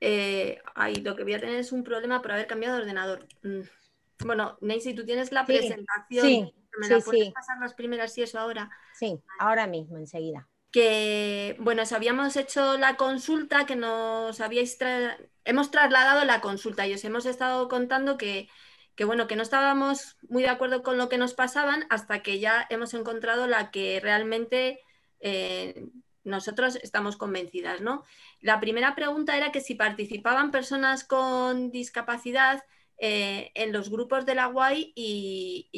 Eh, lo que voy a tener es un problema por haber cambiado de ordenador. Mm. Bueno, Nancy, tú tienes la presentación. ¿Me la puedes pasar las primeras y eso ahora? Sí, ahora mismo, enseguida. Que, bueno, os habíamos hecho la consulta, que nos habíais... hemos trasladado la consulta y os hemos estado contando que, bueno, que no estábamos muy de acuerdo con lo que nos pasaban hasta que ya hemos encontrado la que realmente eh, nosotros estamos convencidas, ¿no? La primera pregunta era que si participaban personas con discapacidad eh, en los grupos de la UAI y,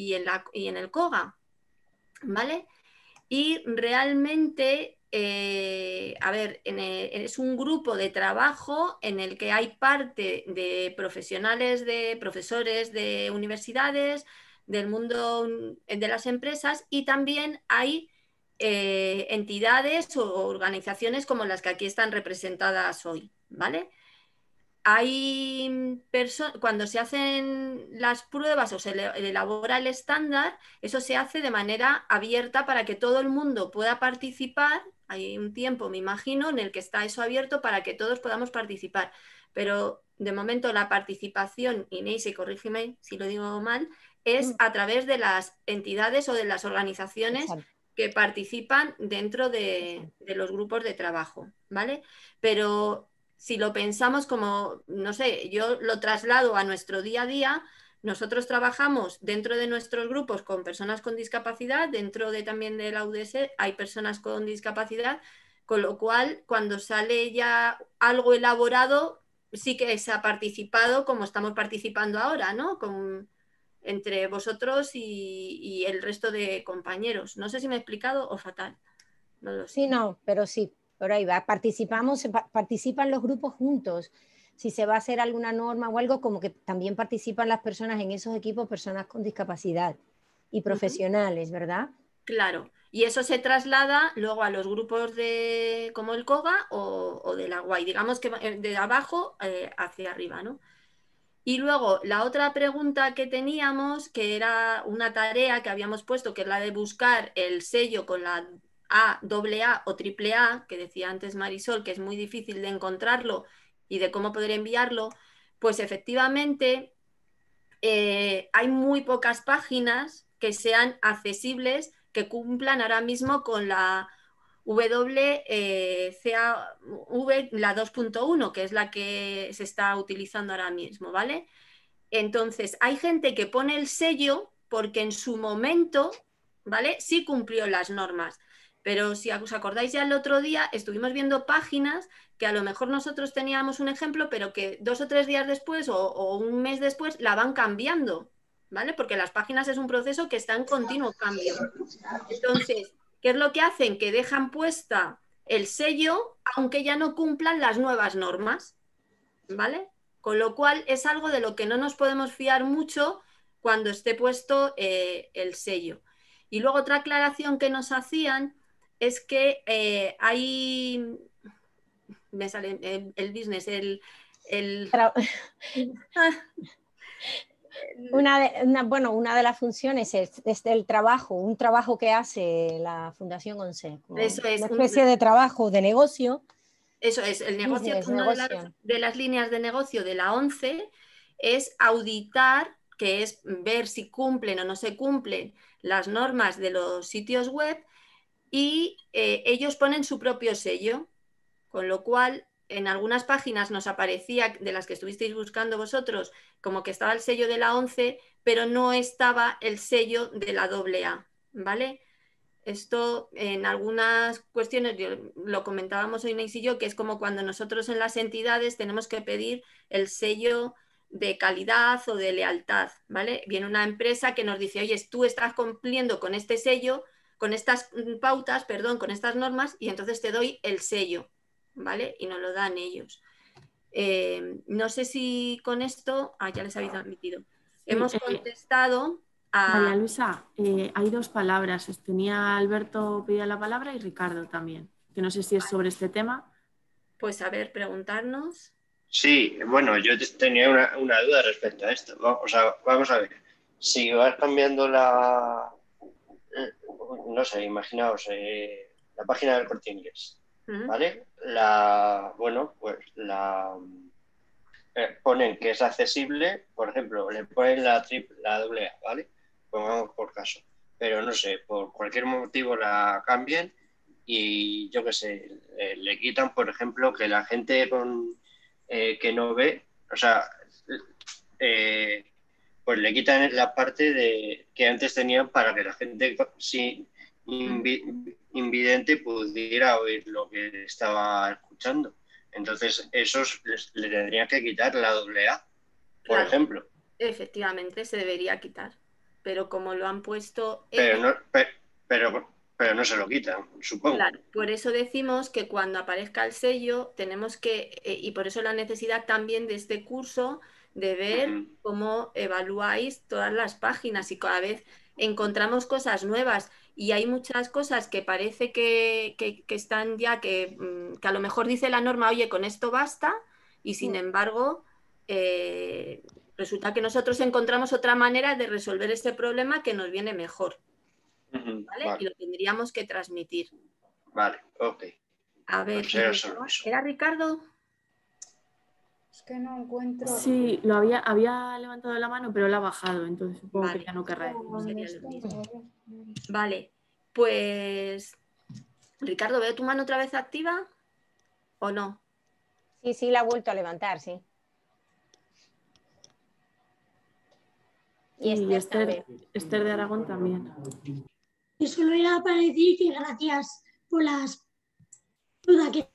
en, el COGA, ¿vale? Y realmente, eh, a ver, eh, es un grupo de trabajo en el que hay parte de profesionales, de profesores de universidades, del mundo de las empresas y también hay eh, entidades o organizaciones como las que aquí están representadas hoy, ¿vale? Hay cuando se hacen las pruebas o se elabora el estándar, eso se hace de manera abierta para que todo el mundo pueda participar. Hay un tiempo, me imagino, en el que está eso abierto para que todos podamos participar. Pero de momento la participación, Inés, y corrígeme si lo digo mal, es mm. a través de las entidades o de las organizaciones que participan dentro de, los grupos de trabajo, ¿vale? Pero si lo pensamos como, no sé, yo lo traslado a nuestro día a día, nosotros trabajamos dentro de nuestros grupos con personas con discapacidad, dentro de también de la UDS hay personas con discapacidad, con lo cual cuando sale ya algo elaborado, sí que se ha participado como estamos participando ahora, ¿no? Con, entre vosotros y, el resto de compañeros. No sé si me he explicado o fatal. No lo Sí, no, pero sí, por ahí va. Participamos, eh, participan los grupos juntos. Si se va a hacer alguna norma o algo, como que también participan las personas en esos equipos, personas con discapacidad y profesionales, ¿verdad? Claro, y eso se traslada luego a los grupos de como el COGA o, o de la digamos que eh, de abajo eh, hacia arriba, ¿no? Y luego la otra pregunta que teníamos, que era una tarea que habíamos puesto, que es la de buscar el sello con la A, doble A o triple A, que decía antes Marisol, que es muy difícil de encontrarlo y de cómo poder enviarlo, pues efectivamente eh, hay muy pocas páginas que sean accesibles, que cumplan ahora mismo con la W eh, V, la 2.1, que es la que se está utilizando ahora mismo, ¿vale? Entonces, hay gente que pone el sello porque en su momento, ¿vale? Sí cumplió las normas. Pero si os acordáis ya el otro día, estuvimos viendo páginas que a lo mejor nosotros teníamos un ejemplo, pero que dos o tres días después o un mes después la van cambiando, ¿vale? Porque las páginas es un proceso que está en continuo cambio. Entonces, ¿Qué es lo que hacen? Que dejan puesta el sello aunque ya no cumplan las nuevas normas, ¿vale? Con lo cual es algo de lo que no nos podemos fiar mucho cuando esté puesto eh, el sello. Y luego otra aclaración que nos hacían es que eh, hay, me sale eh, el, business, el... Ah, una de, bueno, una de las funciones es, el trabajo, un trabajo que hace la Fundación ONCE. es. Una especie de trabajo de negocio. Eso es, el negocio, De, las, líneas de negocio de la ONCE es auditar, que es ver si cumplen o no se cumplen las normas de los sitios web y eh, ellos ponen su propio sello, con lo cual en algunas páginas nos aparecía, de las que estuvisteis buscando vosotros, como que estaba el sello de la 11, pero no estaba el sello de la doble A, ¿vale? Esto en algunas cuestiones, lo comentábamos hoy Neis y yo, que es como cuando nosotros en las entidades tenemos que pedir el sello de calidad o de lealtad, ¿vale? Viene una empresa que nos dice, oye, tú estás cumpliendo con este sello, con estas mm, pautas, perdón, con estas normas, y entonces te doy el sello, ¿vale? Y nos lo dan ellos. Eh, no sé si con esto, ah, ya les habéis admitido. Hemos eh, contestado a... María Luisa, eh, hay dos palabras. Tenía Alberto pedía la palabra y Ricardo también, que no sé si es sobre este tema. Pues a ver, preguntarnos. Sí, bueno, yo tenía una, duda respecto a esto. Vamos a, ver. Si vas cambiando la... No sé, imaginaos la página del corte inglés ¿vale? La, bueno, pues la eh, ponen que es accesible, por ejemplo, le ponen la triple, la doble ¿vale? Pongamos por caso. Pero no sé, por cualquier motivo la cambien y yo qué sé, le quitan, por ejemplo, que la gente con eh, que no ve, o sea, eh, pues le quitan la parte de que antes tenían para que la gente sin invidente pudiera pues, oír lo que estaba escuchando. Entonces, esos le tendrían que quitar la doble A, por ejemplo. Efectivamente, se debería quitar. Pero como lo han puesto. Pero, no, pero, no se lo quitan, supongo. por eso decimos que cuando aparezca el sello, tenemos que. Eh, y por eso la necesidad también de este curso de ver cómo evaluáis todas las páginas y cada vez encontramos cosas nuevas y hay muchas cosas que parece que, están ya, mm, que, a lo mejor dice la norma, oye, con esto basta, y sin embargo, eh, resulta que nosotros encontramos otra manera de resolver este problema que nos viene mejor. Y lo tendríamos que transmitir. Vale, ok. A ver, pues ¿era Ricardo? Es que no encuentro. Sí, lo había, había levantado la mano, pero la ha bajado, entonces supongo que ya no querrá. Pues Vale, pues Ricardo, ¿veo tu mano otra vez activa o no? Sí, sí, la ha vuelto a levantar, sí. Y, Esther, de Aragón también. Y solo era para decir que gracias por las dudas que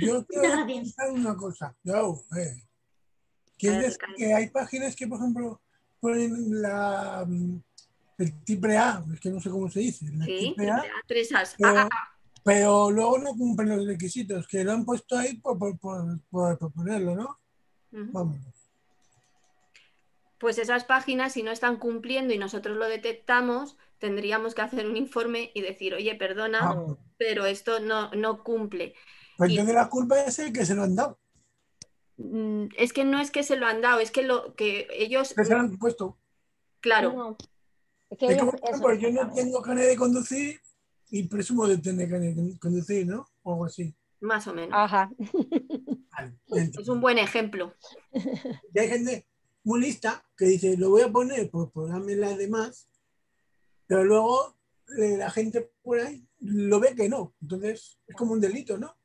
Yo, una cosa. Yo, eh, que hay páginas que, por ejemplo, ponen la mm, el tipo A, es que no sé cómo se dice. sí, A, ah, ah, ah. Pero, luego no cumplen los requisitos, que lo han puesto ahí por, ponerlo, ¿no? Vámonos. Pues esas páginas, si no están cumpliendo y nosotros lo detectamos, tendríamos que hacer un informe y decir, oye, perdona, pero esto no, no cumple. Pues de la culpa es el que se lo han dado. Mm, es que no es que se lo han dado, es que lo que ellos. lo han puesto. Claro yo no tengo ganas de conducir y presumo de tener ganas de conducir, ¿no? O algo así. Más o menos. Ajá. es un buen ejemplo. Y hay gente muy lista que dice, lo voy a poner pues ponerme las demás, pero luego eh, la gente por ahí lo ve que no. Entonces es como un delito, ¿no?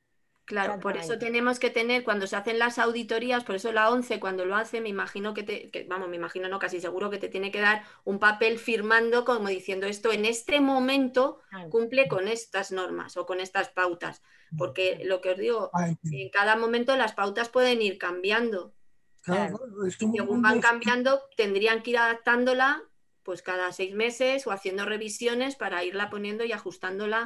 Claro, por eso tenemos que tener, cuando se hacen las auditorías, por eso la ONCE cuando lo hace, me imagino que te, vamos, me imagino no, casi seguro que te tiene que dar un papel firmando como diciendo esto en este momento cumple con estas normas o con estas pautas, porque lo que os digo, en cada momento las pautas pueden ir cambiando. y según van cambiando, tendrían que ir adaptándola pues cada seis meses o haciendo revisiones para irla poniendo y ajustándola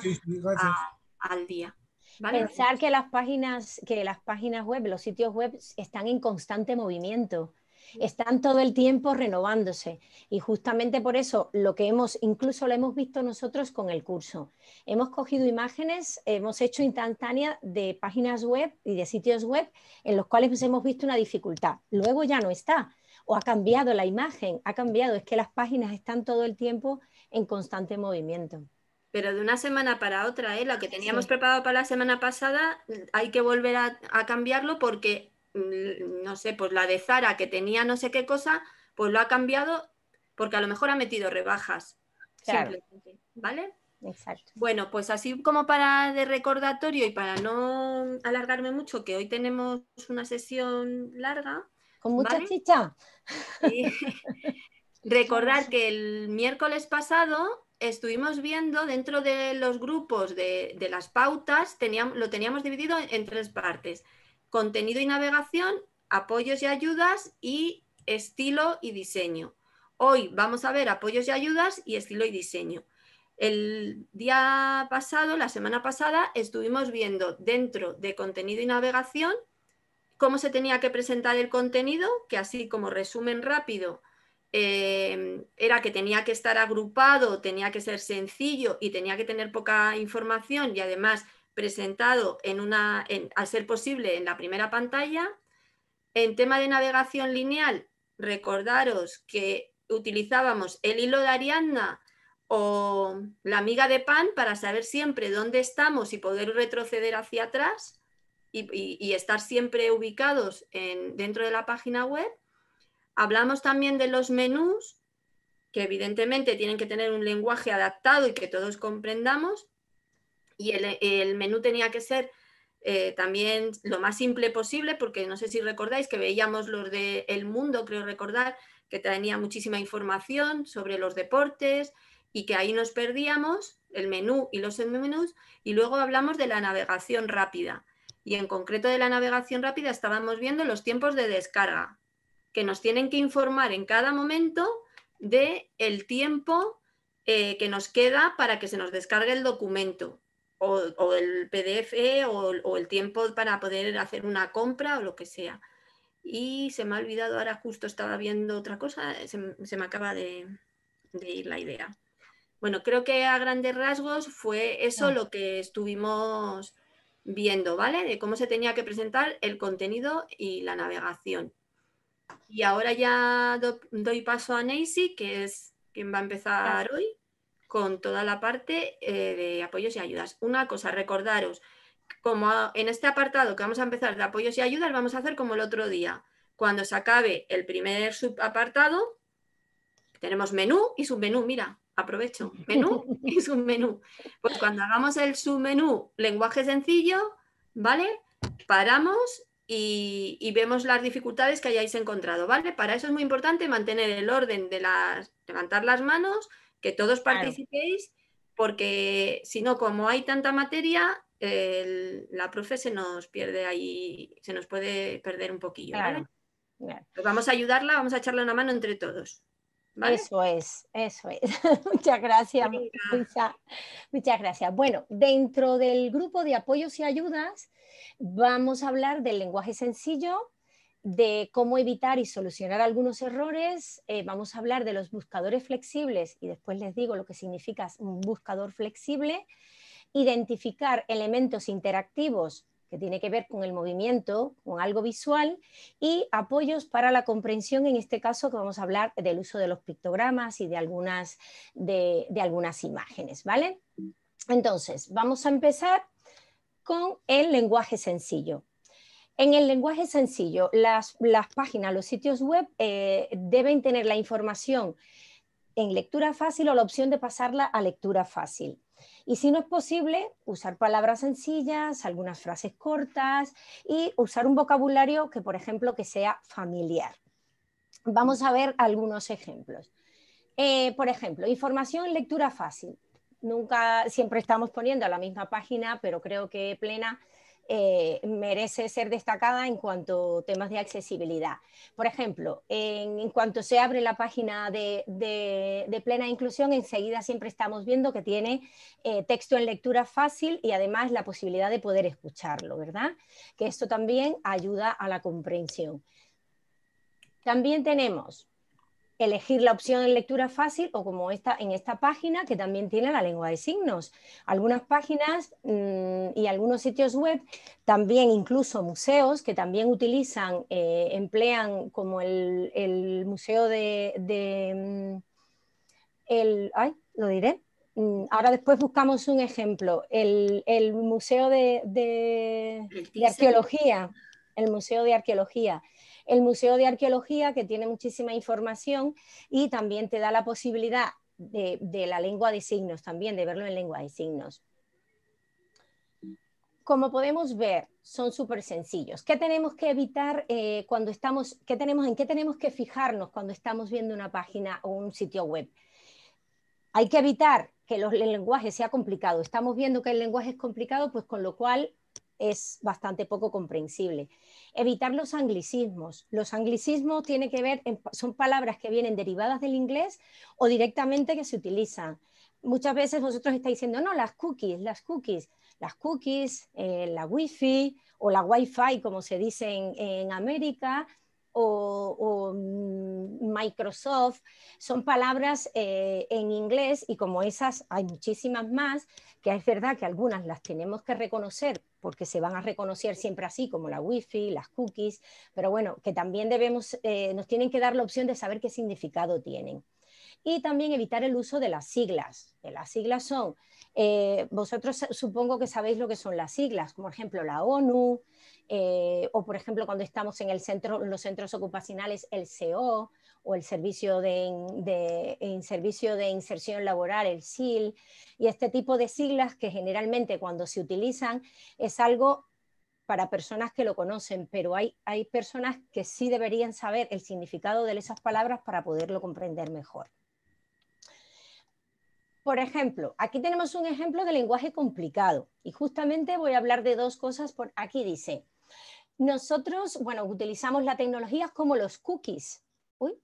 al día. Pensar que las páginas, que las páginas web, los sitios web están en constante movimiento están todo el tiempo renovándose y justamente por eso lo que hemos, incluso lo hemos visto nosotros con el curso. Hemos cogido imágenes, hemos hecho instantáneas de páginas web y de sitios web en los cuales pues hemos visto una dificultad. Luego ya no está o ha cambiado la imagen, ha cambiado, es que las páginas están todo el tiempo en constante movimiento pero de una semana para otra, ¿eh? la que teníamos preparado para la semana pasada, mm, hay que volver a, cambiarlo porque, mm, no sé, pues la de Zara que tenía no sé qué cosa, pues lo ha cambiado porque a lo mejor ha metido rebajas. Simplemente, ¿Vale? Exacto. Bueno, pues así como para de recordatorio y para no alargarme mucho, que hoy tenemos una sesión larga. Con mucha chicha. Recordar que el miércoles pasado estuvimos viendo dentro de los grupos de, las pautas, lo teníamos dividido en tres partes. Contenido y navegación, apoyos y ayudas y estilo y diseño. Hoy vamos a ver apoyos y ayudas y estilo y diseño. El día pasado, la semana pasada, estuvimos viendo dentro de contenido y navegación cómo se tenía que presentar el contenido, que así como resumen rápido Em, era que tenía que estar agrupado, tenía que ser sencillo y tenía que tener poca información y además presentado en una, al ser posible en la primera pantalla. En tema de navegación lineal, recordaros que utilizábamos el hilo de Ariadna o la miga de pan para saber siempre dónde estamos y poder retroceder hacia atrás y, estar siempre ubicados dentro de la página web. Hablamos también de los menús, que evidentemente tienen que tener un lenguaje adaptado y que todos comprendamos. Y el, menú tenía que ser eh, también lo más simple posible, porque no sé si recordáis que veíamos los de El Mundo, creo recordar, que tenía muchísima información sobre los deportes y que ahí nos perdíamos el menú y los menús. Y luego hablamos de la navegación rápida. Y en concreto de la navegación rápida estábamos viendo los tiempos de descarga, que nos tienen que informar en cada momento de el tiempo eh, que nos queda para que se nos descargue el documento o, el PDF o, el tiempo para poder hacer una compra o lo que sea. Y se me ha olvidado, ahora justo estaba viendo otra cosa, se, me acaba de, ir la idea. Bueno, creo que a grandes rasgos fue eso lo que estuvimos viendo, ¿vale? De cómo se tenía que presentar el contenido y la navegación. Y ahora ya doy paso a Neisy que es quien va a empezar hoy con toda la parte eh, de apoyos y ayudas. Una cosa, recordaros, como en este apartado que vamos a empezar de apoyos y ayudas, vamos a hacer como el otro día. Cuando se acabe el primer subapartado, tenemos menú y submenú, mira, aprovecho, menú y submenú. Pues cuando hagamos el submenú lenguaje sencillo, ¿vale? Paramos y, vemos las dificultades que hayáis encontrado, ¿vale? Para eso es muy importante mantener el orden de las, levantar las manos, que todos participéis, porque si no, como hay tanta materia, la profe se nos pierde ahí, se nos puede perder un poquillo, pues vamos a ayudarla, vamos a echarle una mano entre todos. Eso es, eso es. Muchas gracias, muchas gracias. Bueno, dentro del grupo de apoyos y ayudas, Vamos a hablar del lenguaje sencillo, de cómo evitar y solucionar algunos errores, eh, vamos a hablar de los buscadores flexibles y después les digo lo que significa un buscador flexible, identificar elementos interactivos que tiene que ver con el movimiento, con algo visual, y apoyos para la comprensión, en este caso que vamos a hablar del uso de los pictogramas y de algunas, de algunas imágenes, ¿vale? Entonces, vamos a empezar con el lenguaje sencillo. En el lenguaje sencillo, las, páginas, los sitios web eh, deben tener la información en lectura fácil o la opción de pasarla a lectura fácil. Y si no es posible, usar palabras sencillas, algunas frases cortas y usar un vocabulario que, por ejemplo, que sea familiar. Vamos a ver algunos ejemplos. Eh, por ejemplo, información en lectura fácil nunca, siempre estamos poniendo a la misma página, pero creo que Plena eh, merece ser destacada en cuanto a temas de accesibilidad. Por ejemplo, en, cuanto se abre la página de, de, plena inclusión, enseguida siempre estamos viendo que tiene eh, texto en lectura fácil y además la posibilidad de poder escucharlo, ¿verdad? Que esto también ayuda a la comprensión. También tenemos elegir la opción en lectura fácil o como esta, en esta página que también tiene la lengua de signos. Algunas páginas mm, y algunos sitios web, también incluso museos que también utilizan, eh, emplean como el, museo de, mm, el, ay, lo diré, mm, ahora después buscamos un ejemplo, el, Museo de Arqueología, el Museo de Arqueología, el Museo de Arqueología, que tiene muchísima información y también te da la posibilidad de, la lengua de signos, también de verlo en lengua de signos. Como podemos ver, son súper sencillos. ¿Qué tenemos que evitar eh, cuando estamos, qué tenemos, en qué tenemos que fijarnos cuando estamos viendo una página o un sitio web? Hay que evitar que los, el lenguaje sea complicado. Estamos viendo que el lenguaje es complicado, pues con lo cual es bastante poco comprensible. Evitar los anglicismos. Los anglicismos tienen que ver, son palabras que vienen derivadas del inglés o directamente que se utilizan. Muchas veces vosotros estáis diciendo, no, las cookies, las cookies, las cookies, eh, la wifi o la wifi, como se dice en, en América, o, mm, Microsoft, son palabras eh, en inglés y como esas hay muchísimas más, que es verdad que algunas las tenemos que reconocer porque se van a reconocer siempre así, como la wifi, las cookies, pero bueno, que también debemos, eh, nos tienen que dar la opción de saber qué significado tienen y también evitar el uso de las siglas. las siglas son, eh, vosotros supongo que sabéis lo que son las siglas, como por ejemplo la ONU, eh, o por ejemplo cuando estamos en los centros ocupacionales, el CO, o el servicio de, servicio de inserción laboral, el SIL, y este tipo de siglas que generalmente cuando se utilizan es algo para personas que lo conocen, pero hay, hay personas que sí deberían saber el significado de esas palabras para poderlo comprender mejor. Por ejemplo, aquí tenemos un ejemplo de lenguaje complicado y justamente voy a hablar de dos cosas. Por, aquí dice, nosotros, bueno, utilizamos la tecnología como los cookies. Uy,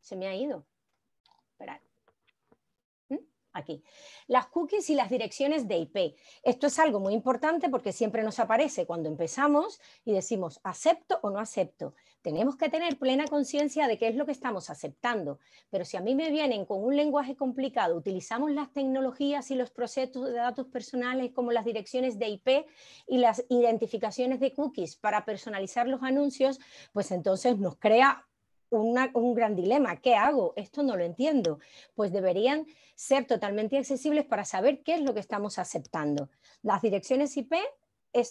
se me ha ido. Esperad. ¿Mm? Aquí. Las cookies y las direcciones de IP. Esto es algo muy importante porque siempre nos aparece cuando empezamos y decimos acepto o no acepto. Tenemos que tener plena conciencia de qué es lo que estamos aceptando, pero si a mí me vienen con un lenguaje complicado, utilizamos las tecnologías y los procesos de datos personales como las direcciones de IP y las identificaciones de cookies para personalizar los anuncios, pues entonces nos crea un gran dilema. ¿Qué hago? Esto no lo entiendo. Pues deberían ser totalmente accesibles para saber qué es lo que estamos aceptando. Las direcciones IP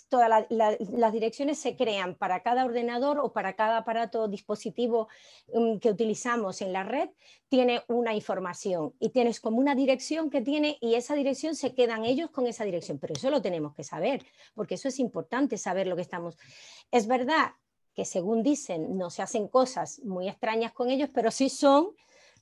todas las direcciones se crean para cada ordenador o para cada aparato o dispositivo mm, que utilizamos en la red, tiene una información y tienes como una dirección que tiene y esa dirección se quedan ellos con esa dirección. Pero eso lo tenemos que saber, porque eso es importante saber lo que estamos. Es verdad que según dicen no se hacen cosas muy extrañas con ellos, pero sí son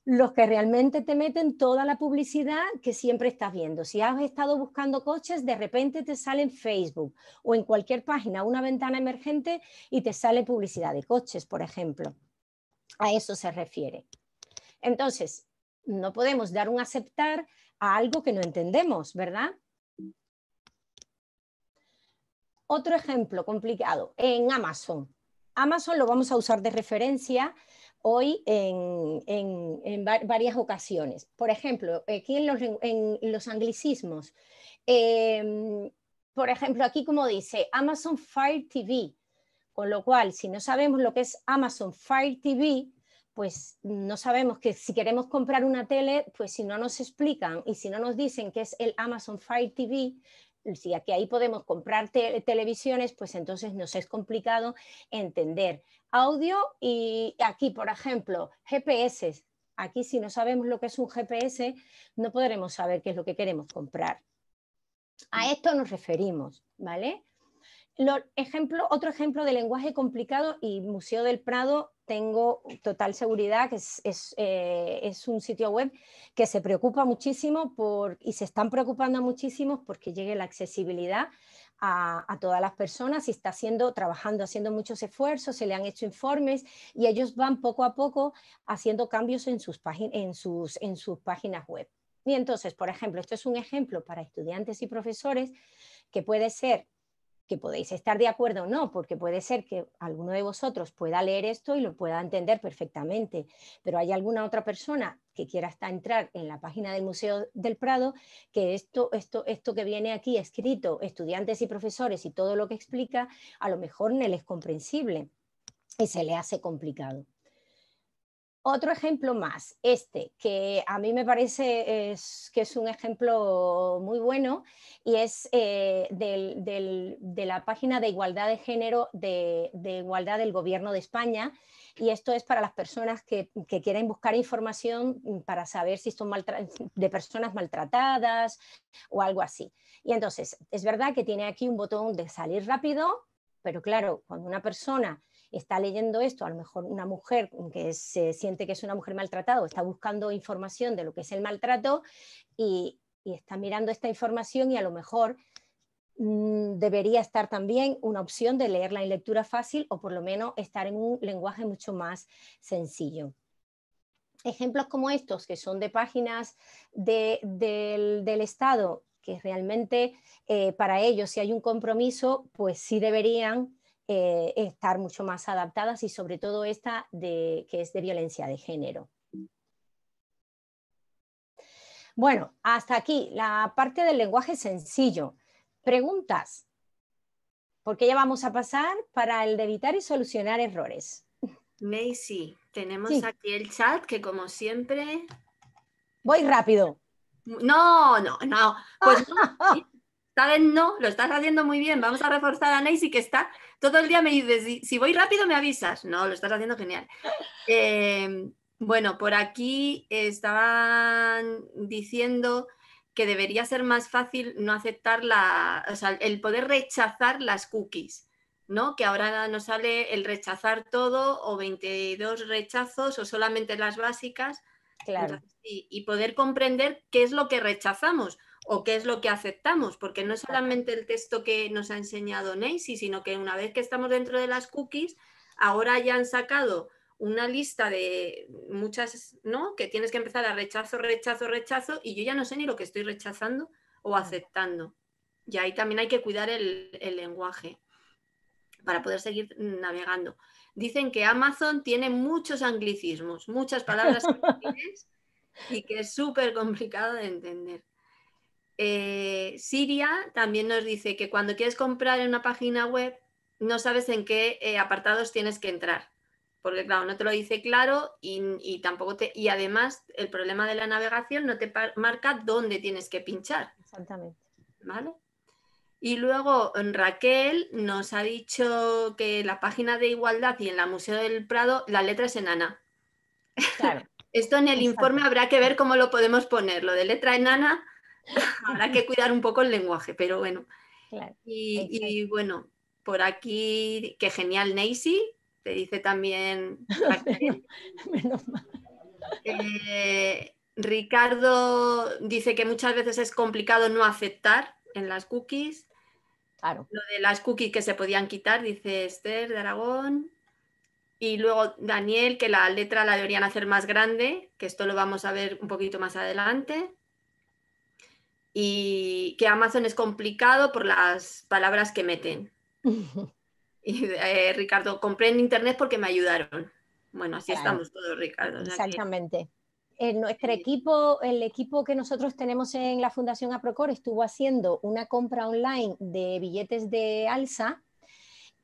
los que realmente te meten toda la publicidad que siempre estás viendo. Si has estado buscando coches, de repente te sale en Facebook o en cualquier página una ventana emergente y te sale publicidad de coches, por ejemplo. A eso se refiere. Entonces, no podemos dar un aceptar a algo que no entendemos, ¿verdad? Otro ejemplo complicado, en Amazon. Amazon lo vamos a usar de referencia hoy en, varias ocasiones. Por ejemplo, aquí en los, anglicismos, em, por ejemplo, aquí como dice Amazon Fire TV, con lo cual, si no sabemos lo que es Amazon Fire TV, pues no sabemos que si queremos comprar una tele, pues si no nos explican y si no nos dicen que es el Amazon Fire TV, si aquí ahí podemos comprar televisiones, pues entonces nos es complicado entender audio y aquí, por ejemplo, GPS. Aquí si no sabemos lo que es un GPS, no podremos saber qué es lo que queremos comprar. A mm. esto nos referimos, ¿vale? ejemplo, otro ejemplo de lenguaje complicado y Museo del Prado tengo total seguridad que eh, es, un sitio web que se preocupa muchísimo por, y se están preocupando muchísimo porque llegue la accesibilidad a, todas las personas y está haciendo, trabajando, haciendo muchos esfuerzos, se le han hecho informes y ellos van poco a poco haciendo cambios en sus, en sus, en sus páginas web. Y entonces, por ejemplo, esto es un ejemplo para estudiantes y profesores que puede ser que podéis estar de acuerdo o no, porque puede ser que alguno de vosotros pueda leer esto y lo pueda entender perfectamente, pero hay alguna otra persona que quiera hasta entrar en la página del Museo del Prado, que esto, esto, esto que viene aquí escrito, estudiantes y profesores y todo lo que explica, a lo mejor no le es comprensible y se le hace complicado. Otro ejemplo más, este, que a mí me parece que es un ejemplo muy bueno y es eh, de la página de igualdad de género de, igualdad del gobierno de España. Y esto es para las personas que, que quieren buscar información para saber si son de personas maltratadas o algo así. Y entonces, es verdad que tiene aquí un botón de salir rápido, pero claro, cuando una persona está leyendo esto, a lo mejor una mujer que se siente que es una mujer maltratada, está buscando información de lo que es el maltrato y, está mirando esta información y a lo mejor mm, debería estar también una opción de leerla en lectura fácil o por lo menos estar en un lenguaje mucho más sencillo ejemplos como estos, que son de páginas del, Estado, que realmente eh, para ellos si hay un compromiso, pues sí deberían eh, estar mucho más adaptadas y sobre todo esta de, que es de violencia de género. Bueno, hasta aquí la parte del lenguaje sencillo. Preguntas, porque ya vamos a pasar para el de evitar y solucionar errores. Macy, tenemos aquí el chat que como siempre... Voy rápido. No, no, no. Pues Tal vez no, lo estás haciendo muy bien, vamos a reforzar a y que está todo el día me dices, si, voy rápido me avisas. No, lo estás haciendo genial. Em, bueno, por aquí estaban diciendo que debería ser más fácil no aceptar la, o sea, el poder rechazar las cookies, ¿no? Que ahora nos sale el rechazar todo o 22 rechazos o solamente las básicas. Claro. y poder comprender qué es lo que rechazamos o qué es lo que aceptamos, porque no es solamente el texto que nos ha enseñado Nancy, sino que una vez que estamos dentro de las cookies, ahora ya han sacado una lista de muchas, ¿no? Que tienes que empezar a rechazo, rechazo, rechazo, y yo ya no sé ni lo que estoy rechazando o aceptando. Y ahí también hay que cuidar el, lenguaje para poder seguir navegando. Dicen que Amazon tiene muchos anglicismos, muchas palabras y que es súper complicado de entender. Eh, Siria también nos dice que cuando quieres comprar en una página web no sabes en qué eh, apartados tienes que entrar, porque claro, no te lo dice claro y, tampoco te y además el problema de la navegación no te marca dónde tienes que pinchar. Exactamente. ¿Vale? Y luego Raquel nos ha dicho que en la página de igualdad y en la Museo del Prado la letra es enana. Claro. Esto en el informe habrá que ver cómo lo podemos poner, lo de letra enana Habrá que cuidar un poco el lenguaje, pero bueno. y, bueno, por aquí, que genial, Neisy, te dice también. Eh, Ricardo dice que muchas veces es complicado no aceptar en las cookies. Lo de las cookies que se podían quitar, dice Esther de Aragón. Y luego Daniel, que la letra la deberían hacer más grande, que esto lo vamos a ver un poquito más adelante y que Amazon es complicado por las palabras que meten. Eh, Ricardo, compré en internet porque me ayudaron. Bueno, así estamos todos, Ricardo. Exactamente. nuestro equipo, el equipo que nosotros tenemos en la Fundación Aprocor estuvo haciendo una compra online de billetes de alza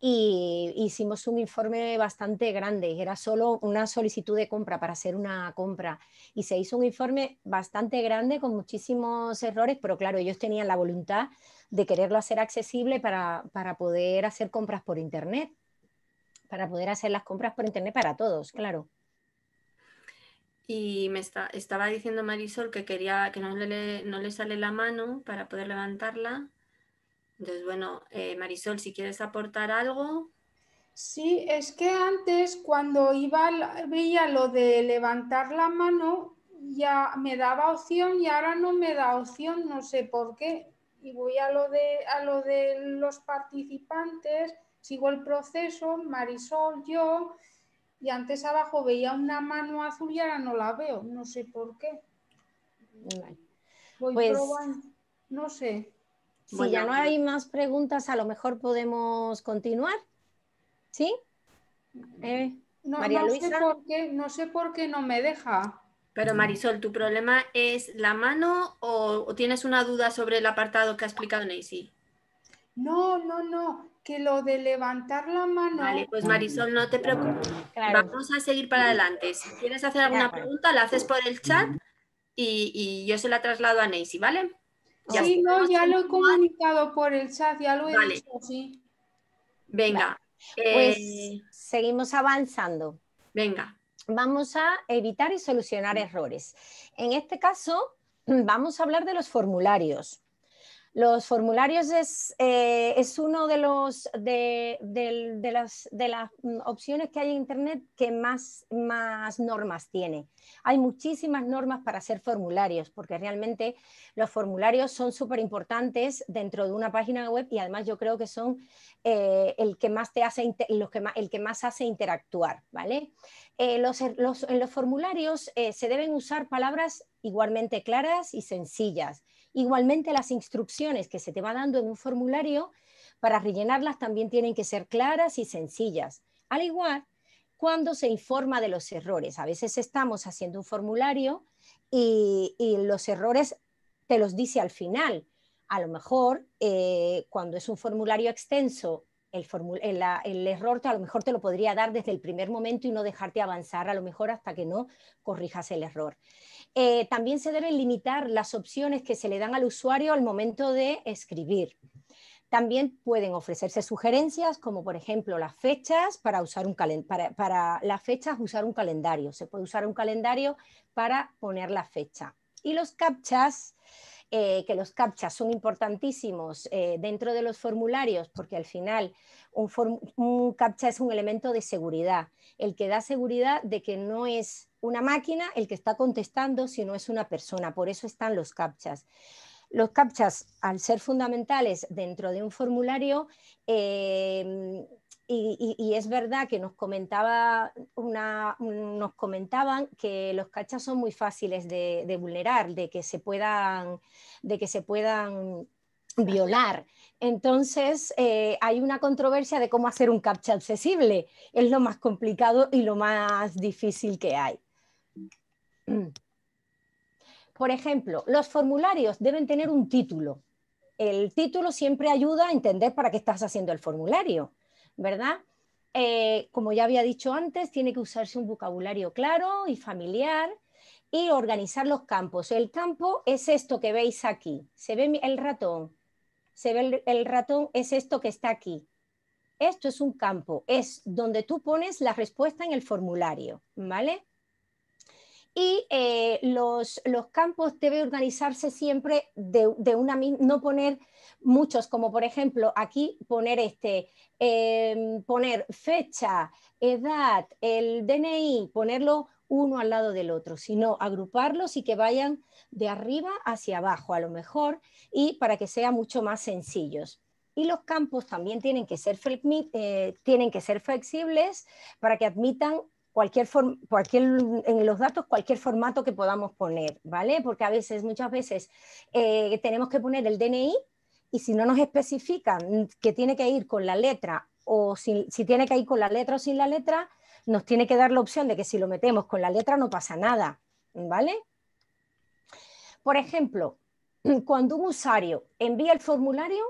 y hicimos un informe bastante grande, era solo una solicitud de compra para hacer una compra y se hizo un informe bastante grande con muchísimos errores, pero claro, ellos tenían la voluntad de quererlo hacer accesible para, poder hacer compras por Internet, para poder hacer las compras por Internet para todos, claro. Y me estaba diciendo Marisol que quería que no le, no le sale la mano para poder levantarla. Entonces, bueno, eh, Marisol, si quieres aportar algo. Sí, es que antes cuando iba, veía lo de levantar la mano, ya me daba opción y ahora no me da opción, no sé por qué. Y voy a lo de, lo de los participantes, sigo el proceso, Marisol, yo, y antes abajo veía una mano azul y ahora no la veo, no sé por qué. Voy pues... probando, no sé. Si ya no hay más preguntas, a lo mejor podemos continuar. ¿Sí? Eh, no, María Luisa. Sé por qué, no sé por qué no me deja. Pero Marisol, ¿tu problema es la mano o, tienes una duda sobre el apartado que ha explicado Neisy? No, no, no, que lo de levantar la mano. Vale, pues Marisol, no te preocupes. Vamos a seguir para adelante. Si quieres hacer alguna pregunta, la haces por el chat y, yo se la traslado a Neisy, ¿vale? sí, no, ya lo he comunicado por el chat, ya lo he dicho, sí. Venga. Eh, pues seguimos avanzando. Venga. Vamos a evitar y solucionar errores. En este caso, vamos a hablar de los formularios. Los formularios es, una eh, uno de, los, de, las, mm, opciones que hay en Internet que más, normas tiene. Hay muchísimas normas para hacer formularios, porque realmente los formularios son súper importantes dentro de una página web y además yo creo que son eh, el, que más te hace el que más hace interactuar. ¿vale? Eh, en los formularios se deben usar palabras igualmente claras y sencillas Igualmente las instrucciones que se te va dando en un formulario, para rellenarlas también tienen que ser claras y sencillas. Al igual, cuando se informa de los errores. A veces estamos haciendo un formulario y, los errores te los dice al final. A lo mejor, eh, cuando es un formulario extenso el, error a lo mejor te lo podría dar desde el primer momento y no dejarte avanzar a lo mejor hasta que no corrijas el error. Eh, también se deben limitar las opciones que se le dan al usuario al momento de escribir. También pueden ofrecerse sugerencias como por ejemplo las fechas para usar un usar un calendario. Se puede usar un calendario para poner la fecha. Y los captchas eh, que los captchas son importantísimos eh, dentro de los formularios, porque al final un, CAPTCHA es un elemento de seguridad, el que da seguridad de que no es una máquina el que está contestando, sino es una persona. Por eso están los CAPTCHAs. Los CAPTCHAs, al ser fundamentales dentro de un formulario, eh, y, es verdad que nos, comentaba comentaban que los cachas son muy fáciles de, vulnerar, de que se puedan, violar. Entonces, eh, hay una controversia de cómo hacer un captcha accesible. Es lo más complicado y lo más difícil que hay. Por ejemplo, los formularios deben tener un título. El título siempre ayuda a entender para qué estás haciendo el formulario ¿verdad? Eh, como ya había dicho antes, tiene que usarse un vocabulario claro y familiar y organizar los campos. El campo es esto que veis aquí. Se ve el ratón. Se ve el, ratón, es esto que está aquí. Esto es un campo, es donde tú pones la respuesta en el formulario, ¿vale? Y eh, los, campos debe organizarse siempre de, una misma, no poner muchos, como por ejemplo aquí poner este, em, poner fecha, edad, el DNI, ponerlo uno al lado del otro, sino agruparlos y que vayan de arriba hacia abajo a lo mejor y para que sea mucho más sencillos. Y los campos también tienen que ser, eh, tienen que ser flexibles para que admitan cualquier, en los datos cualquier formato que podamos poner, ¿vale? Porque a veces, muchas veces, eh, tenemos que poner el DNI y si no nos especifican que tiene que ir con la letra o si, tiene que ir con la letra o sin la letra, nos tiene que dar la opción de que si lo metemos con la letra no pasa nada, ¿vale? Por ejemplo, cuando un usuario envía el formulario,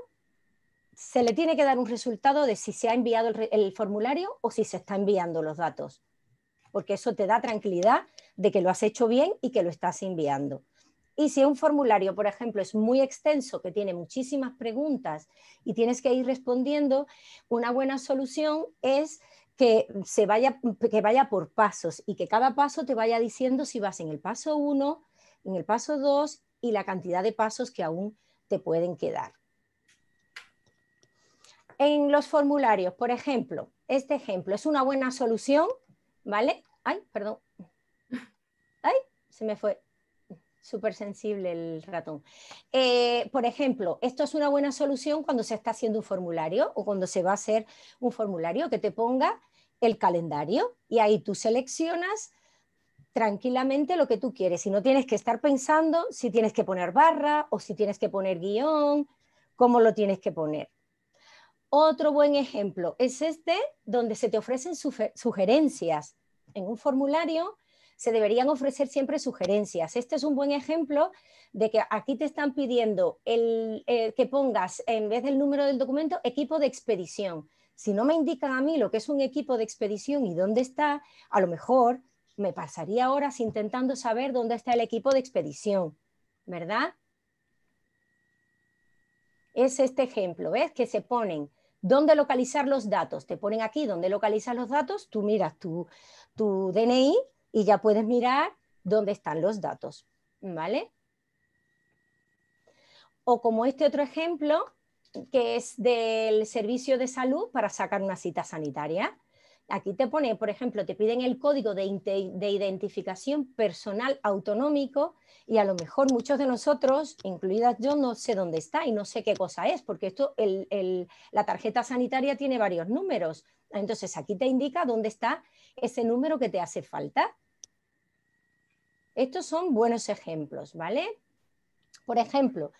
se le tiene que dar un resultado de si se ha enviado el, el, formulario o si se está enviando los datos, porque eso te da tranquilidad de que lo has hecho bien y que lo estás enviando. Y si un formulario, por ejemplo, es muy extenso, que tiene muchísimas preguntas y tienes que ir respondiendo, una buena solución es que, se vaya, que vaya por pasos y que cada paso te vaya diciendo si vas en el paso 1, en el paso 2 y la cantidad de pasos que aún te pueden quedar. En los formularios, por ejemplo, este ejemplo es una buena solución, ¿vale? Ay, perdón. Ay, se me fue súper sensible el ratón. Eh, por ejemplo, esto es una buena solución cuando se está haciendo un formulario o cuando se va a hacer un formulario que te ponga el calendario y ahí tú seleccionas tranquilamente lo que tú quieres y no tienes que estar pensando si tienes que poner barra o si tienes que poner guión, cómo lo tienes que poner. Otro buen ejemplo es este donde se te ofrecen sugerencias en un formulario se deberían ofrecer siempre sugerencias. Este es un buen ejemplo de que aquí te están pidiendo el, eh, que pongas, en vez del número del documento, equipo de expedición. Si no me indican a mí lo que es un equipo de expedición y dónde está, a lo mejor me pasaría horas intentando saber dónde está el equipo de expedición, ¿verdad? Es este ejemplo, ¿ves? Que se ponen dónde localizar los datos. Te ponen aquí dónde localizar los datos, tú miras tu, tu DNI y ya puedes mirar dónde están los datos, ¿vale? O como este otro ejemplo, que es del servicio de salud para sacar una cita sanitaria. Aquí te pone, por ejemplo, te piden el código de, identificación personal autonómico y a lo mejor muchos de nosotros, incluidas yo, no sé dónde está y no sé qué cosa es, porque esto, la tarjeta sanitaria tiene varios números. Entonces aquí te indica dónde está ese número que te hace falta. Estos son buenos ejemplos, ¿vale? Por ejemplo,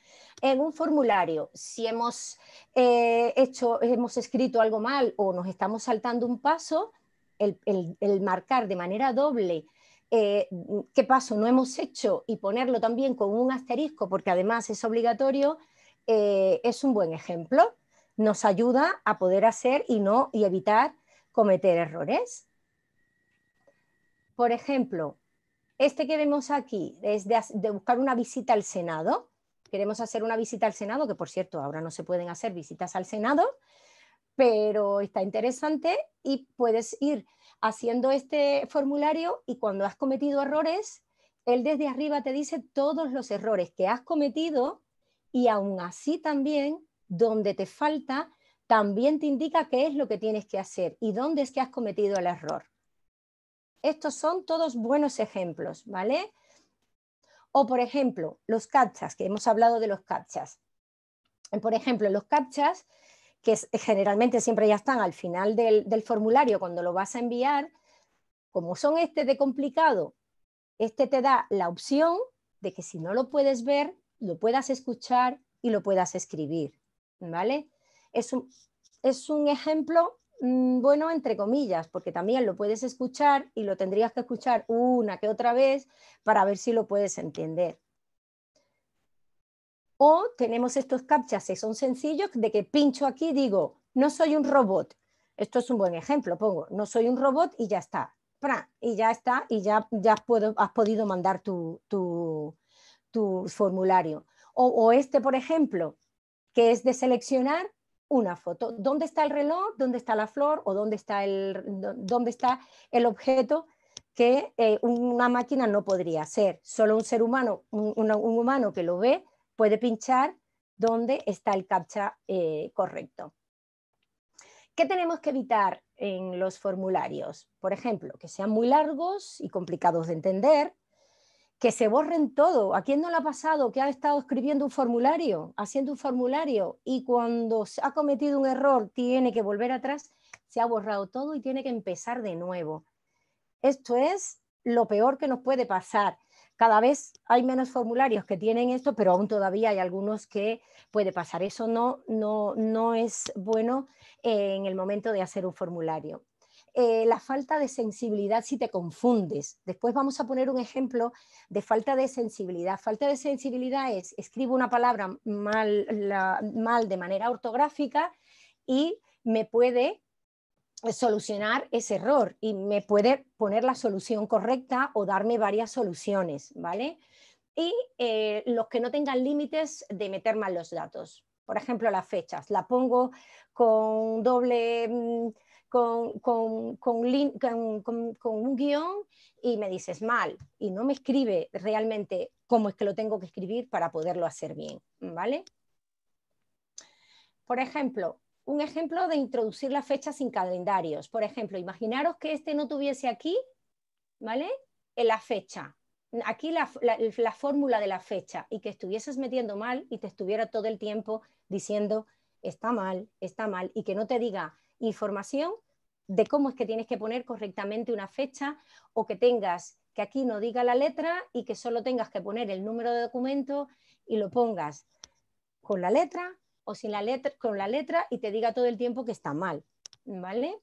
en un formulario, si hemos, eh, hecho, hemos escrito algo mal o nos estamos saltando un paso, el, marcar de manera doble eh, qué paso no hemos hecho y ponerlo también con un asterisco, porque además es obligatorio, eh, es un buen ejemplo. Nos ayuda a poder hacer y no y evitar cometer errores. Por ejemplo, este que vemos aquí es de, buscar una visita al Senado. Queremos hacer una visita al Senado, que por cierto ahora no se pueden hacer visitas al Senado, pero está interesante y puedes ir haciendo este formulario y cuando has cometido errores, él desde arriba te dice todos los errores que has cometido y aún así también donde te falta, también te indica qué es lo que tienes que hacer y dónde es que has cometido el error. Estos son todos buenos ejemplos, ¿vale? O, por ejemplo, los captchas, que hemos hablado de los captchas. Por ejemplo, los captchas, que generalmente siempre ya están al final del, del formulario cuando lo vas a enviar, como son este de complicado, este te da la opción de que si no lo puedes ver, lo puedas escuchar y lo puedas escribir, ¿vale? es un ejemplo Mm, bueno, entre comillas, porque también lo puedes escuchar y lo tendrías que escuchar una que otra vez para ver si lo puedes entender. O tenemos estos captchas que son sencillos, de que pincho aquí digo, no soy un robot. Esto es un buen ejemplo, pongo, no soy un robot y ya está. Y ya está, y ya, ya has podido mandar tu, tu, formulario. o este, por ejemplo, que es de seleccionar una foto. ¿Dónde está el reloj? ¿Dónde está la flor? ¿O dónde está el, dónde está el objeto que eh, una máquina no podría hacer? Solo un ser humano, un, humano que lo ve, puede pinchar dónde está el captcha eh, correcto. ¿Qué tenemos que evitar en los formularios? Por ejemplo, que sean muy largos y complicados de entender, que se borren todo. ¿A quién no le ha pasado que ha estado escribiendo un formulario, haciendo un formulario y cuando se ha cometido un error tiene que volver atrás, se ha borrado todo y tiene que empezar de nuevo? Esto es lo peor que nos puede pasar. Cada vez hay menos formularios que tienen esto, pero aún todavía hay algunos que puede pasar. Eso no, no, no es bueno eh, en el momento de hacer un formulario. Eh, la falta de sensibilidad si te confundes. Después vamos a poner un ejemplo de falta de sensibilidad. Falta de sensibilidad es escribo una palabra mal, de manera ortográfica y me puede solucionar ese error y me puede poner la solución correcta o darme varias soluciones, ¿vale? Y eh, los que no tengan límites de meter mal los datos. Por ejemplo, las fechas. La pongo con doble... Mm, con, un guión y me dices mal y no me escribe realmente cómo es que lo tengo que escribir para poderlo hacer bien, ¿vale? Por ejemplo, un ejemplo de introducir la fecha sin calendarios. Por ejemplo, imaginaros que este no tuviese aquí, ¿vale? la fecha. Aquí la fórmula de la fecha y que estuvieses metiendo mal y te estuviera todo el tiempo diciendo está mal, está mal y que no te diga información de cómo es que tienes que poner correctamente una fecha o que tengas que aquí no diga la letra y que solo tengas que poner el número de documento y lo pongas con la letra o sin la letra, con la letra y te diga todo el tiempo que está mal, ¿vale?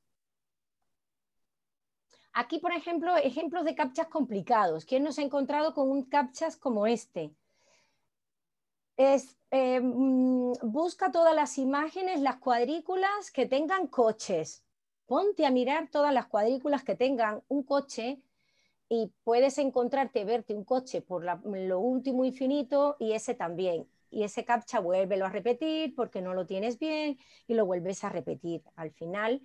Aquí, por ejemplo, ejemplos de captchas complicados. ¿Quién nos ha encontrado con un captchas como este? Es eh, mm, busca todas las imágenes, las cuadrículas que tengan coches. Ponte a mirar todas las cuadrículas que tengan un coche y puedes encontrarte, verte un coche por lo último infinito y ese también. Y ese captcha vuélvelo a repetir porque no lo tienes bien y lo vuelves a repetir. Al final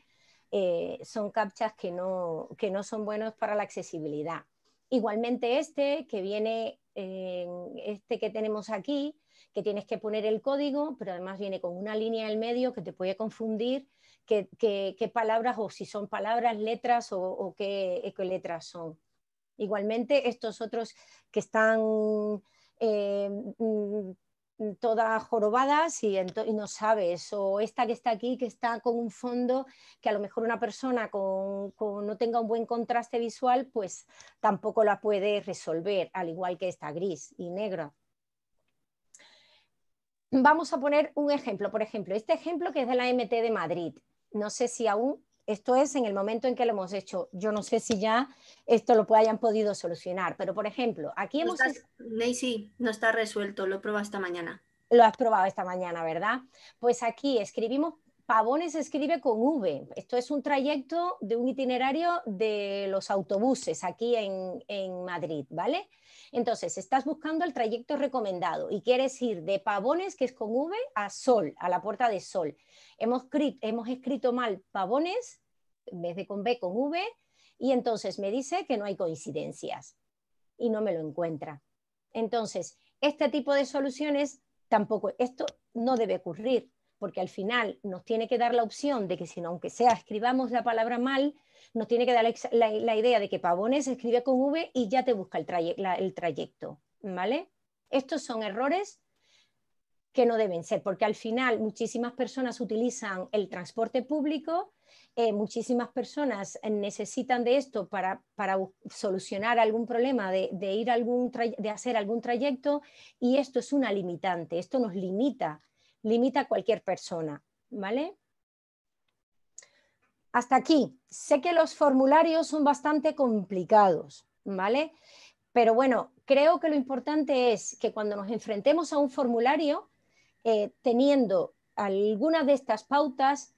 eh, son captchas que no, son buenos para la accesibilidad. Igualmente este que viene, este que tenemos aquí, que tienes que poner el código, pero además viene con una línea en el medio que te puede confundir qué, palabras o si son palabras, letras o, eh, qué, letras son. Igualmente, estos otros que están eh, mm, mm, todas jorobadas y, no sabes, o esta que está aquí, que está con un fondo que a lo mejor una persona no tenga un buen contraste visual, pues tampoco la puede resolver, al igual que esta gris y negra. Vamos a poner un ejemplo, por ejemplo, este ejemplo que es de la MT de Madrid. No sé si aún, esto es en el momento en que lo hemos hecho, yo no sé si ya esto lo hayan podido solucionar, pero por ejemplo, aquí hemos... No no está resuelto, lo he probado esta mañana. Lo has probado esta mañana, ¿verdad? Pues aquí escribimos Pavones escribe con V. Esto es un trayecto de un itinerario de los autobuses aquí en, Madrid, ¿vale? Entonces, estás buscando el trayecto recomendado y quieres ir de Pavones, que es con V, a Sol, a la puerta de Sol. Hemos, hemos escrito mal Pavones, en vez de con B, con V, y entonces me dice que no hay coincidencias y no me lo encuentra. Entonces, este tipo de soluciones tampoco, esto no debe ocurrir porque al final nos tiene que dar la opción de que si no, aunque sea escribamos la palabra mal, nos tiene que dar la, idea de que Pavones escribe con V y ya te busca el, trayecto, ¿vale? Estos son errores que no deben ser, porque al final muchísimas personas utilizan el transporte público, eh, muchísimas personas necesitan de esto para, solucionar algún problema, ir algún de hacer algún trayecto, y esto es una limitante, esto nos limita limita a cualquier persona, ¿vale? Hasta aquí. Sé que los formularios son bastante complicados, ¿vale? Pero bueno, creo que lo importante es que cuando nos enfrentemos a un formulario, eh, teniendo algunas de estas pautas,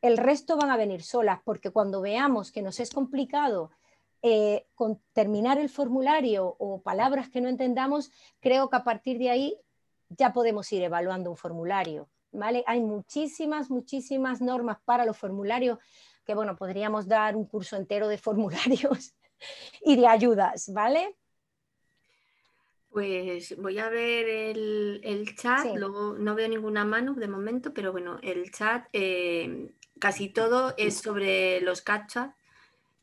el resto van a venir solas, porque cuando veamos que nos es complicado eh, terminar el formulario o palabras que no entendamos, creo que a partir de ahí ya podemos ir evaluando un formulario. ¿vale? Hay muchísimas, muchísimas normas para los formularios que, bueno, podríamos dar un curso entero de formularios y de ayudas, ¿vale? Pues voy a ver el, chat, luego no veo ninguna mano de momento, pero bueno, el chat eh, casi todo es sobre los CAPTCHA,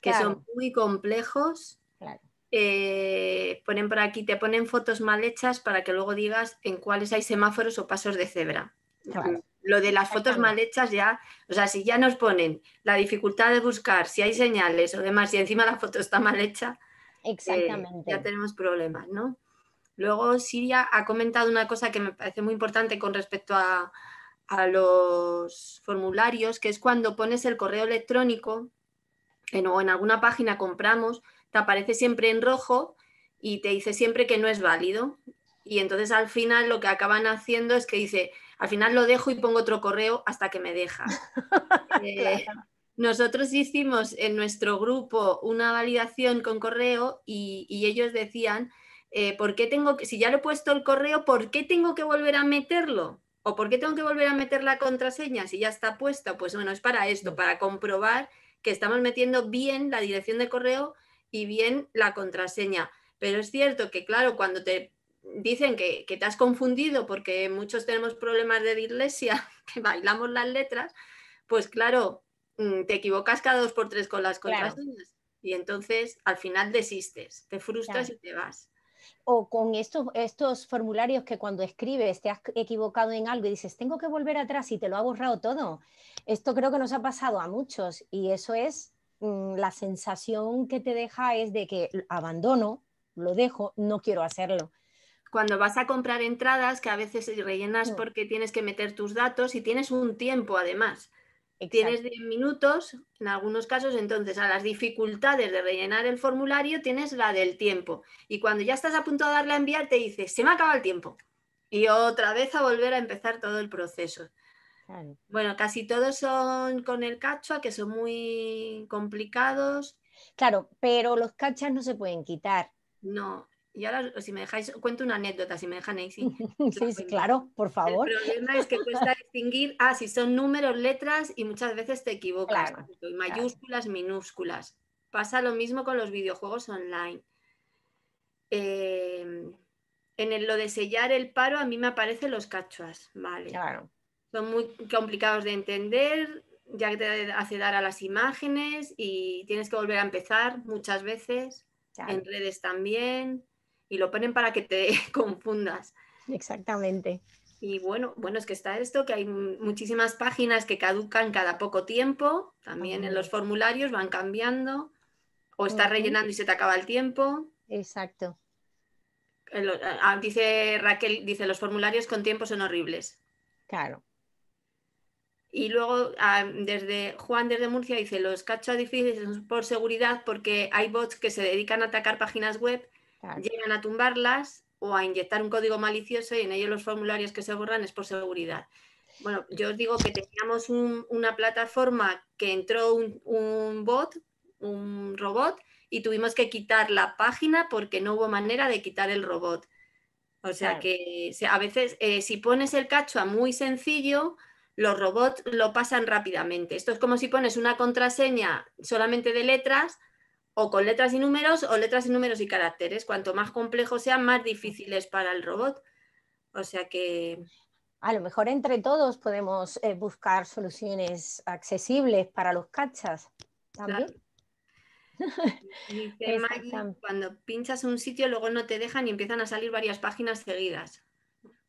que son muy complejos. Claro. Eh, ponen por aquí, te ponen fotos mal hechas para que luego digas en cuáles hay semáforos o pasos de cebra. Lo de las fotos mal hechas ya, o sea, si ya nos ponen la dificultad de buscar, si hay señales o demás, y encima la foto está mal hecha, eh, Exactamente. ya tenemos problemas, ¿no? Luego Siria ha comentado una cosa que me parece muy importante con respecto a, a los formularios, que es cuando pones el correo electrónico en, o en alguna página compramos, aparece siempre en rojo y te dice siempre que no es válido. Y entonces al final lo que acaban haciendo es que dice, al final lo dejo y pongo otro correo hasta que me deja. Eh, nosotros hicimos en nuestro grupo una validación con correo y, ellos decían, eh, ¿por qué tengo que, si ya le he puesto el correo, ¿por qué tengo que volver a meterlo? ¿O por qué tengo que volver a meter la contraseña si ya está puesta? Pues bueno, es para esto, mm. para comprobar que estamos metiendo bien la dirección de correo y bien la contraseña. Pero es cierto que, claro, cuando te dicen que, que te has confundido porque muchos tenemos problemas de dislexia, que bailamos las letras, pues claro, mm, te equivocas cada dos por tres con las contraseñas y entonces al final desistes, te frustras y te vas. O con estos, estos formularios que cuando escribes te has equivocado en algo y dices, tengo que volver atrás y te lo ha borrado todo. Esto creo que nos ha pasado a muchos y eso es Mm, la sensación que te deja es de que abandono, lo dejo, no quiero hacerlo. Cuando vas a comprar entradas, que a veces rellenas mm. porque tienes que meter tus datos y tienes un tiempo además. Tienes 10 minutos, en algunos casos, entonces a las dificultades de rellenar el formulario tienes la del tiempo. Y cuando ya estás a punto de darle a enviar, te dices, se me acaba el tiempo. Y otra vez a volver a empezar todo el proceso. Bueno, casi todos son con el cacho, que son muy complicados. Claro, pero los cachas no se pueden quitar. No, y ahora si me dejáis, cuento una anécdota, si me dejan ahí. Sí, sí, claro, por favor. El problema es que cuesta distinguir, ah, si son números, letras y muchas veces te equivocas, mayúsculas, minúsculas. Pasa lo mismo con los videojuegos online. Eh, en el, lo de sellar el paro a mí me aparecen los cachuas, ¿vale? Claro son muy complicados de entender, ya que te hace dar a las imágenes y tienes que volver a empezar muchas veces, en redes también, y lo ponen para que te confundas. Exactamente. Y bueno, bueno, es que está esto, que hay muchísimas páginas que caducan cada poco tiempo, también en los formularios van cambiando, o estás rellenando y se te acaba el tiempo. Exacto. Ah, dice Raquel, dice, los formularios con tiempo son horribles. Claro. Y luego ah, desde Juan desde Murcia dice, los cacho difíciles por seguridad porque hay bots que se dedican a atacar páginas web, llegan a tumbarlas o a inyectar un código malicioso y en ellos los formularios que se borran es por seguridad. Bueno, yo os digo que teníamos una plataforma que entró un, bot, un robot, y tuvimos que quitar la página porque no hubo manera de quitar el robot. O sea que a veces eh, si pones el cacho a muy sencillo, los robots lo pasan rápidamente. Esto es como si pones una contraseña solamente de letras o con letras y números o letras y números y caracteres. Cuanto más complejo sea, más difícil es para el robot. O sea que... A lo mejor entre todos podemos eh, buscar soluciones accesibles para los cachas también. cuando pinchas un sitio luego no te dejan y empiezan a salir varias páginas seguidas.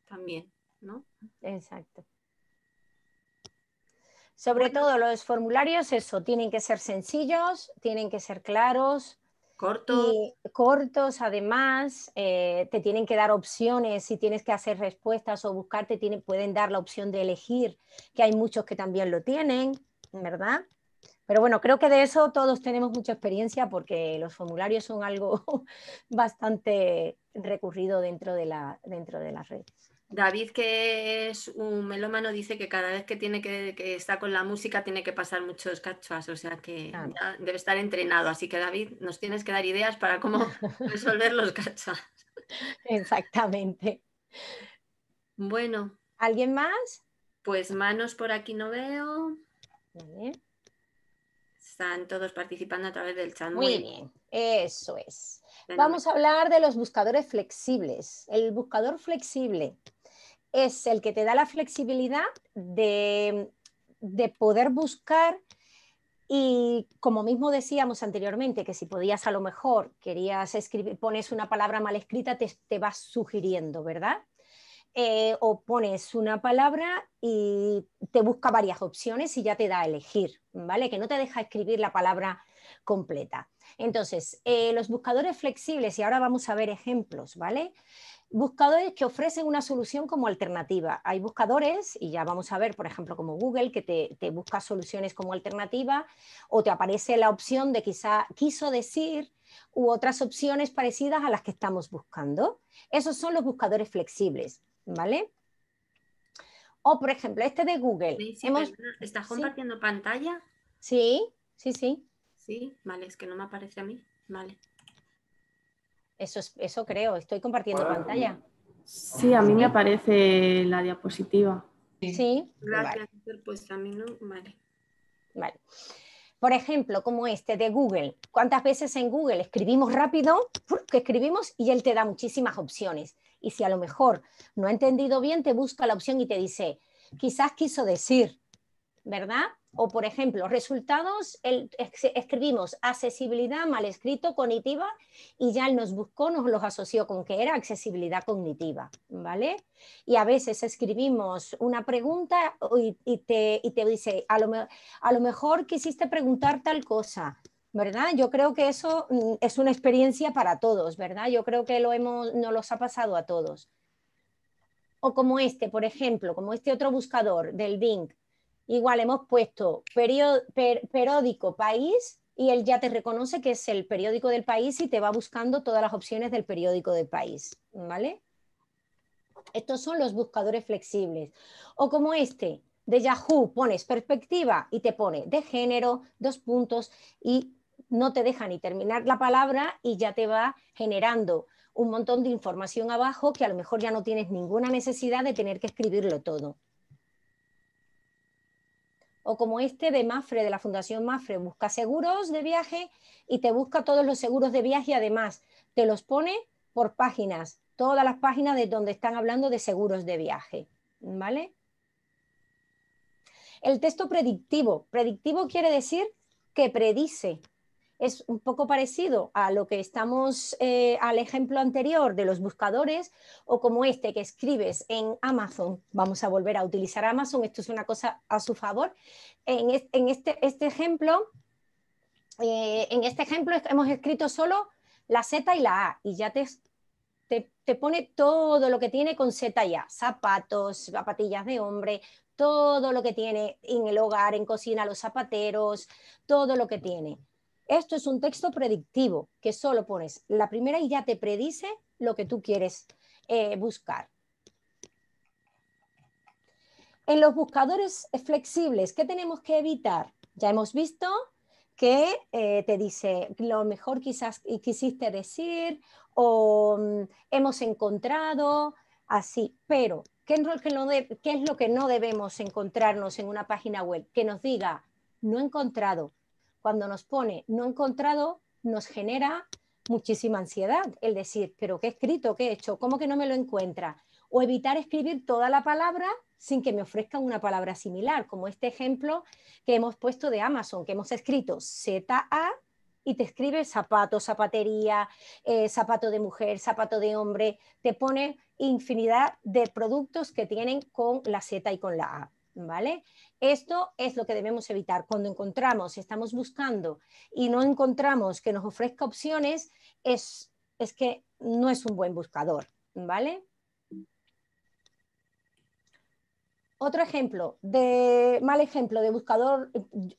También, ¿no? Exacto. Sobre todo los formularios, eso, tienen que ser sencillos, tienen que ser claros. Cortos. cortos, además, eh, te tienen que dar opciones, si tienes que hacer respuestas o buscarte, pueden dar la opción de elegir, que hay muchos que también lo tienen, ¿verdad? Pero bueno, creo que de eso todos tenemos mucha experiencia porque los formularios son algo bastante recurrido dentro de, la, dentro de las redes. David, que es un melómano, dice que cada vez que tiene que, está con la música tiene que pasar muchos cachas, o sea que debe estar entrenado. Así que David, nos tienes que dar ideas para cómo resolver los cachas. Exactamente. Bueno. ¿Alguien más? Pues manos por aquí no veo. Están todos participando a través del chat. Muy, bien, eso es. Vamos a hablar de los buscadores flexibles. El buscador flexible es el que te da la flexibilidad de, poder buscar y como mismo decíamos anteriormente, que si podías a lo mejor, querías escribir, pones una palabra mal escrita, te, te vas sugiriendo, ¿verdad? Eh, o pones una palabra y te busca varias opciones y ya te da a elegir, ¿vale? Que no te deja escribir la palabra completa. Entonces, eh, los buscadores flexibles, y ahora vamos a ver ejemplos, ¿vale? buscadores que ofrecen una solución como alternativa. Hay buscadores, y ya vamos a ver, por ejemplo, como Google, que te, busca soluciones como alternativa, o te aparece la opción de quizá quiso decir u otras opciones parecidas a las que estamos buscando. Esos son los buscadores flexibles, ¿vale? O, por ejemplo, este de Google. ¿Estás compartiendo pantalla? Sí, sí, sí. Sí, vale, es que no me aparece a mí. Vale. Eso, creo, estoy compartiendo pantalla. Sí, a mí me aparece la diapositiva. Sí. Gracias, pues a mí no, vale. Vale. Por ejemplo, como este de Google. ¿Cuántas veces en Google escribimos rápido, que escribimos y él te da muchísimas opciones? Y si a lo mejor no ha entendido bien, te busca la opción y te dice, quizás quiso decir, ¿verdad? O, por ejemplo, resultados, escribimos accesibilidad mal escrito cognitiva y ya él nos buscó, nos los asoció con que era accesibilidad cognitiva, ¿vale? Y a veces escribimos una pregunta y, te, dice, a lo, mejor quisiste preguntar tal cosa, ¿verdad? Yo creo que eso mm, es una experiencia para todos, ¿verdad? Yo creo que lo hemos, nos los ha pasado a todos. O como este, por ejemplo, como este otro buscador del Bing, Igual hemos puesto periódico, país y él ya te reconoce que es el periódico del país y te va buscando todas las opciones del periódico del país, ¿vale? Estos son los buscadores flexibles. O como este, de Yahoo, pones perspectiva y te pone de género, dos puntos y no te deja ni terminar la palabra y ya te va generando un montón de información abajo que a lo mejor ya no tienes ninguna necesidad de tener que escribirlo todo o como este de Mafre, de la Fundación Mafre, busca seguros de viaje y te busca todos los seguros de viaje y además te los pone por páginas, todas las páginas de donde están hablando de seguros de viaje, ¿vale? El texto predictivo, predictivo quiere decir que predice, es un poco parecido a lo que estamos, eh, al ejemplo anterior de los buscadores o como este que escribes en Amazon. Vamos a volver a utilizar Amazon, esto es una cosa a su favor. En, este, este, ejemplo, eh, en este ejemplo hemos escrito solo la Z y la A y ya te, te, te pone todo lo que tiene con Z y A, zapatos, zapatillas de hombre, todo lo que tiene en el hogar, en cocina, los zapateros, todo lo que tiene. Esto es un texto predictivo que solo pones la primera y ya te predice lo que tú quieres eh, buscar. En los buscadores flexibles, ¿qué tenemos que evitar? Ya hemos visto que eh, te dice lo mejor quizás quisiste decir o mm, hemos encontrado, así, pero ¿qué es lo que no debemos encontrarnos en una página web? Que nos diga, no he encontrado, cuando nos pone no encontrado, nos genera muchísima ansiedad el decir, pero ¿qué he escrito? ¿Qué he hecho? ¿Cómo que no me lo encuentra? O evitar escribir toda la palabra sin que me ofrezcan una palabra similar, como este ejemplo que hemos puesto de Amazon, que hemos escrito ZA y te escribe zapato, zapatería, eh, zapato de mujer, zapato de hombre, te pone infinidad de productos que tienen con la Z y con la A. ¿vale? Esto es lo que debemos evitar. Cuando encontramos, estamos buscando y no encontramos que nos ofrezca opciones, es, que no es un buen buscador, ¿vale? Otro ejemplo, de mal ejemplo de buscador,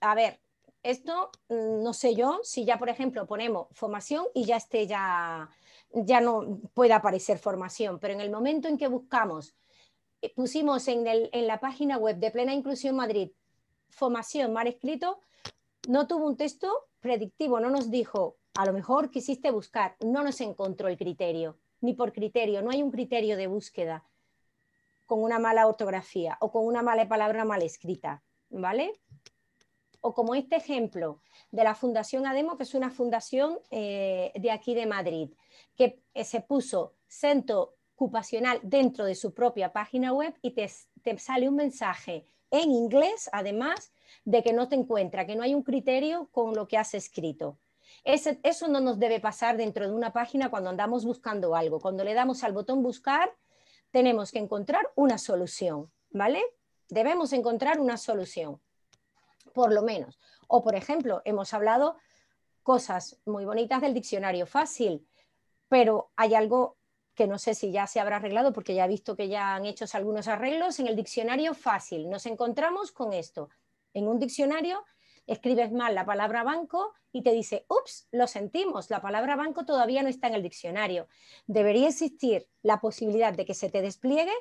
a ver, esto mm, no sé yo si ya, por ejemplo, ponemos formación y ya esté ya, ya no puede aparecer formación, pero en el momento en que buscamos pusimos en, la página web de Plena Inclusión Madrid, formación mal escrito, no tuvo un texto predictivo, no nos dijo, a lo mejor quisiste buscar, no nos encontró el criterio, ni por criterio, no hay un criterio de búsqueda con una mala ortografía o con una mala palabra mal escrita, ¿vale? O como este ejemplo de la Fundación ADEMO, que es una fundación eh, de aquí de Madrid, que eh, se puso Centro ocupacional dentro de su propia página web y te, sale un mensaje en inglés, además, de que no te encuentra, que no hay un criterio con lo que has escrito. eso no nos debe pasar dentro de una página cuando andamos buscando algo. Cuando le damos al botón buscar, tenemos que encontrar una solución, ¿vale? Debemos encontrar una solución, por lo menos. O, por ejemplo, hemos hablado cosas muy bonitas del diccionario fácil, pero hay algo que no sé si ya se habrá arreglado porque ya he visto que ya han hecho algunos arreglos, en el diccionario fácil nos encontramos con esto. En un diccionario escribes mal la palabra banco y te dice, ups, lo sentimos, la palabra banco todavía no está en el diccionario. Debería existir la posibilidad de que se te despliegue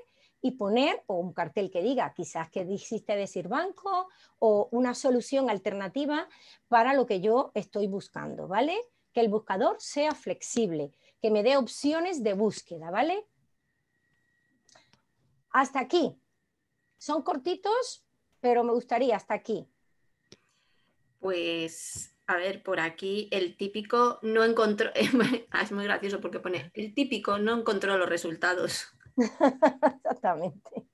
y poner o un cartel que diga, quizás que dijiste decir banco o una solución alternativa para lo que yo estoy buscando, ¿vale? Que el buscador sea flexible que me dé opciones de búsqueda, ¿vale? Hasta aquí. Son cortitos, pero me gustaría hasta aquí. Pues, a ver, por aquí el típico no encontró, ah, es muy gracioso porque pone, el típico no encontró los resultados. Exactamente.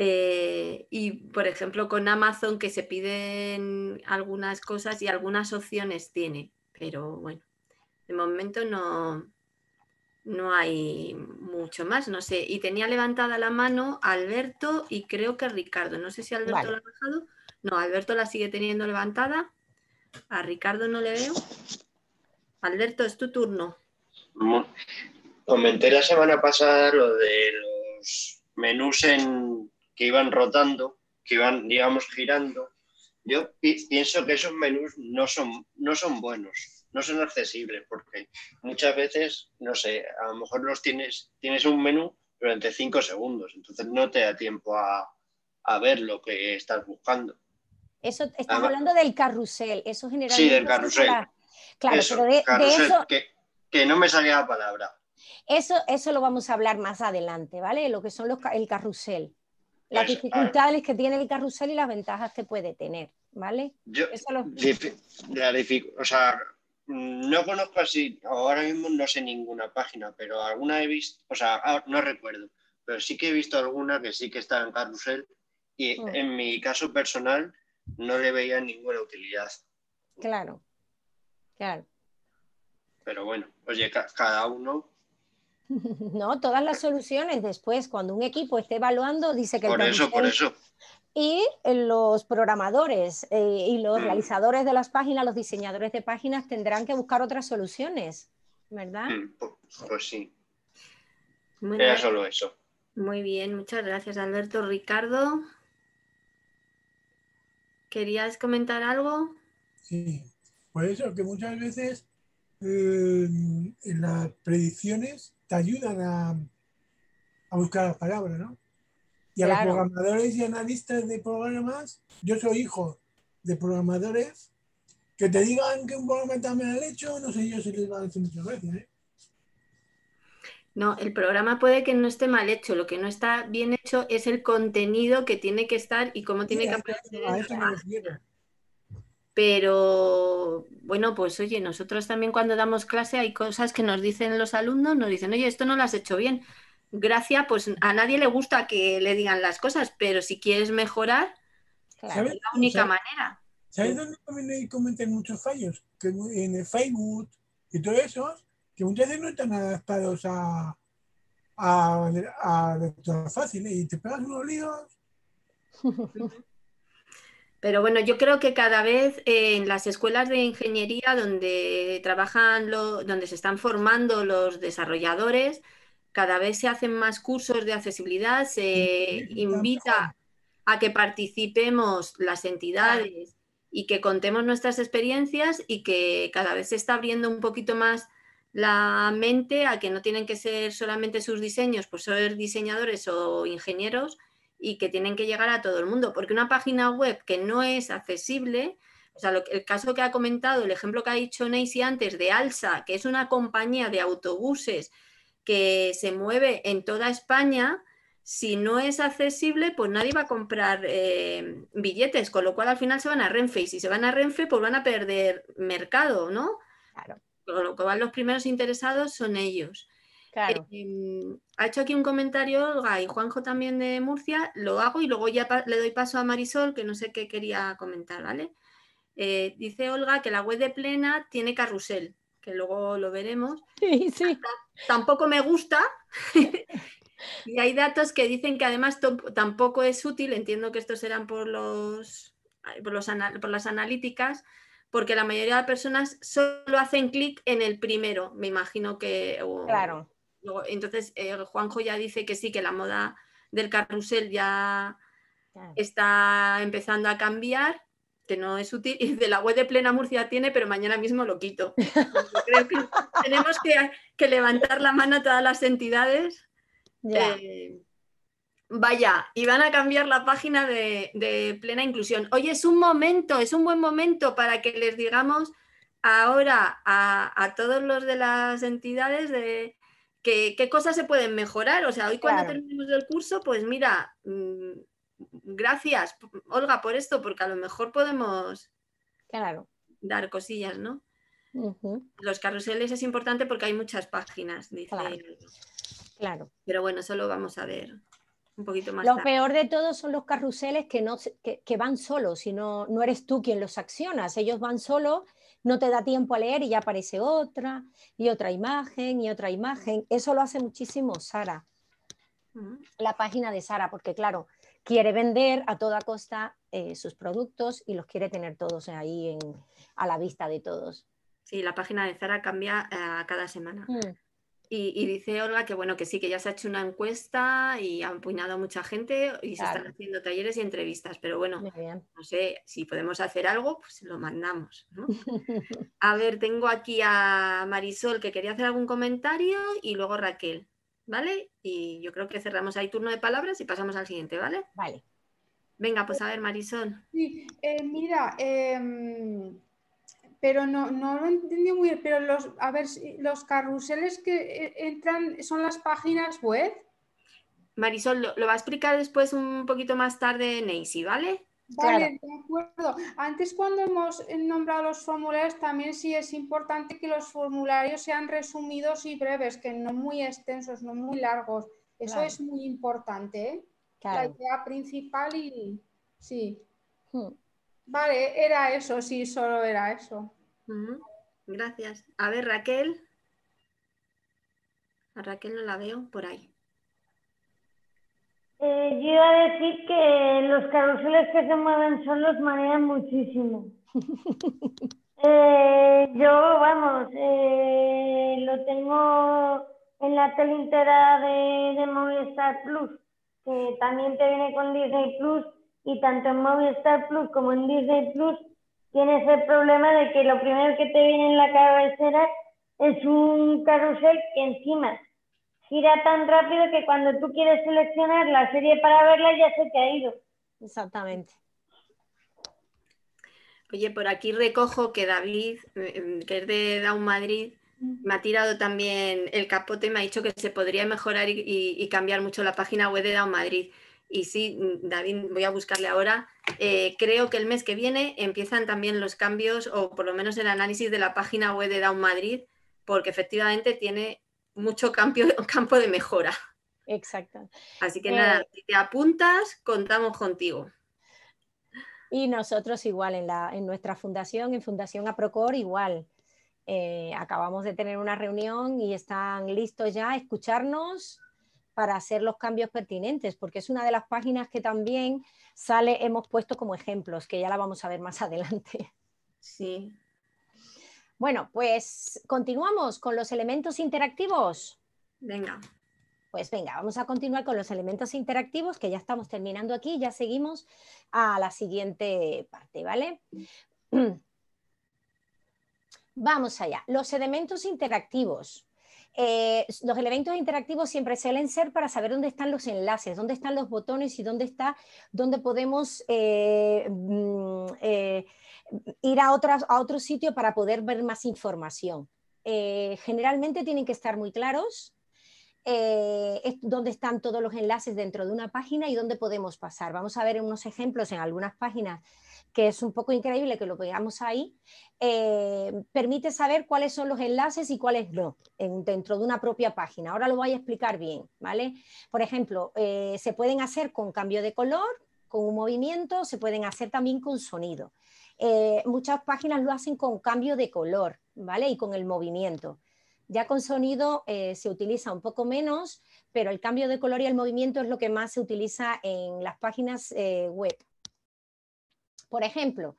Eh, y por ejemplo con Amazon que se piden algunas cosas y algunas opciones tiene, pero bueno. De momento no, no hay mucho más, no sé. Y tenía levantada la mano Alberto y creo que Ricardo. No sé si Alberto la ha bajado. No, Alberto la sigue teniendo levantada. A Ricardo no le veo. Alberto, es tu turno. Comenté pues la semana pasada lo de los menús en, que iban rotando, que iban, digamos, girando. Yo pienso que esos menús no son, no son buenos no son accesibles porque muchas veces, no sé, a lo mejor los tienes, tienes un menú durante cinco segundos, entonces no te da tiempo a, ver lo que estás buscando. Eso, estás hablando del carrusel, eso generalmente... Sí, del carrusel. Claro, pero de, eso... Que, no me salía la palabra. Eso, eso lo vamos a hablar más adelante, ¿vale? Lo que son los, el carrusel. Las pues, dificultades que tiene el carrusel y las ventajas que puede tener, ¿vale? o sea, Mm, no conozco así, ahora mismo no sé ninguna página, pero alguna he visto, o sea, ah, no recuerdo, pero sí que he visto alguna que sí que está en carrusel y mm. en mi caso personal no le veía ninguna utilidad. Claro, claro. Pero bueno, oye, cada uno. No, todas las soluciones después, cuando un equipo esté evaluando, dice que... Por eso, por eso. Y eh, los programadores eh, y los realizadores de las páginas, los diseñadores de páginas, tendrán que buscar otras soluciones, ¿verdad? Mm, pues sí. Era solo eso. Muy bien, muchas gracias, Alberto. Ricardo, ¿querías comentar algo? Sí, pues eso que muchas veces em, las predicciones te ayudan a, a buscar la palabra, ¿no? Y a los programadores y analistas de programas, yo soy hijo de programadores, que te digan que un programa está mal hecho, no sé yo si les va a decir muchas veces ¿eh? No, el programa puede que no esté mal hecho, lo que no está bien hecho es el contenido que tiene que estar y cómo tiene que aparecer. pero bueno, pues oye, nosotros también cuando damos clase hay cosas que nos dicen los alumnos, nos dicen, oye, esto no lo has hecho bien gracia, pues a nadie le gusta que le digan las cosas, pero si quieres mejorar, es la única manera. ¿Sabes dónde también cometen muchos fallos? Que en el Facebook y todo eso, que muchas veces no están adaptados a, a, a fácil y te pegas unos líos. Pero bueno, yo creo que cada vez eh, en las escuelas de ingeniería donde trabajan, los, donde se están formando los desarrolladores, cada vez se hacen más cursos de accesibilidad, se invita a que participemos las entidades y que contemos nuestras experiencias y que cada vez se está abriendo un poquito más la mente a que no tienen que ser solamente sus diseños por pues ser diseñadores o ingenieros y que tienen que llegar a todo el mundo. Porque una página web que no es accesible, o sea, el caso que ha comentado, el ejemplo que ha dicho Neisy antes de Alsa, que es una compañía de autobuses que se mueve en toda España, si no es accesible, pues nadie va a comprar eh, billetes, con lo cual al final se van a Renfe. Y si se van a Renfe, pues van a perder mercado, ¿no? Claro. Con lo cual los primeros interesados son ellos. Claro. Eh, ha hecho aquí un comentario Olga y Juanjo también de Murcia, lo hago y luego ya le doy paso a Marisol, que no sé qué quería comentar, ¿vale? Eh, dice Olga que la web de Plena tiene carrusel, que luego lo veremos. Sí, sí tampoco me gusta. y hay datos que dicen que además tampoco es útil, entiendo que estos eran por, los, por, los por las analíticas, porque la mayoría de personas solo hacen clic en el primero, me imagino que... claro. entonces, eh, Juanjo ya dice que sí, que la moda del carrusel ya está empezando a cambiar que no es útil, y de la web de Plena Murcia tiene, pero mañana mismo lo quito. Creo que tenemos que, levantar la mano a todas las entidades. Eh, vaya, y van a cambiar la página de, Plena Inclusión. Hoy es un momento, es un buen momento para que les digamos ahora a, todos los de las entidades de, qué cosas se pueden mejorar. O sea, hoy cuando terminemos el curso, pues mira, mm, gracias, Olga, por esto, porque a lo mejor podemos claro. dar cosillas, ¿no? Los carruseles es importante porque hay muchas páginas, dice. Claro. Pero bueno, solo vamos a ver un poquito más. Lo peor de todo son los carruseles que, no, van solos, si no, no eres tú quien los accionas, ellos van solos no te da tiempo a leer y ya aparece otra, y otra imagen, y otra imagen. Eso lo hace muchísimo Sara, mm. la página de Sara, porque claro, quiere vender a toda costa eh, sus productos y los quiere tener todos ahí a la vista de todos. Sí, la página de Zara cambia eh, cada semana. Mm. Y, dice Olga que bueno, que sí, que ya se ha hecho una encuesta y han empuñado a mucha gente y se están haciendo talleres y entrevistas, pero bueno, no sé, si podemos hacer algo, pues lo mandamos. a ver, tengo aquí a Marisol que quería hacer algún comentario y luego Raquel. ¿vale? Y yo creo que cerramos ahí turno de palabras y pasamos al siguiente, ¿vale? Vale. Venga, pues a ver, Marisol. Sí, eh, mira, em, pero no, lo entendí muy bien, pero los, a ver, los carruseles que eh, entran son las páginas web. Marisol, lo, va a explicar después un poquito más tarde Neisy, ¿vale? Vale, de acuerdo. Antes cuando hemos eh, nombrado los formularios, también sí es importante que los formularios sean resumidos y breves, que no muy extensos, no muy largos. Eso es muy importante, ¿eh? claro. La idea principal y sí. Hmm. Vale, era eso, sí, solo era eso. Mm, gracias. A ver, Raquel. A Raquel no la veo por ahí. Eh, yo iba a decir que los carruseles que se mueven solos marean muchísimo. Eh, yo, vamos, eh, lo tengo en la tele entera de, de Movistar Plus, que también te viene con Disney Plus, y tanto en Movistar Plus como en Disney Plus tienes el problema de que lo primero que te viene en la cabecera es un carrusel que encima gira tan rápido que cuando tú quieres seleccionar la serie para verla ya se te ha ido. Exactamente. Oye, por aquí recojo que David, em, que es de Down Madrid, me ha tirado también el capote y me ha dicho que se podría mejorar y, cambiar mucho la página web de Down Madrid. Y sí, David, voy a buscarle ahora. Eh, creo que el mes que viene empiezan también los cambios o por lo menos el análisis de la página web de Down Madrid, porque efectivamente tiene mucho campo, campo de mejora. Exacto. Así que eh, nada, si te apuntas, contamos contigo. Y nosotros igual en, nuestra fundación, en Fundación Aprocor, igual. Eh, acabamos de tener una reunión y están listos ya a escucharnos para hacer los cambios pertinentes, porque es una de las páginas que también sale, hemos puesto como ejemplos, que ya la vamos a ver más adelante. Sí, bueno, pues continuamos con los elementos interactivos. Venga. Pues venga, vamos a continuar con los elementos interactivos que ya estamos terminando aquí, ya seguimos a la siguiente parte, ¿vale? Vamos allá, los elementos interactivos. Eh, los elementos interactivos siempre suelen ser para saber dónde están los enlaces, dónde están los botones y dónde está, dónde podemos eh, mm, eh, ir a, otro sitio para poder ver más información. Eh, generalmente tienen que estar muy claros eh, dónde están todos los enlaces dentro de una página y dónde podemos pasar. Vamos a ver unos ejemplos en algunas páginas que es un poco increíble que lo veamos ahí, eh, permite saber cuáles son los enlaces y cuáles no dentro de una propia página. Ahora lo voy a explicar bien, ¿vale? Por ejemplo, se pueden hacer con cambio de color, con un movimiento, se pueden hacer también con sonido. Eh, muchas páginas lo hacen con cambio de color, Y con el movimiento. Ya con sonido eh, se utiliza un poco menos, pero el cambio de color y el movimiento es lo que más se utiliza en las páginas eh, web. Por ejemplo,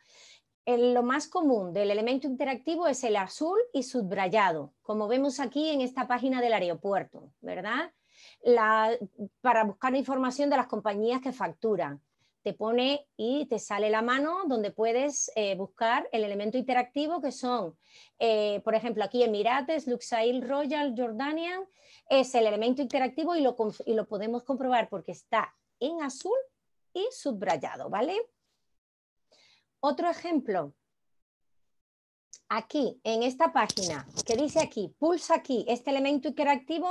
lo más común del elemento interactivo es el azul y subrayado, como vemos aquí en esta página del aeropuerto, ¿verdad? para buscar información de las compañías que facturan te pone y te sale la mano donde puedes eh, buscar el elemento interactivo que son, eh, por ejemplo, aquí Emirates, Luxail Royal, Jordanian, es el elemento interactivo y lo, y lo podemos comprobar porque está en azul y subrayado, ¿vale? Otro ejemplo, aquí, en esta página, que dice aquí, pulsa aquí, este elemento interactivo,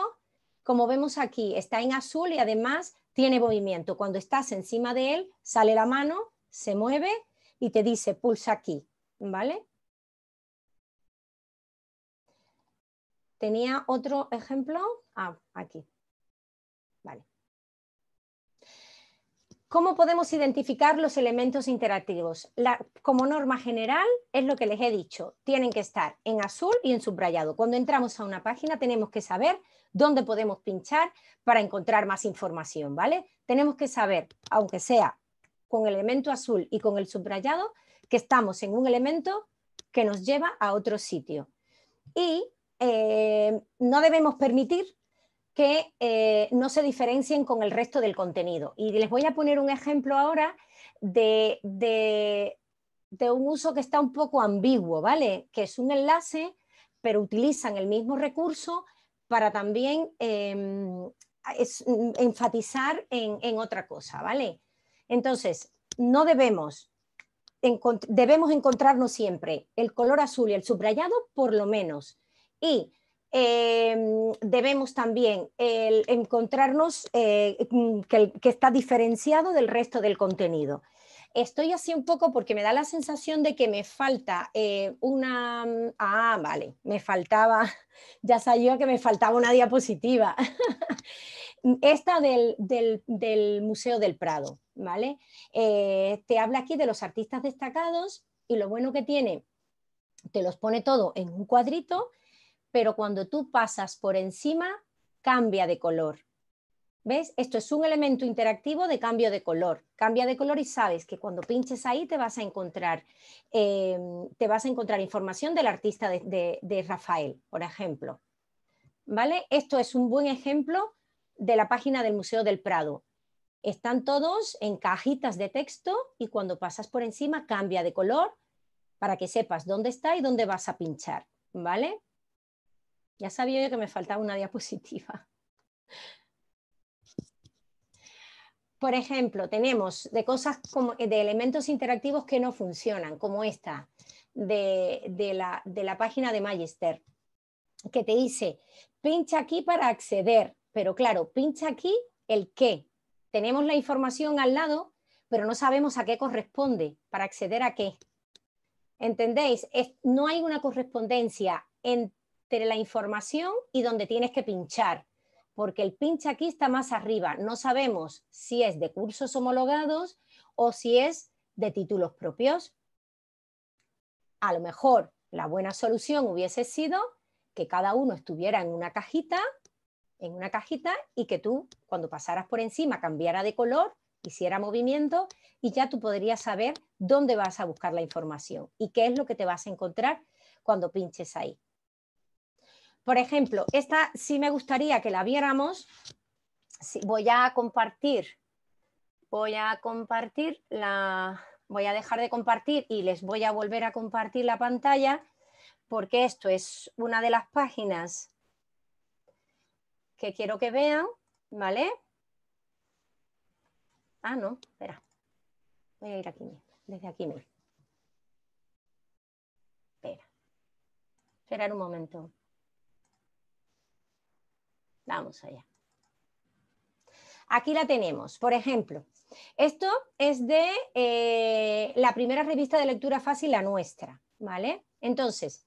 como vemos aquí, está en azul y además tiene movimiento. Cuando estás encima de él, sale la mano, se mueve y te dice pulsa aquí, ¿vale? Tenía otro ejemplo. Ah, aquí. ¿Cómo podemos identificar los elementos interactivos? como norma general, es lo que les he dicho, tienen que estar en azul y en subrayado. Cuando entramos a una página tenemos que saber dónde podemos pinchar para encontrar más información, ¿vale? Tenemos que saber, aunque sea con el elemento azul y con el subrayado, que estamos en un elemento que nos lleva a otro sitio. Y eh, no debemos permitir que eh, no se diferencien con el resto del contenido. Y les voy a poner un ejemplo ahora de, un uso que está un poco ambiguo, ¿vale? Que es un enlace, pero utilizan el mismo recurso para también em, mm, enfatizar en, otra cosa, ¿vale? Entonces, no debemos, debemos encontrarnos siempre el color azul y el subrayado, por lo menos. Y Em, debemos también encontrarnos eh, mm, que, está diferenciado del resto del contenido. Estoy así un poco porque me da la sensación de que me falta eh, una... Mm, ah, vale, me faltaba, ya sabía que me faltaba una diapositiva. Esta del, del, Museo del Prado, ¿vale? Eh, te habla aquí de los artistas destacados y lo bueno que tiene, te los pone todo en un cuadrito pero cuando tú pasas por encima, cambia de color. ¿Ves? Esto es un elemento interactivo de cambio de color. Cambia de color y sabes que cuando pinches ahí te vas a encontrar, em, te vas a encontrar información del artista de Rafael, por ejemplo. ¿Vale? Esto es un buen ejemplo de la página del Museo del Prado. Están todos en cajitas de texto y cuando pasas por encima cambia de color para que sepas dónde está y dónde vas a pinchar. ¿Vale? Ya sabía yo que me faltaba una diapositiva. Por ejemplo, tenemos de cosas como de elementos interactivos que no funcionan, como esta de, la, página de Magister, que te dice, pincha aquí para acceder, pero claro, pincha aquí el qué. Tenemos la información al lado, pero no sabemos a qué corresponde, para acceder a qué. ¿Entendéis? no hay una correspondencia entre tener la información y dónde tienes que pinchar, porque el pincha aquí está más arriba. No sabemos si es de cursos homologados o si es de títulos propios. A lo mejor la buena solución hubiese sido que cada uno estuviera en una cajita, en una cajita y que tú cuando pasaras por encima cambiara de color, hiciera movimiento y ya tú podrías saber dónde vas a buscar la información y qué es lo que te vas a encontrar cuando pinches ahí. Por ejemplo, esta sí me gustaría que la viéramos. voy a compartir, voy a compartir la, voy a dejar de compartir y les voy a volver a compartir la pantalla porque esto es una de las páginas que quiero que vean, ¿vale? Ah, no, espera. Voy a ir aquí desde aquí mismo. Espera. Esperar un momento. Vamos allá. Aquí la tenemos, por ejemplo. Esto es de eh, la primera revista de lectura fácil, la nuestra, ¿vale? Entonces,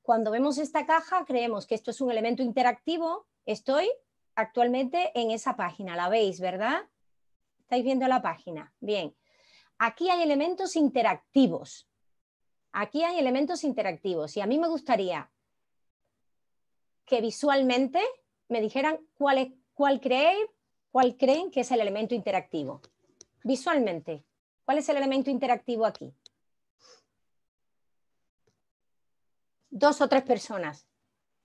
cuando vemos esta caja, creemos que esto es un elemento interactivo. Estoy actualmente en esa página, la veis, ¿verdad? ¿Estáis viendo la página? Bien. Aquí hay elementos interactivos. Aquí hay elementos interactivos y a mí me gustaría que visualmente me dijeran cuál, es, cuál, creen, cuál creen que es el elemento interactivo. Visualmente, ¿cuál es el elemento interactivo aquí? Dos o tres personas.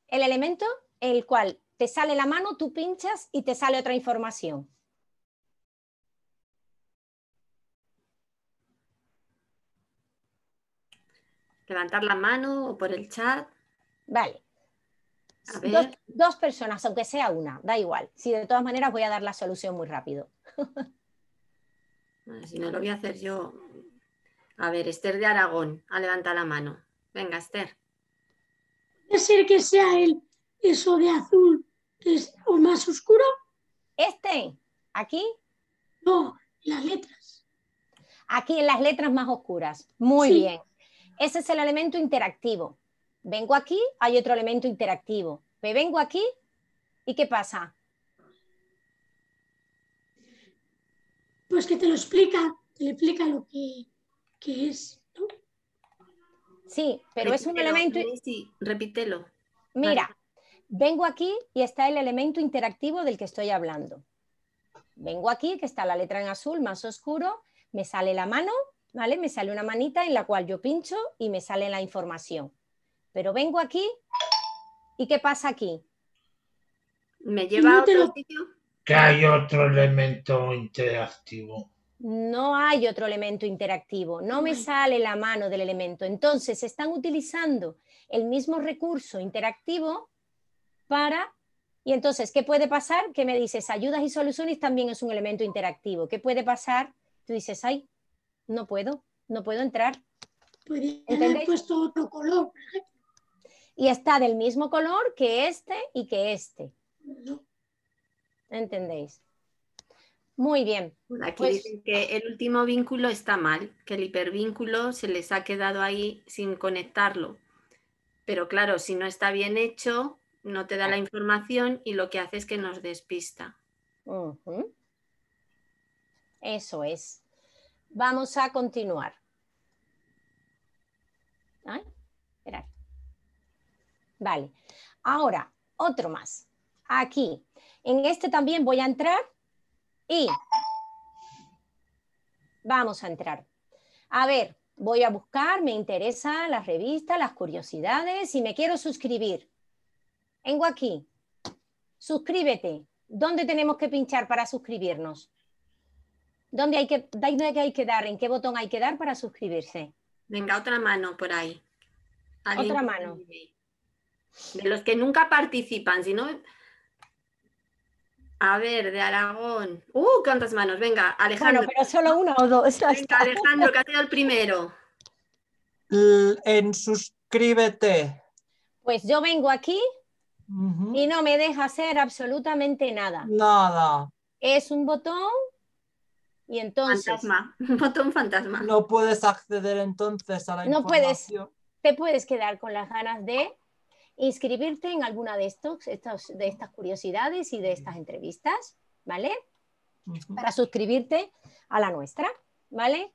El elemento en el cual te sale la mano, tú pinchas y te sale otra información. Levantar la mano o por el chat. Vale. Dos, personas, aunque sea una, da igual. Si de todas maneras voy a dar la solución muy rápido. Ah, si no lo voy a hacer yo. A ver, Esther de Aragón, a levantar la mano. Venga, Esther. Puede ser que sea el eso de azul, es o más oscuro. Este, aquí. No, las letras. Aquí en las letras más oscuras. Muy bien. Ese es el elemento interactivo. Vengo aquí, hay otro elemento interactivo. Me vengo aquí y ¿qué pasa? Pues que te lo explica, te lo explica lo que, es. Sí, pero es un elemento... Sí, repítelo. Mira, vengo aquí y está el elemento interactivo del que estoy hablando. Vengo aquí, que está la letra en azul más oscuro, me sale la mano, ¿vale? Me sale una manita en la cual yo pincho y me sale la información. Pero vengo aquí y ¿qué pasa aquí? ¿Me lleva a otro sitio? Que hay otro elemento interactivo. No hay otro elemento interactivo, no me sale la mano del elemento. Entonces están utilizando el mismo recurso interactivo para... Y entonces, ¿qué puede pasar? Que me dices, ayudas y soluciones también es un elemento interactivo. ¿Qué puede pasar? Tú dices, ay, no puedo, no puedo entrar. haber puesto otro color, y está del mismo color que este y que este. ¿Entendéis? Muy bien. Aquí pues dicen que el último vínculo está mal, que el hipervínculo se les ha quedado ahí sin conectarlo. Pero claro, si no está bien hecho, no te da la información y lo que hace es que nos despista. Eso es. Vamos a continuar. Espera. Vale. Ahora, otro más. Aquí. En este también voy a entrar y vamos a entrar. A ver, voy a buscar, me interesa las revistas, las curiosidades y me quiero suscribir. Vengo aquí. Suscríbete. ¿Dónde tenemos que pinchar para suscribirnos? ¿Dónde hay que, hay que dar? ¿En qué botón hay que dar para suscribirse? Venga, otra mano por ahí. Otra mano de los que nunca participan, si A ver, de Aragón. ¡Uh, cuántas manos! Venga, Alejandro. pero solo una o dos. está Alejandro, que ha sido el primero. En suscríbete. Pues yo vengo aquí y no me deja hacer absolutamente nada. Nada. Es un botón y entonces... Fantasma, un botón fantasma. No puedes acceder entonces a la no Puedes, te puedes quedar con las ganas de inscribirte en alguna de, estos, de estas curiosidades y de estas entrevistas, ¿vale? Para suscribirte a la nuestra, ¿vale?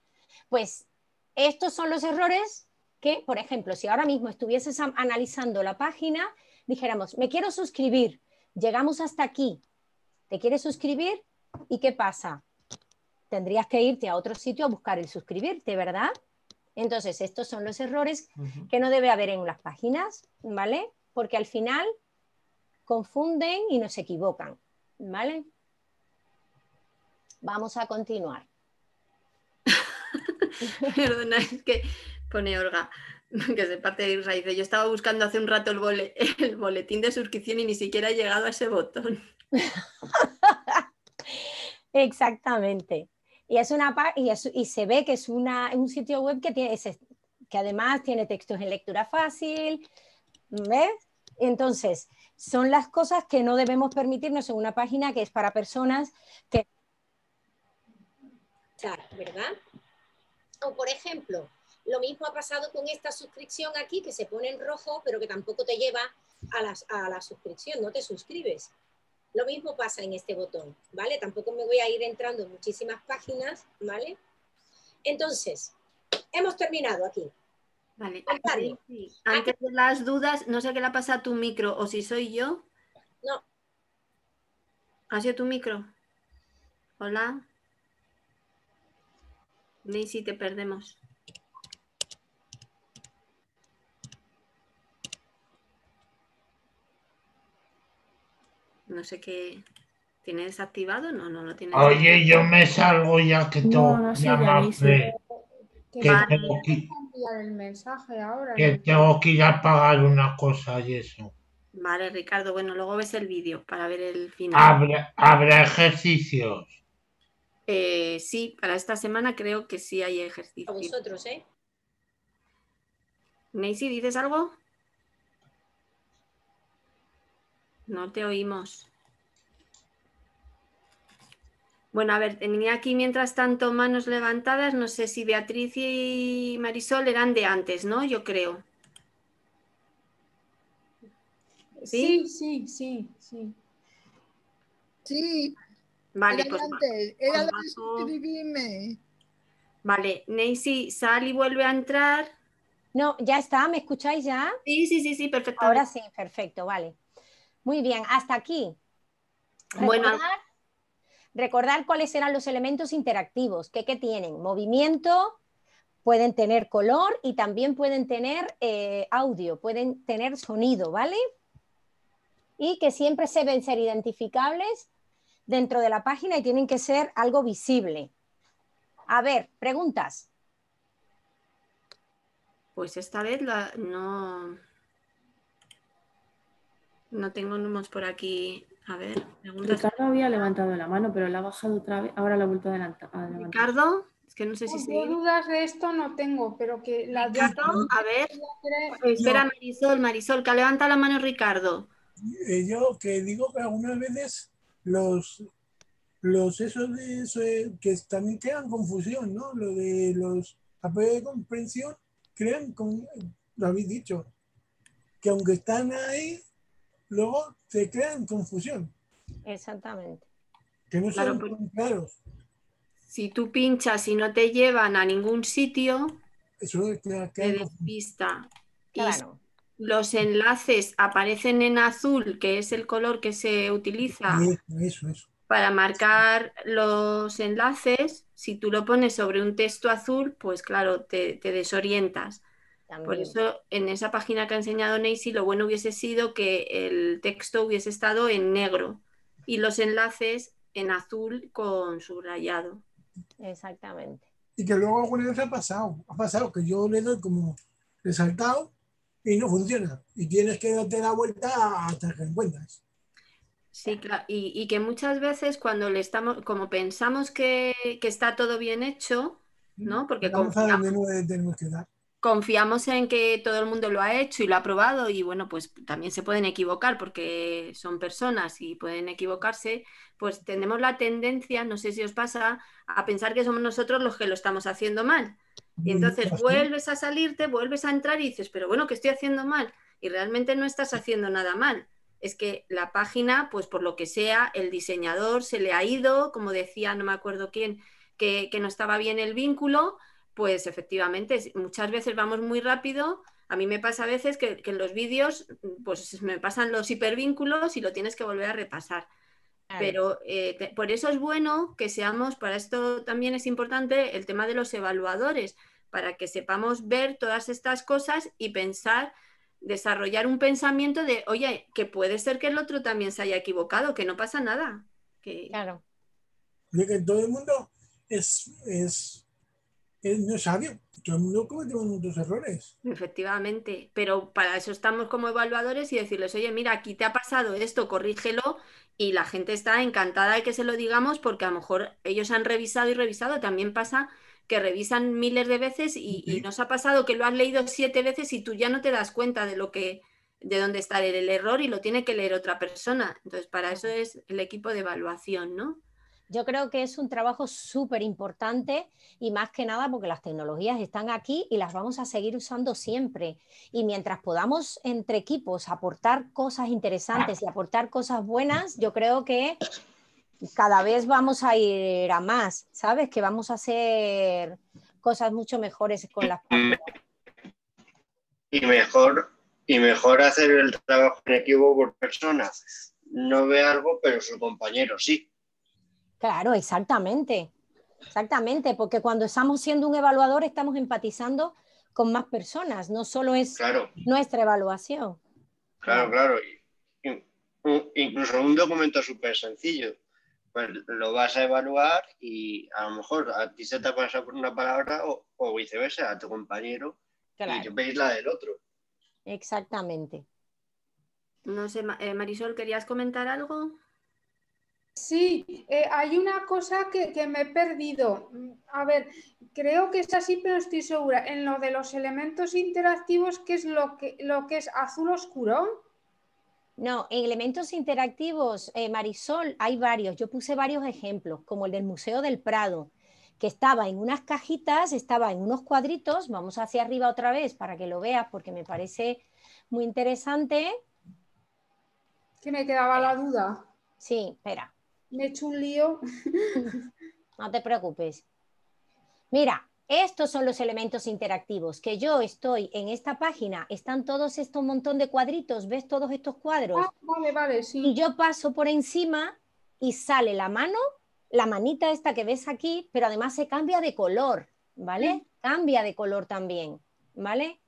Pues estos son los errores que, por ejemplo, si ahora mismo estuvieses analizando la página, dijéramos, me quiero suscribir, llegamos hasta aquí, te quieres suscribir y ¿qué pasa? Tendrías que irte a otro sitio a buscar el suscribirte, ¿verdad? Entonces, estos son los errores que no debe haber en las páginas, ¿vale? porque al final confunden y nos equivocan, ¿vale? Vamos a continuar. Perdona, es que pone Olga, que se parte de raíz. Yo estaba buscando hace un rato el, el boletín de suscripción y ni siquiera he llegado a ese botón. Exactamente. Y, es una, y, y se ve que es un sitio web que, tiene, que además tiene textos en lectura fácil, ¿ves? Entonces, son las cosas que no debemos permitirnos en una página que es para personas que... ¿Verdad? O por ejemplo, lo mismo ha pasado con esta suscripción aquí que se pone en rojo, pero que tampoco te lleva a la, a la suscripción, no te suscribes. Lo mismo pasa en este botón, ¿vale? Tampoco me voy a ir entrando en muchísimas páginas, ¿vale? Entonces, hemos terminado aquí. Vale. Ah, Antes de las dudas, no sé qué le ha pasado a tu micro o si soy yo. No. ¿Ha sido tu micro? Hola. si te perdemos. No sé qué. ¿Tiene desactivado? No, no lo tiene. Oye, yo me salgo ya que todo. Que, tengo que el mensaje ahora. Que tengo que ir a pagar una cosa y eso. Vale, Ricardo. Bueno, luego ves el vídeo para ver el final. ¿Habrá, ejercicios? Eh, sí, para esta semana creo que sí hay ejercicios. A vosotros, ¿eh? Nancy, ¿dices algo? No te oímos. Bueno, a ver, tenía aquí mientras tanto manos levantadas, no sé si Beatriz y Marisol eran de antes, ¿no? Yo creo. Sí, sí, sí, sí. Sí. Vale, pues. Vale, Neisy, sal y vuelve a entrar. No, ya está, ¿me escucháis ya? Sí, sí, sí, sí, perfecto. Ahora sí, perfecto, vale. Muy bien, hasta aquí. Bueno, recordar cuáles eran los elementos interactivos, que, tienen movimiento, pueden tener color y también pueden tener eh, audio, pueden tener sonido, ¿vale? Y que siempre se deben ser identificables dentro de la página y tienen que ser algo visible. A ver, preguntas. Pues esta vez no, no tengo números por aquí a ver, Ricardo había levantado la mano, pero la ha bajado otra vez. Ahora la ha vuelto a, levantar. Ricardo, es que no sé si. tengo pues dudas de esto no tengo, pero que la. Ricardo, a ver. Pues espera, Marisol, Marisol, que levanta la mano Ricardo. Eh, yo que digo que algunas veces los los esos de eso eh, que también crean confusión, ¿no? Lo de los apoyos de comprensión crean, con, lo habéis dicho, que aunque están ahí, luego se crean confusión. Exactamente. Que no pues, claros. Si tú pinchas y no te llevan a ningún sitio, Eso te, despista. Claro. los enlaces aparecen en azul, que es el color que se utiliza para marcar los enlaces. Si tú lo pones sobre un texto azul, pues claro, te desorientas. Por eso, en esa página que ha enseñado Nancy, lo bueno hubiese sido que el texto hubiese estado en negro y los enlaces en azul con subrayado. Exactamente. Y que luego alguna vez ha pasado, ha pasado que yo le doy como resaltado y no funciona. Y tienes que darte la vuelta hasta que encuentras. Sí, claro. Y, que muchas veces cuando le estamos, como pensamos que, está todo bien hecho, ¿no? Mm. Porque tenemos que dar confiamos en que todo el mundo lo ha hecho y lo ha probado y bueno, pues también se pueden equivocar porque son personas y pueden equivocarse, pues tenemos la tendencia, no sé si os pasa, a pensar que somos nosotros los que lo estamos haciendo mal. Y mm, entonces vuelves a salirte, vuelves a entrar y dices, pero bueno, que estoy haciendo mal. Y realmente no estás haciendo nada mal. Es que la página, pues por lo que sea, el diseñador se le ha ido, como decía, no me acuerdo quién, que no estaba bien el vínculo, pues efectivamente, muchas veces vamos muy rápido. A mí me pasa a veces que, en los vídeos, pues me pasan los hipervínculos y lo tienes que volver a repasar. Pero eh, por eso es bueno que seamos, para esto también es importante el tema de los evaluadores, para que sepamos ver todas estas cosas y pensar, desarrollar un pensamiento de, oye, que puede ser que el otro también se haya equivocado, que no pasa nada. Claro. que todo el mundo es, es no es sabio. Todo el mundo muchos errores. Efectivamente, pero para eso estamos como evaluadores y decirles, oye, mira, aquí te ha pasado esto, corrígelo. Y la gente está encantada de que se lo digamos porque a lo mejor ellos han revisado y revisado. También pasa que revisan miles de veces y, nos ha pasado que lo has leído siete veces y tú ya no te das cuenta de lo que, de dónde está el, error y lo tiene que leer otra persona. Entonces, para eso es el equipo de evaluación, ¿no? Yo creo que es un trabajo súper importante y más que nada porque las tecnologías están aquí y las vamos a seguir usando siempre. Y mientras podamos entre equipos aportar cosas interesantes y aportar cosas buenas, yo creo que cada vez vamos a ir a más, ¿sabes? Que vamos a hacer cosas mucho mejores con las y mejor y mejor hacer el trabajo en equipo por personas. No ve algo, pero su compañero sí. Claro, exactamente. Exactamente, porque cuando estamos siendo un evaluador estamos empatizando con más personas, no solo es nuestra evaluación. Claro, claro. Incluso un documento súper sencillo, pues lo vas a evaluar y a lo mejor a ti se te pasa por una palabra o, viceversa, a tu compañero, y veis la del otro. Exactamente. No sé, eh, Marisol, ¿querías comentar algo? Sí, eh, hay una cosa que, me he perdido. Mm, a ver, creo que es así, pero estoy segura. En lo de los elementos interactivos, ¿qué es lo que, lo que es azul oscuro? No, en elementos interactivos, eh, Marisol, hay varios. Yo puse varios ejemplos, como el del Museo del Prado, que estaba en unas cajitas, estaba en unos cuadritos. Vamos hacia arriba otra vez para que lo veas, porque me parece muy interesante. Que me quedaba la duda. Sí, espera me he hecho un lío. No te preocupes. Mira, estos son los elementos interactivos que yo estoy en esta página. Están todos estos montón de cuadritos. ¿Ves todos estos cuadros? Ah, vale, vale, sí. Y yo paso por encima y sale la mano, la manita esta que ves aquí, pero además se cambia de color, ¿vale? Mm. Cambia de color también, ¿vale?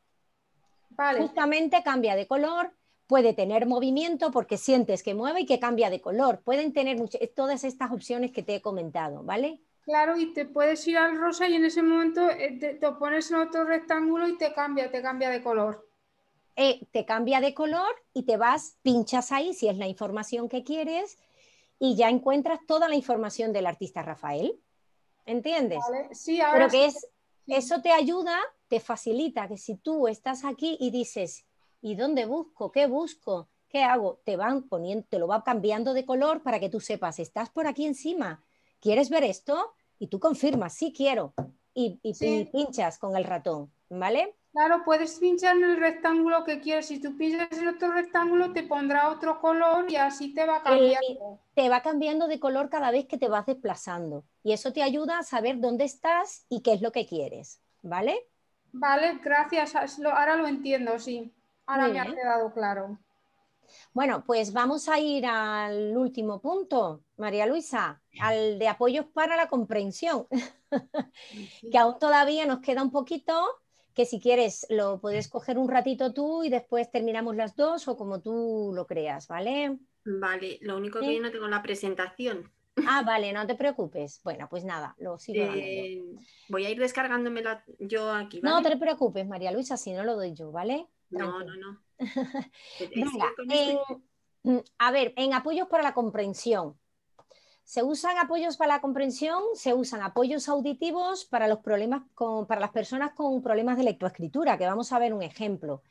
Vale. Justamente cambia de color puede tener movimiento porque sientes que mueve y que cambia de color. Pueden tener eh, todas estas opciones que te he comentado, ¿vale? Claro, y te puedes ir al rosa y en ese momento eh, te, pones en otro rectángulo y te cambia, te cambia de color. Eh, te cambia de color y te vas, pinchas ahí si es la información que quieres y ya encuentras toda la información del artista Rafael. ¿Entiendes? Sí, ahora Pero que es, eso te ayuda, te facilita que si tú estás aquí y dices, ¿Y dónde busco? ¿Qué busco? ¿Qué hago? Te van poniendo, te lo va cambiando de color para que tú sepas, estás por aquí encima. ¿Quieres ver esto? Y tú confirmas, sí quiero. Y, pinchas con el ratón, ¿vale? Claro, puedes pinchar en el rectángulo que quieres. Si tú pinchas en otro rectángulo, te pondrá otro color y así te va cambiando. te va cambiando de color cada vez que te vas desplazando. Y eso te ayuda a saber dónde estás y qué es lo que quieres. ¿Vale? Vale, gracias. Ahora lo entiendo, sí. Ahora ya me ha quedado claro. Bueno, pues vamos a ir al último punto, María Luisa, al de apoyos para la comprensión, que aún todavía nos queda un poquito, que si quieres lo puedes coger un ratito tú y después terminamos las dos o como tú lo creas, ¿vale? Vale, lo único que yo no tengo la presentación. Ah, vale, no te preocupes. Bueno, pues nada, lo sigo Voy a ir descargándome yo aquí. No te preocupes, María Luisa, si no lo doy yo, ¿vale? No, no, no. Este. Mm, a ver, en apoyos para la comprensión. ¿Se usan apoyos para la comprensión? Se usan apoyos auditivos para, los problemas con, para las personas con problemas de lectoescritura, que vamos a ver un ejemplo.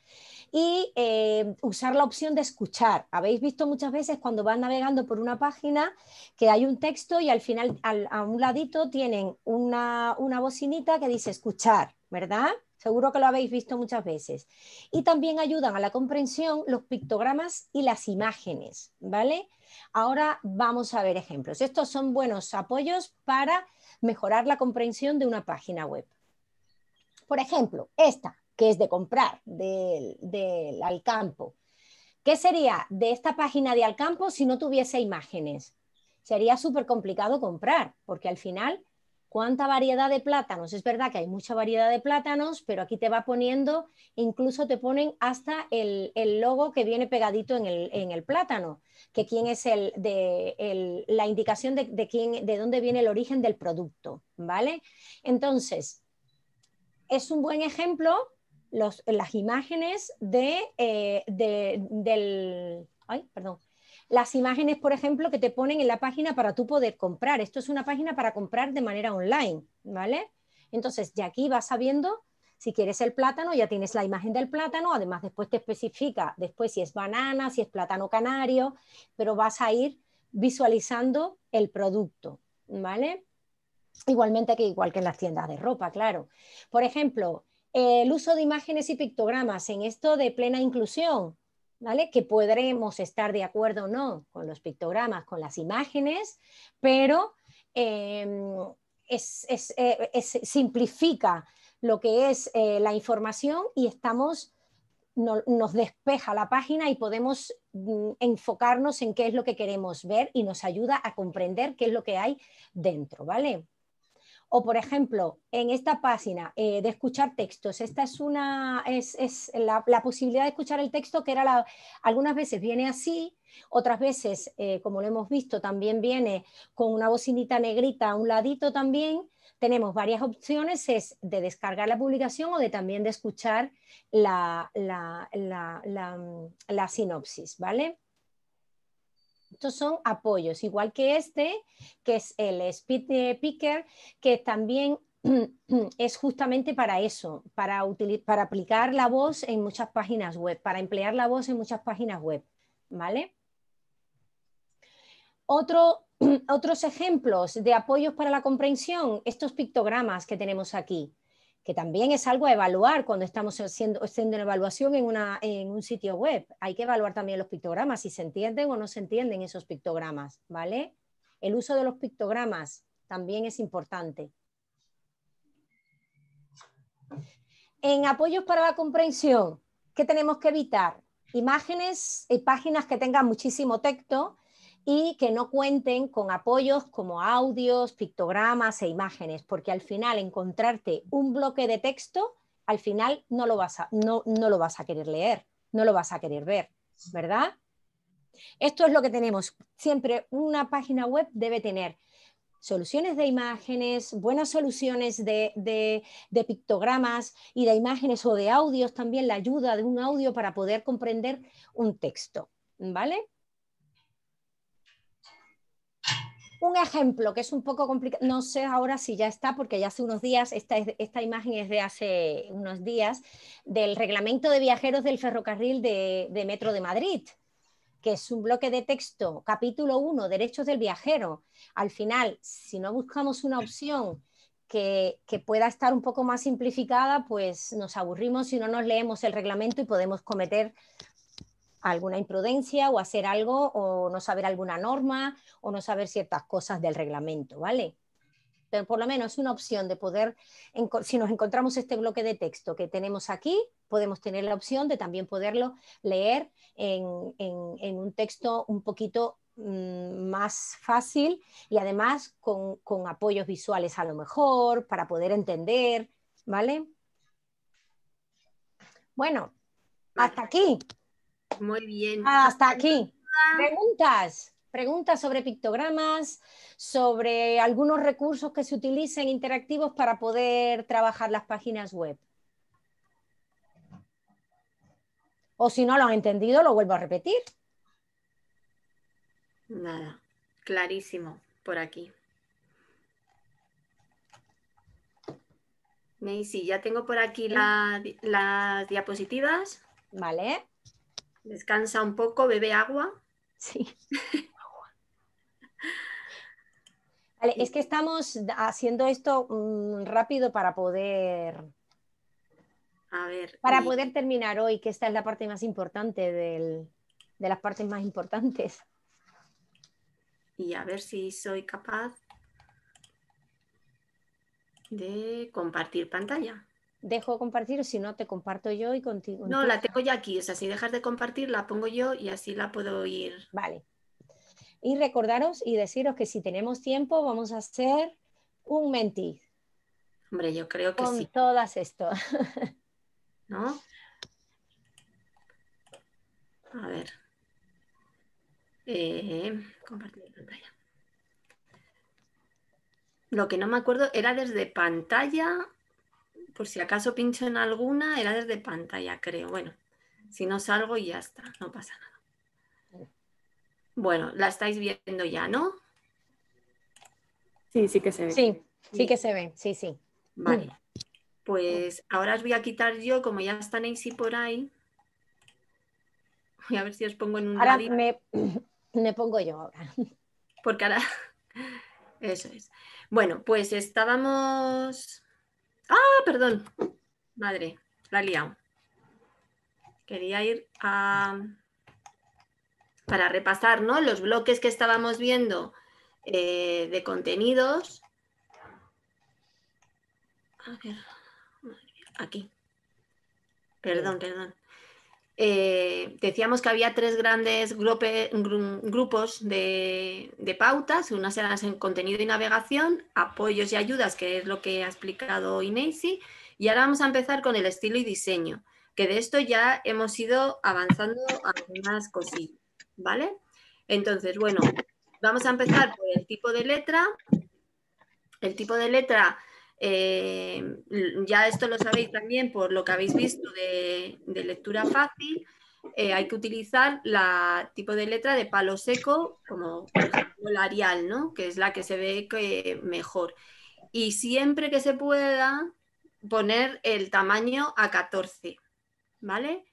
Y eh, usar la opción de escuchar. Habéis visto muchas veces cuando van navegando por una página que hay un texto y al final, a un ladito, tienen una, una bocinita que dice escuchar, ¿verdad? Seguro que lo habéis visto muchas veces. Y también ayudan a la comprensión los pictogramas y las imágenes, ¿vale? Ahora vamos a ver ejemplos. Estos son buenos apoyos para mejorar la comprensión de una página web. Por ejemplo, esta, que es de comprar, del, del Alcampo. ¿Qué sería de esta página de Alcampo si no tuviese imágenes? Sería súper complicado comprar, porque al final ¿Cuánta variedad de plátanos? Es verdad que hay mucha variedad de plátanos, pero aquí te va poniendo, incluso te ponen hasta el, logo que viene pegadito en el, plátano, que quién es el, de, la indicación de, quién, de dónde viene el origen del producto, ¿vale? Entonces, es un buen ejemplo las imágenes de, eh, de del, ay, perdón, las imágenes, por ejemplo, que te ponen en la página para tú poder comprar. Esto es una página para comprar de manera online, ¿vale? Entonces, de aquí vas sabiendo si quieres el plátano, ya tienes la imagen del plátano, además después te especifica después si es banana, si es plátano canario, pero vas a ir visualizando el producto, ¿vale? Igualmente que igual que en las tiendas de ropa, claro. Por ejemplo, el uso de imágenes y pictogramas en esto de plena inclusión, ¿vale? Que podremos estar de acuerdo o no con los pictogramas, con las imágenes, pero em, eh, simplifica lo que es eh, la información y estamos nos despeja la página y podemos mm, enfocarnos en qué es lo que queremos ver y nos ayuda a comprender qué es lo que hay dentro, ¿vale? O, por ejemplo, en esta página eh, de escuchar textos, esta es una, es, es la, posibilidad de escuchar el texto que era la, algunas veces viene así, otras veces, eh, como lo hemos visto, también viene con una bocinita negrita a un ladito también. Tenemos varias opciones, es de descargar la publicación o de también de escuchar la, la sinopsis, ¿vale? Estos son apoyos, igual que este, que es el speed picker, que también es justamente para eso, para, aplicar la voz en muchas páginas web, para emplear la voz en muchas páginas web, ¿vale? Otro, otros ejemplos de apoyos para la comprensión, estos pictogramas que tenemos aquí que también es algo a evaluar cuando estamos haciendo, haciendo una evaluación en, en un sitio web. Hay que evaluar también los pictogramas, si se entienden o no se entienden esos pictogramas, ¿vale? El uso de los pictogramas también es importante. En apoyos para la comprensión, ¿qué tenemos que evitar? Imágenes y páginas que tengan muchísimo texto, y que no cuenten con apoyos como audios, pictogramas e imágenes, porque al final encontrarte un bloque de texto, al final no lo vas a, no, lo vas a querer leer, no lo vas a querer ver, ¿verdad? Esto es lo que tenemos. Siempre una página web debe tener soluciones de imágenes, buenas soluciones de, de, de, pictogramas y de imágenes o de audios, también la ayuda de un audio para poder comprender un texto, ¿vale? un ejemplo que es un poco complicado, no sé ahora si ya está, porque ya hace unos días, esta, esta imagen es de hace unos días, del reglamento de viajeros del ferrocarril de, Metro de Madrid, que es un bloque de texto, capítulo 1, derechos del viajero. Al final, si no buscamos una opción que, que, pueda estar un poco más simplificada, pues nos aburrimos si no nos leemos el reglamento y podemos cometer alguna imprudencia o hacer algo o no saber alguna norma o no saber ciertas cosas del reglamento, ¿vale? Pero por lo menos es una opción de poder, si nos encontramos este bloque de texto que tenemos aquí, podemos tener la opción de también poderlo leer en, un texto un poquito mm, más fácil y además con, apoyos visuales a lo mejor para poder entender, ¿vale? Bueno, hasta aquí. Muy bien. Ah, hasta aquí. Preguntas. Preguntas sobre pictogramas, sobre algunos recursos que se utilicen interactivos para poder trabajar las páginas web. O si no lo han entendido, lo vuelvo a repetir. Nada, clarísimo por aquí. Maisy, ya tengo por aquí las diapositivas. Vale. Descansa un poco, bebe agua. Sí. Vale, es que estamos haciendo esto mm, rápido para poder. Para poder terminar hoy, que esta es la parte más importante de las partes más importantes. Y a ver si soy capaz de compartir pantalla dejo compartir, si no, te comparto yo y contigo. No, la tengo ya aquí, o sea, si dejas de compartir, la pongo yo y así la puedo ir. Vale. Y recordaros y deciros que si tenemos tiempo, vamos a hacer un mentir. Hombre, yo creo que sí. Con todas esto. ¿No? A ver. Eh, compartir pantalla. Lo que no me acuerdo era desde pantalla por si acaso pincho en alguna, era desde pantalla, creo. Bueno, si no salgo y ya está, no pasa nada. Bueno, la estáis viendo ya, ¿no? Sí, sí que se ve. Sí, sí que se ve, sí, sí. Vale. Pues ahora os voy a quitar yo, como ya está Nancy por ahí. Voy a ver si os pongo en un Ahora me, me, pongo yo ahora. Porque ahora. Eso es. Bueno, pues estábamos Ah, perdón. Madre, la Quería ir a... Para repasar, ¿no? Los bloques que estábamos viendo eh, de contenidos. A ver, aquí. Perdón, perdón. Eh, decíamos que había tres grandes grupos de, pautas. Unas eran en contenido y navegación, apoyos y ayudas, que es lo que ha explicado Inesi. Y ahora vamos a empezar con el estilo y diseño, que de esto ya hemos ido avanzando algunas cosillas, ¿vale? Entonces, bueno, vamos a empezar por el tipo de letra. El tipo de letra eh, ya esto lo sabéis también por lo que habéis visto de, lectura fácil. Eh, hay que utilizar la tipo de letra de palo seco, como por ejemplo Arial, ¿no? que es la que se ve que mejor. Y siempre que se pueda, poner el tamaño a 14. ¿Vale?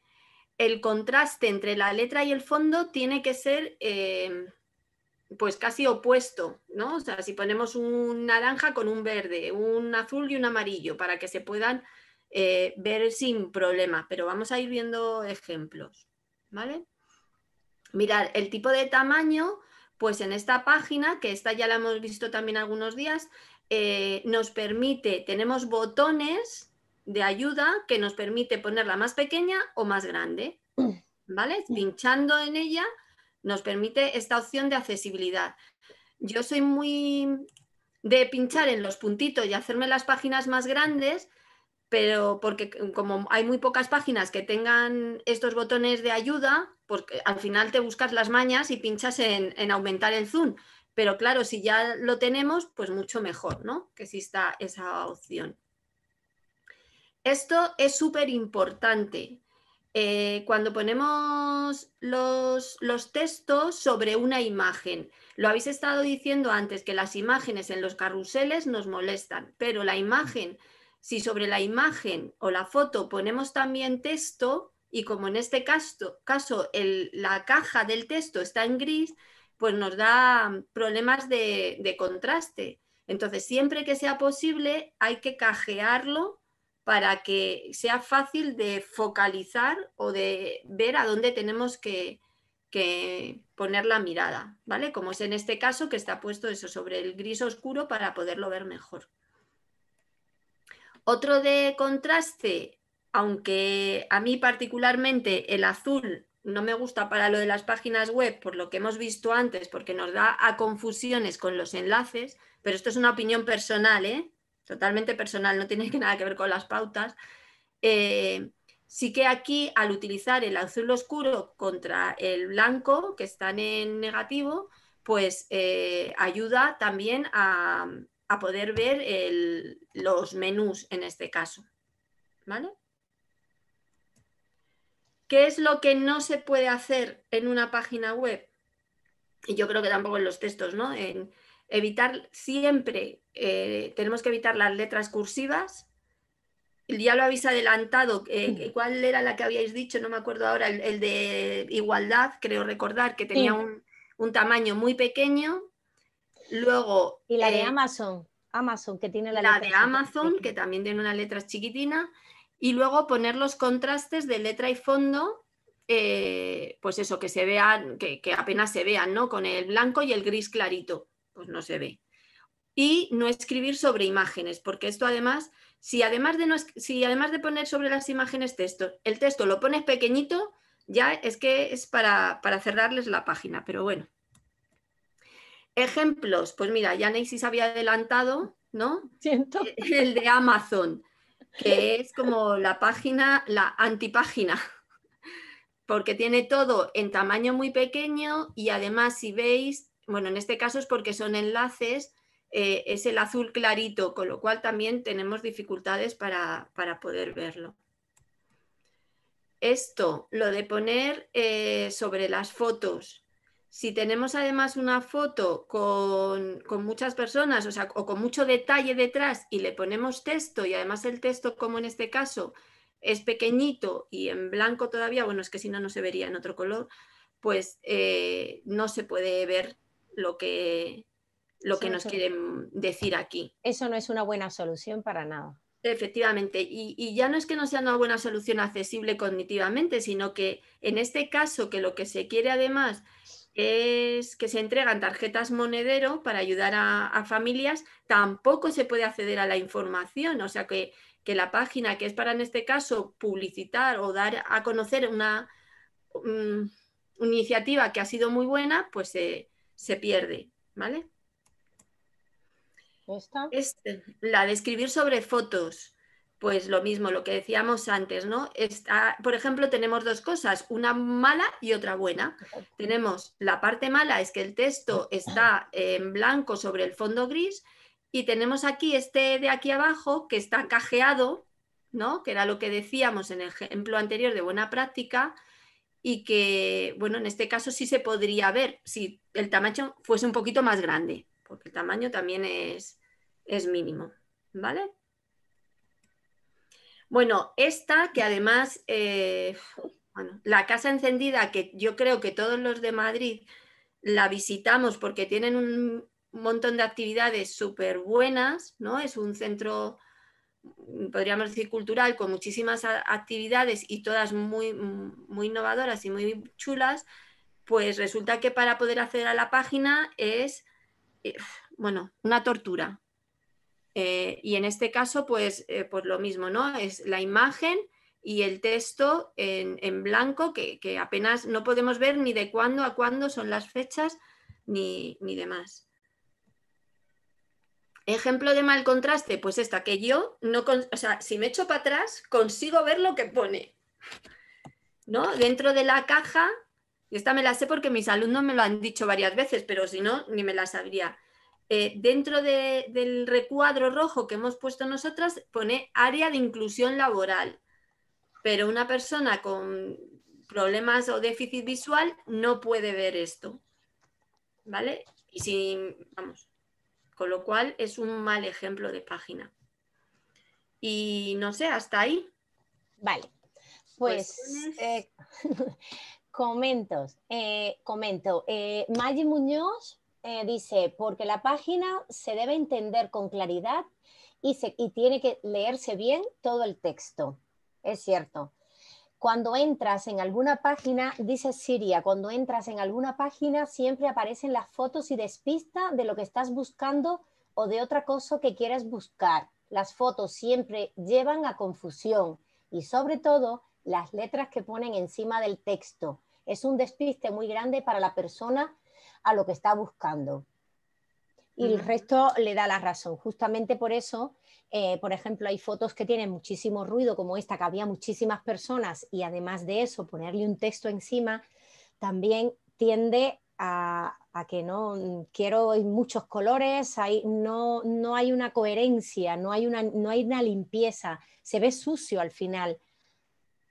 El contraste entre la letra y el fondo tiene que ser eh, pues casi opuesto, ¿no? O sea, si ponemos un naranja con un verde, un azul y un amarillo, para que se puedan eh, ver sin problema, pero vamos a ir viendo ejemplos, ¿vale? Mirar el tipo de tamaño, pues en esta página, que esta ya la hemos visto también algunos días, eh, nos permite, tenemos botones de ayuda que nos permite ponerla más pequeña o más grande, mm. ¿vale? Mm. Pinchando en ella nos permite esta opción de accesibilidad. Yo soy muy de pinchar en los puntitos y hacerme las páginas más grandes, pero porque como hay muy pocas páginas que tengan estos botones de ayuda, porque al final te buscas las mañas y pinchas en, aumentar el zoom. Pero claro, si ya lo tenemos, pues mucho mejor, ¿no? Que exista esa opción. Esto es súper importante eh, cuando ponemos los, textos sobre una imagen. Lo habéis estado diciendo antes, que las imágenes en los carruseles nos molestan, pero la imagen, si sobre la imagen o la foto ponemos también texto, y como en este caso, caso la caja del texto está en gris, pues nos da problemas de, de contraste. Entonces, siempre que sea posible, hay que cajearlo para que sea fácil de focalizar o de ver a dónde tenemos que, poner la mirada, ¿vale? Como es en este caso que está puesto eso sobre el gris oscuro para poderlo ver mejor. Otro de contraste, aunque a mí particularmente el azul no me gusta para lo de las páginas web, por lo que hemos visto antes, porque nos da a confusiones con los enlaces, pero esto es una opinión personal, ¿eh? totalmente personal, no tiene nada que ver con las pautas. Eh, sí que aquí al utilizar el azul oscuro contra el blanco, que están en negativo, pues eh, ayuda también a, poder ver los menús en este caso. ¿Qué es lo que no se puede hacer en una página web? Y yo creo que tampoco en los textos, ¿no? En, evitar siempre, eh, tenemos que evitar las letras cursivas. Ya lo habéis adelantado, eh, ¿cuál era la que habíais dicho? No me acuerdo ahora, el, de igualdad, creo recordar, que tenía un, tamaño muy pequeño. Luego. Y la de eh, Amazon, Amazon, que tiene la, de Amazon, que también tiene una letra chiquitina. Y luego poner los contrastes de letra y fondo pues eso, que se vean, que, que, apenas se vean, ¿no? Con el blanco y el gris clarito pues no se ve. Y no escribir sobre imágenes, porque esto además, si además de, no, si además de poner sobre las imágenes texto, el texto lo pones pequeñito, ya es que es para, para cerrarles la página, pero bueno. Ejemplos, pues mira, ya Neisis había adelantado, ¿no? Siento. El de Amazon, que es como la página, la antipágina, porque tiene todo en tamaño muy pequeño y además si veis bueno, en este caso es porque son enlaces, eh, es el azul clarito, con lo cual también tenemos dificultades para, poder verlo. Esto, lo de poner eh, sobre las fotos. Si tenemos además una foto con, muchas personas, o, sea, o con mucho detalle detrás y le ponemos texto y además el texto, como en este caso, es pequeñito y en blanco todavía, bueno, es que si no, no se vería en otro color, pues eh, no se puede ver lo que, lo que nos quieren decir aquí. Eso no es una buena solución para nada. Efectivamente, y, ya no es que no sea una buena solución accesible cognitivamente, sino que en este caso que lo que se quiere además es que se entregan tarjetas monedero para ayudar a, familias, tampoco se puede acceder a la información, o sea que, la página que es para en este caso publicitar o dar a conocer una mm, iniciativa que ha sido muy buena, pues se se pierde, ¿vale? ¿Esta? Este, la de escribir sobre fotos, pues lo mismo, lo que decíamos antes, ¿no? Está, por ejemplo, tenemos dos cosas, una mala y otra buena. Tenemos la parte mala, es que el texto está en blanco sobre el fondo gris, y tenemos aquí este de aquí abajo que está cajeado, ¿no? Que era lo que decíamos en el ejemplo anterior de buena práctica, y que, bueno, en este caso sí se podría ver si el tamaño fuese un poquito más grande, porque el tamaño también es, es mínimo, ¿vale? Bueno, esta que además, eh, bueno, la casa encendida, que yo creo que todos los de Madrid la visitamos porque tienen un montón de actividades súper buenas, ¿no? Es un centro podríamos decir cultural, con muchísimas actividades y todas muy, muy innovadoras y muy chulas, pues resulta que para poder acceder a la página es, eh, bueno, una tortura. Eh, y en este caso, pues, eh, pues, lo mismo, ¿no? Es la imagen y el texto en, blanco, que, que, apenas no podemos ver ni de cuándo a cuándo son las fechas ni, ni demás. Ejemplo de mal contraste, pues esta, que yo no, o sea, si me echo para atrás, consigo ver lo que pone. ¿No? Dentro de la caja, y esta me la sé porque mis alumnos me lo han dicho varias veces, pero si no, ni me la sabría. Eh, dentro del recuadro rojo que hemos puesto nosotras, pone área de inclusión laboral. Pero una persona con problemas o déficit visual no puede ver esto. ¿Vale? Y si, vamos, con lo cual es un mal ejemplo de página. Y no sé, hasta ahí. Vale, pues, eh, comentos, eh, comento. Eh, Maggi Muñoz eh, dice, porque la página se debe entender con claridad y, se, y tiene que leerse bien todo el texto. Es cierto. Cuando entras en alguna página, dice Siria, ah, cuando entras en alguna página siempre aparecen las fotos y despistas de lo que estás buscando o de otra cosa que quieras buscar. Las fotos siempre llevan a confusión y sobre todo las letras que ponen encima del texto. Es un despiste muy grande para la persona a lo que está buscando y el resto le da la razón. Justamente por eso, eh, por ejemplo, hay fotos que tienen muchísimo ruido, como esta, que había muchísimas personas, y además de eso, ponerle un texto encima también tiende a, que no mm, quiero muchos colores, no, hay una coherencia, no hay una, no hay una limpieza, se ve sucio al final,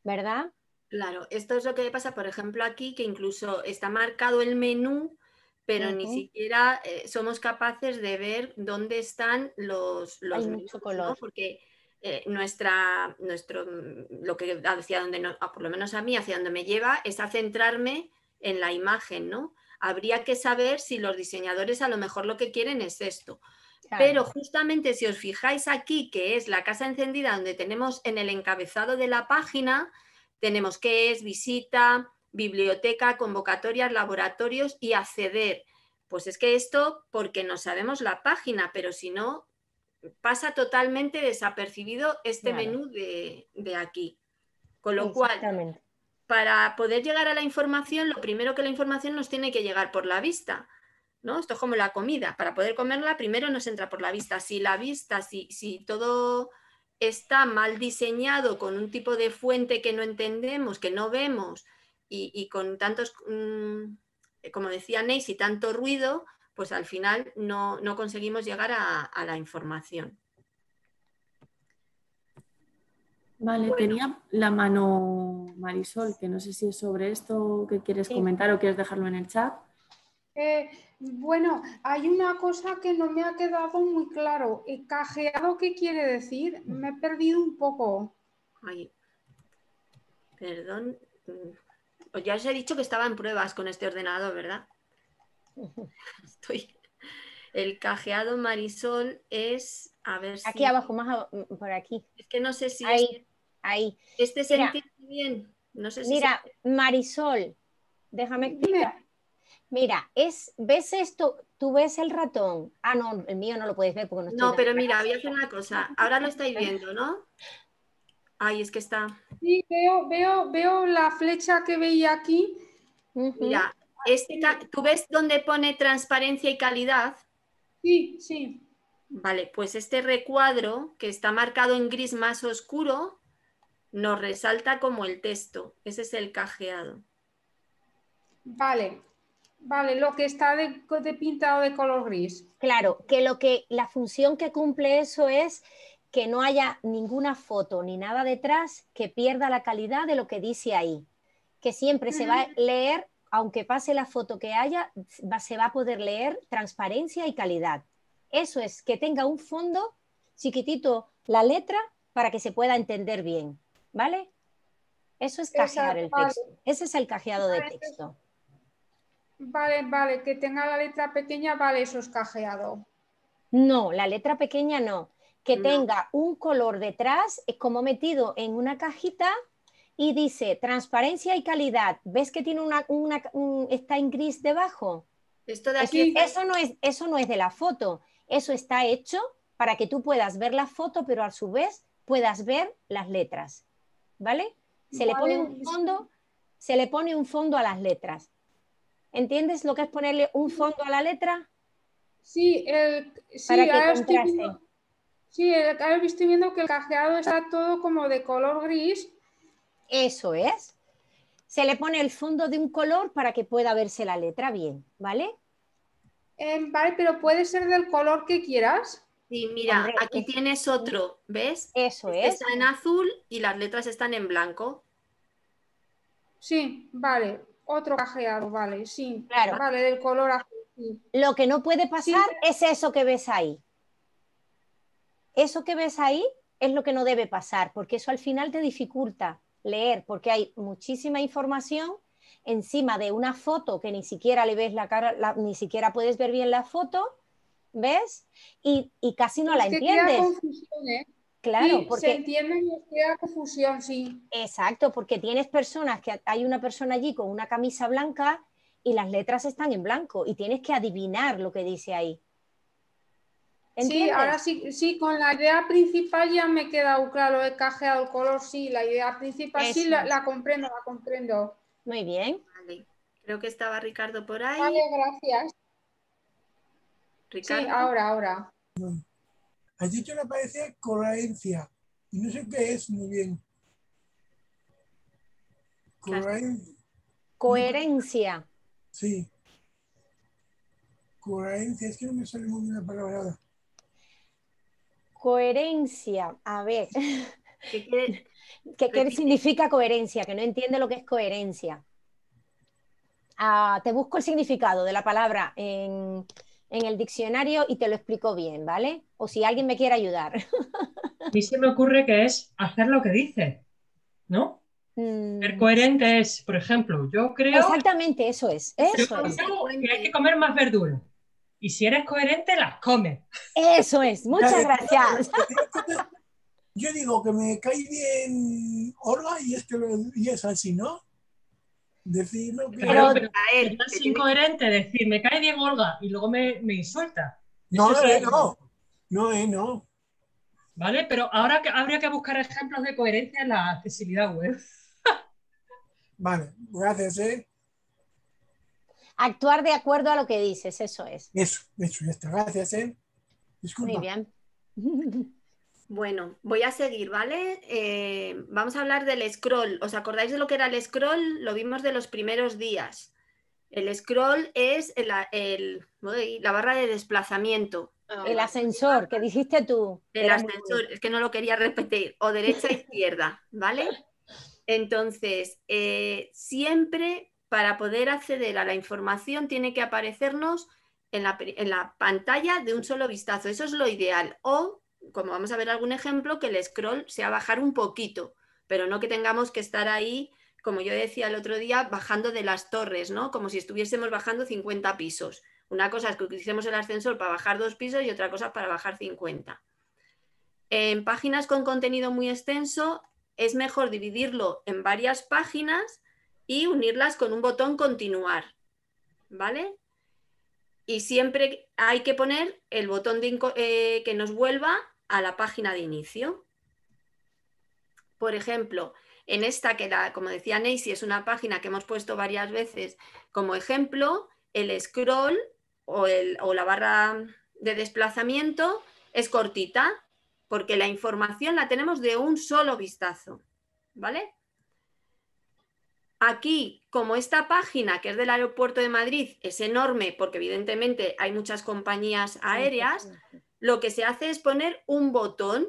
¿verdad? Claro, esto es lo que pasa, por ejemplo, aquí, que incluso está marcado el menú pero ni siquiera eh, somos capaces de ver dónde están los, los Hay porque eh, nuestra, nuestro, mm, lo que hacia donde, no, por lo menos a mí, hacia donde me lleva es a centrarme en la imagen, ¿no? Habría que saber si los diseñadores a lo mejor lo que quieren es esto. Pero justamente si os fijáis aquí, que es la casa encendida, donde tenemos en el encabezado de la página, tenemos qué es, visita, biblioteca, convocatorias, laboratorios y acceder. Pues es que esto porque no sabemos la página, pero si no, pasa totalmente desapercibido este menú de, aquí. Con lo cual, para poder llegar a la información, lo primero que la información nos tiene que llegar por la vista. ¿no? Esto es como la comida. Para poder comerla, primero nos entra por la vista. Si la vista, si, si todo está mal diseñado con un tipo de fuente que no entendemos, que no vemos, y, con tantos, mm, eh, como decía Neis, y tanto ruido, pues al final no, conseguimos llegar a, la información. Vale, tenía la mano Marisol, que no sé si es sobre esto que quieres comentar o quieres dejarlo en el chat. Eh, bueno, hay una cosa que no me ha quedado muy claro. Eh, ¿Cajeado qué quiere decir? Me he perdido un poco. Ay, perdón, mm, pues ya os he dicho que estaba en pruebas con este ordenador, ¿verdad? Estoy. El cajeado Marisol es. A ver Aquí abajo, más mm, por aquí. Es que no sé si. Ahí, este- ahí. Este se entiende bien. No sé si mira, Marisol, déjame explicar. Mira, es, ¿ves esto? ¿Tú ves el ratón? Ah, no, el mío no lo puedes ver porque no estoy No, pero mira, había a una cosa. Ahora lo estáis viendo, ¿no? Ahí es que está. Sí, veo, veo, veo la flecha que veía aquí. Mira, este, ¿tú ves dónde pone transparencia y calidad? Sí, sí. Vale, pues este recuadro que está marcado en gris más oscuro nos resalta como el texto. Ese es el cajeado. Vale, Vale, lo que está de, de, pintado de color gris. Claro, que lo que la función que cumple eso es que no haya ninguna foto ni nada detrás que pierda la calidad de lo que dice ahí, que siempre se va a leer, aunque pase la foto que haya, se va a poder leer transparencia y calidad. Eso es, que tenga un fondo chiquitito la letra para que se pueda entender bien, ¿vale? Eso es cajear el texto. Ese es el cajeado de pues, texto. Vale, vale, que tenga la letra pequeña, vale, eso es cajeado. No, la letra pequeña no que tenga un color detrás, es eh, como metido en una cajita y dice transparencia y calidad. ¿Ves que tiene una, está en gris debajo? Esto de aquí. Eso, no es, eso no es de la foto, eso está hecho para que tú puedas ver la foto, pero a su vez puedas ver las letras. ¿Vale? Se le pone un fondo, se le pone un fondo a las letras. ¿Entiendes lo que es ponerle un fondo a la letra? Sí, para que Sí, estoy viendo que el cajeado está todo como de color gris. Eso es. Se le pone el fondo de un color para que pueda verse la letra bien, ¿vale? Eh, vale, pero puede ser del color que quieras. Sí, mira, aquí tienes otro, ¿ves? Eso este es. Está en azul y las letras están en blanco. Sí, vale. Otro cajeado, vale, sí. Claro. Vale, del color azul. Lo que no puede pasar es eso que ves ahí. Eso que ves ahí es lo que no debe pasar, porque eso al final te dificulta leer, porque hay muchísima información encima de una foto que ni siquiera le ves la cara, ni siquiera puedes ver bien la foto, ¿ves? Y, casi no la entiendes. Confusión, ¿eh? Claro, porque se entiende y queda confusión, sí. Exacto, porque tienes personas que hay una persona allí con una camisa blanca y las letras están en blanco y tienes que adivinar lo que dice ahí. Sí, ahora sí, sí, con la idea principal ya me he quedado claro, he cajeado el color, sí, la idea principal sí la, comprendo, la comprendo. Muy bien. Creo que estaba Ricardo por ahí. Vale, gracias. Ricardo. Sí, ahora, ahora. Has dicho que coherencia y no sé qué es muy bien. Coherencia. Coherencia. Sí. Coherencia, es que no me sale muy bien la palabra coherencia, a ver. ¿Qué, significa coherencia? Que no entiende lo que es coherencia. Ah, te busco el significado de la palabra en, el diccionario y te lo explico bien, ¿vale? O si alguien me quiere ayudar. A mí se me ocurre que es hacer lo que dice, ¿no? Ser mm. coherente es, por ejemplo, yo creo. Exactamente, eso es. Eso que hay que comer más verdura y si eres coherente, las comes. Eso es, muchas gracias. Este, este, este, yo digo que me cae bien Olga y es, así, ¿no? Decir, que... Pero, es incoherente decir, me cae bien Olga y luego me, insulta. No, no, no, no, eh, no. Vale, pero ahora habría que buscar ejemplos de coherencia en la accesibilidad web. vale, gracias, ¿eh? Actuar de acuerdo a lo que dices, eso es. Eso, eso, ya está. Gracias, ¿eh? Disculpa. Muy bien. Bueno, voy a seguir, ¿vale? Eh, vamos a hablar del scroll. ¿Os acordáis de lo que era el scroll? Lo vimos de los primeros días. El scroll es la barra de desplazamiento. Ah, el ascensor que dijiste tú. El ascensor, es que no lo quería repetir. O derecha e izquierda, ¿vale? Entonces, eh, siempre para poder acceder a la información tiene que aparecernos en la, pantalla de un solo vistazo. Eso es lo ideal. O, como vamos a ver algún ejemplo, que el scroll sea bajar un poquito, pero no que tengamos que estar ahí, como yo decía el otro día, bajando de las torres, ¿no? Como si estuviésemos bajando 50 pisos. Una cosa es que utilicemos el ascensor para bajar dos pisos y otra cosa para bajar 50. En páginas con contenido muy extenso es mejor dividirlo en varias páginas y unirlas con un botón continuar, ¿vale? Y siempre hay que poner el botón de, eh, que nos vuelva a la página de inicio. Por ejemplo, en esta que, como decía si es una página que hemos puesto varias veces como ejemplo, el scroll o, o la barra de desplazamiento es cortita porque la información la tenemos de un solo vistazo, ¿vale? Aquí, como esta página que es del aeropuerto de Madrid es enorme, porque evidentemente hay muchas compañías aéreas, lo que se hace es poner un botón,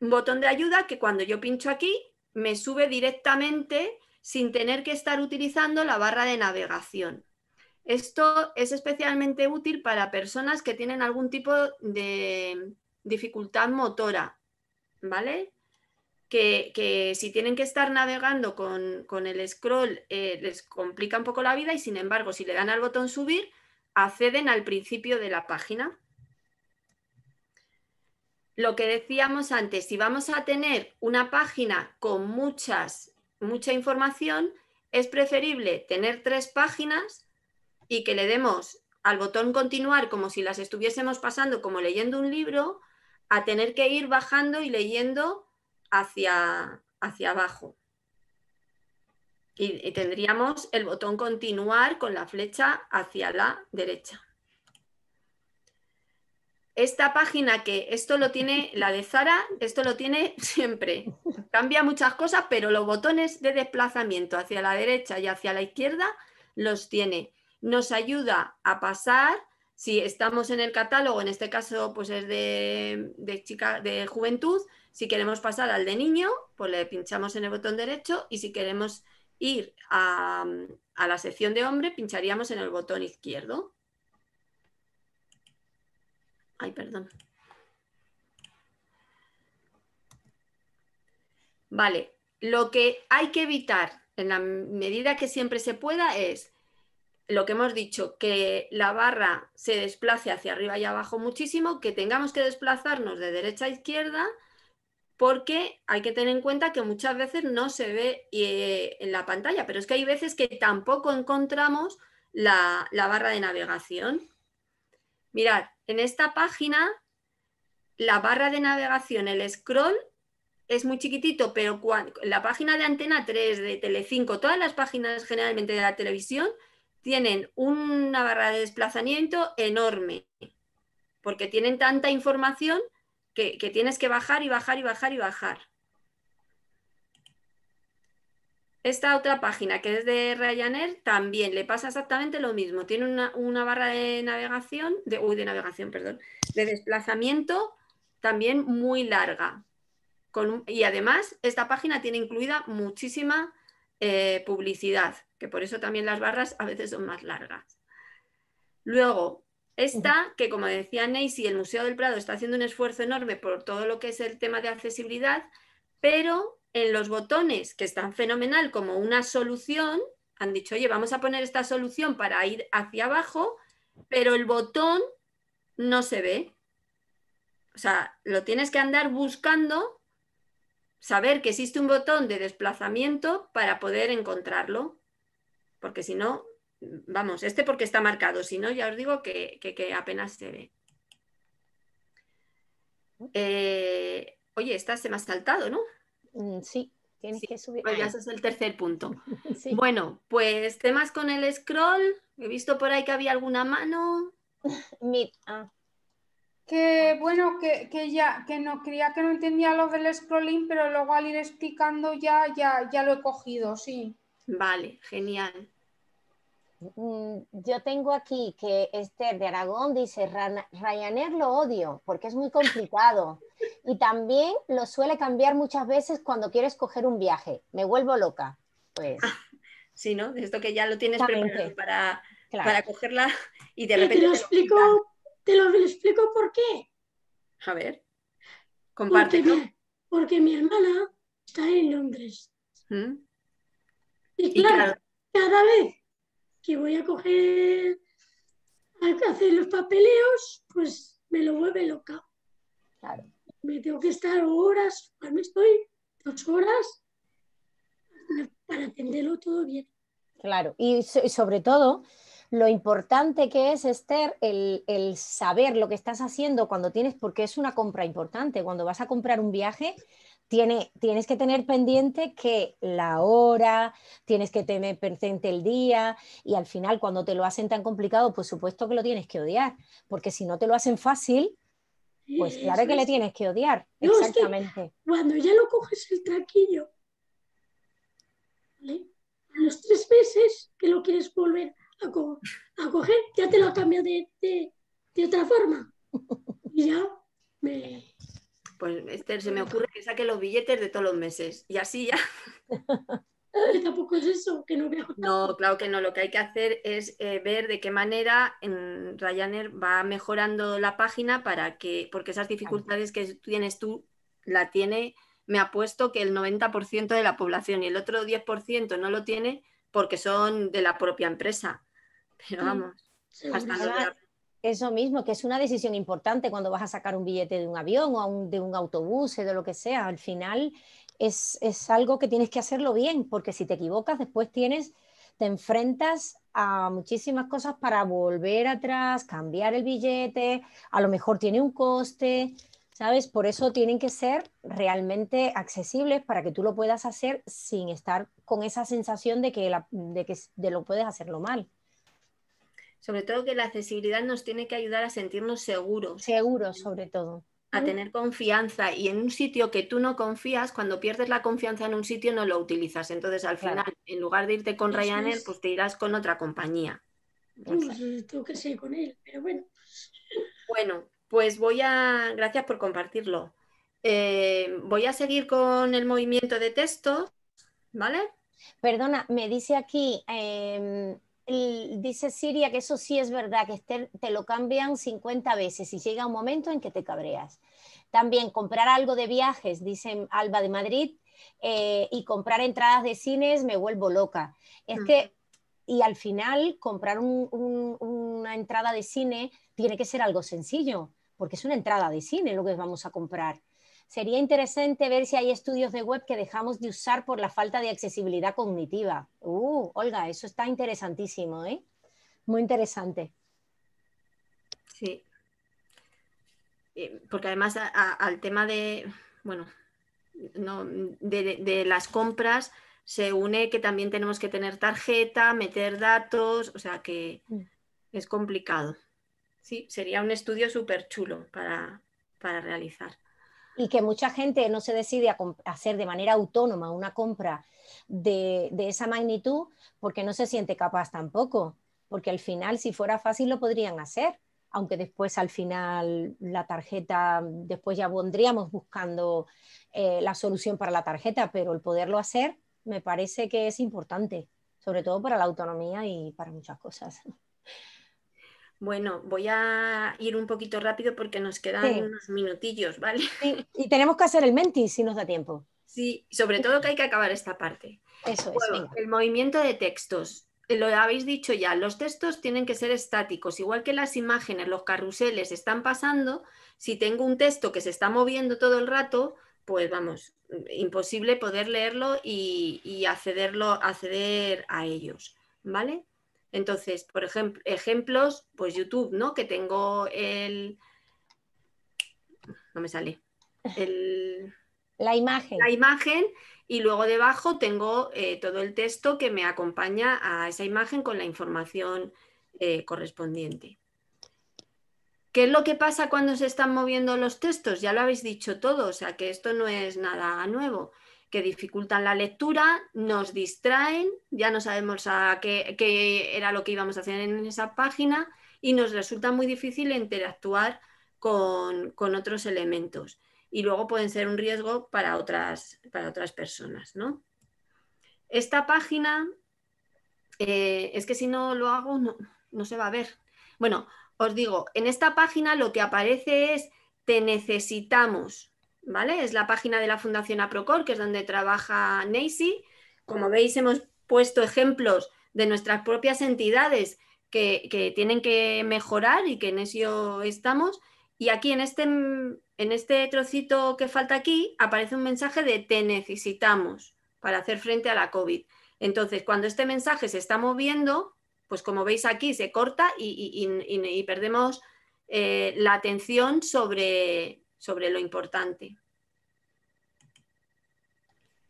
un botón de ayuda que cuando yo pincho aquí me sube directamente sin tener que estar utilizando la barra de navegación. Esto es especialmente útil para personas que tienen algún tipo de dificultad motora, ¿vale? que, si tienen que estar navegando con, el scroll eh, les complica un poco la vida y sin embargo si le dan al botón subir acceden al principio de la página. Lo que decíamos antes, si vamos a tener una página con muchas, mucha información, es preferible tener tres páginas y que le demos al botón continuar como si las estuviésemos pasando como leyendo un libro, a tener que ir bajando y leyendo hacia, hacia abajo. Y, tendríamos el botón continuar con la flecha hacia la derecha esta página que esto lo tiene, la de Zara, esto lo tiene siempre. Cambia muchas cosas, pero los botones de desplazamiento hacia la derecha y hacia la izquierda los tiene. Nos ayuda a pasar, si estamos en el catálogo, en este caso pues es de, de, chica, de juventud, si queremos pasar al de niño, pues le pinchamos en el botón derecho y si queremos ir a, la sección de hombre, pincharíamos en el botón izquierdo. Ay, perdón. Vale, lo que hay que evitar en la medida que siempre se pueda es lo que hemos dicho, que la barra se desplace hacia arriba y abajo muchísimo, que tengamos que desplazarnos de derecha a izquierda porque hay que tener en cuenta que muchas veces no se ve eh, en la pantalla, pero es que hay veces que tampoco encontramos la, barra de navegación. Mirad, en esta página la barra de navegación, el scroll, es muy chiquitito, pero cuando, la página de Antena 3, de Telecinco, todas las páginas generalmente de la televisión tienen una barra de desplazamiento enorme, porque tienen tanta información que, tienes que bajar y bajar y bajar y bajar. Esta otra página que es de Ryanair también le pasa exactamente lo mismo. Tiene una, barra de navegación, de, uy, de navegación, perdón, de desplazamiento también muy larga. Con, y además, esta página tiene incluida muchísima eh, publicidad, que por eso también las barras a veces son más largas. Luego, esta, que, como decía Neisy, el Museo del Prado está haciendo un esfuerzo enorme por todo lo que es el tema de accesibilidad, pero en los botones, que están fenomenal como una solución, han dicho, oye, vamos a poner esta solución para ir hacia abajo, pero el botón no se ve. O sea, lo tienes que andar buscando, saber que existe un botón de desplazamiento para poder encontrarlo, porque si no, Vamos, este porque está marcado, si no, ya os digo que, que, apenas se ve. Eh, oye, esta se me ha saltado, ¿no? Mm, sí, tienes que subir. Pues ya es el tercer punto. Bueno, pues temas con el scroll. He visto por ahí que había alguna mano. mira ah. Que bueno, que, ya, que no, creía que no entendía lo del scrolling, pero luego al ir explicando ya, ya, ya lo he cogido, sí. Vale, genial. Mm, yo tengo aquí que Esther de Aragón dice, Ryanair lo odio porque es muy complicado y también lo suele cambiar muchas veces cuando quieres escoger un viaje. Me vuelvo loca. Pues. Ah, sí, ¿no? Esto que ya lo tienes preparado para, para cogerla y de repente... Te lo, explico, te lo explico por qué. A ver, compártelo. Porque, mi hermana está en Londres. ¿Mm? y claro, cada vez que voy a coger, a hacer los papeleos, pues me lo vuelve loca. Me tengo que estar horas, pues me estoy Dos horas para atenderlo todo bien. Claro, y sobre todo lo importante que es, Esther, el, el, saber lo que estás haciendo cuando tienes, porque es una compra importante, cuando vas a comprar un viaje, tienes que tener pendiente que la hora, tienes que tener presente el día y al final cuando te lo hacen tan complicado, pues supuesto que lo tienes que odiar, porque si no te lo hacen fácil, pues claro que le tienes que odiar. exactamente. cuando ya lo coges el traquillo, a los tres meses que lo quieres volver a, coger, ya te lo cambia de, de otra forma. Y ya me pues Esther, se me ocurre que saque los billetes de todos los meses y así ya. tampoco es eso, que no veo. No, claro que no. Lo que hay que hacer es eh, ver de qué manera en Ryanair va mejorando la página para que, porque esas dificultades que tienes tú, la tiene, me apuesto que el 90% de la población y el otro 10% no lo tiene porque son de la propia empresa. Pero vamos, hasta eso mismo, que es una decisión importante cuando vas a sacar un billete de un avión o de un autobús o de lo que sea. Al final es, algo que tienes que hacerlo bien, porque si te equivocas después tienes te enfrentas a muchísimas cosas para volver atrás, cambiar el billete, a lo mejor tiene un coste, ¿sabes? Por eso tienen que ser realmente accesibles para que tú lo puedas hacer sin estar con esa sensación de que, de que lo puedes hacerlo mal sobre todo que la accesibilidad nos tiene que ayudar a sentirnos seguros. Seguros, sobre todo. A ¿Mm? tener confianza y en un sitio que tú no confías, cuando pierdes la confianza en un sitio no lo utilizas. Entonces, al final, en lugar de irte con Ryanair, pues te irás con otra compañía. Bueno, tengo que seguir con él, pero bueno. Bueno, pues voy a. Gracias por compartirlo. Eh, voy a seguir con el movimiento de texto. ¿vale? Perdona, me dice aquí. Em, dice Siria que eso sí es verdad, que te, lo cambian 50 veces y llega un momento en que te cabreas. También comprar algo de viajes, dice Alba de Madrid, eh, y comprar entradas de cines me vuelvo loca. Es que, y al final, comprar una entrada de cine tiene que ser algo sencillo, porque es una entrada de cine lo que vamos a comprar. Sería interesante ver si hay estudios de web que dejamos de usar por la falta de accesibilidad cognitiva. Uh, Olga, eso está interesantísimo, ¿eh? Muy interesante. Sí. Eh, porque además al tema de, bueno, de, las compras se une que también tenemos que tener tarjeta, meter datos, o sea que mm. es complicado. Sí, sería un estudio súper chulo para realizar y que mucha gente no se decide a, hacer de manera autónoma una compra de, esa magnitud porque no se siente capaz tampoco, porque al final si fuera fácil lo podrían hacer, aunque después al final la tarjeta, después ya pondríamos buscando eh, la solución para la tarjeta, pero el poderlo hacer me parece que es importante, sobre todo para la autonomía y para muchas cosas. Bueno, voy a ir un poquito rápido porque nos quedan unos minutillos, ¿vale? Y tenemos que hacer el menti si nos da tiempo. Sí, sobre todo que hay que acabar esta parte. Eso es. el movimiento de textos. Eh, lo habéis dicho ya, los textos tienen que ser estáticos, igual que las imágenes, los carruseles están pasando. Si tengo un texto que se está moviendo todo el rato, pues vamos, imposible poder leerlo y, y accederlo, acceder a ellos. ¿Vale? Entonces, por ejemplo, ejemplos, pues YouTube, ¿no? Que tengo el... No me sale. La imagen. La imagen y luego debajo tengo eh, todo el texto que me acompaña a esa imagen con la información eh, correspondiente. ¿Qué es lo que pasa cuando se están moviendo los textos? Ya lo habéis dicho todo, o sea que esto no es nada nuevo que dificultan la lectura, nos distraen, ya no sabemos a qué, era lo que íbamos a hacer en esa página y nos resulta muy difícil interactuar con, otros elementos y luego pueden ser un riesgo para otras, para otras personas. ¿no? Esta página, eh, es que si no lo hago, no, no, se va a ver. Bueno, os digo, en esta página lo que aparece es te necesitamos. Es la página de la Fundación Aprocor, que es donde trabaja Nacy Como veis, hemos puesto ejemplos de nuestras propias entidades que, tienen que mejorar y que en eso estamos. Y aquí en este, en este trocito que falta aquí aparece un mensaje de te necesitamos para hacer frente a la COVID. Entonces, cuando este mensaje se está moviendo, pues como veis aquí, se corta y, perdemos eh, la atención sobre sobre lo importante.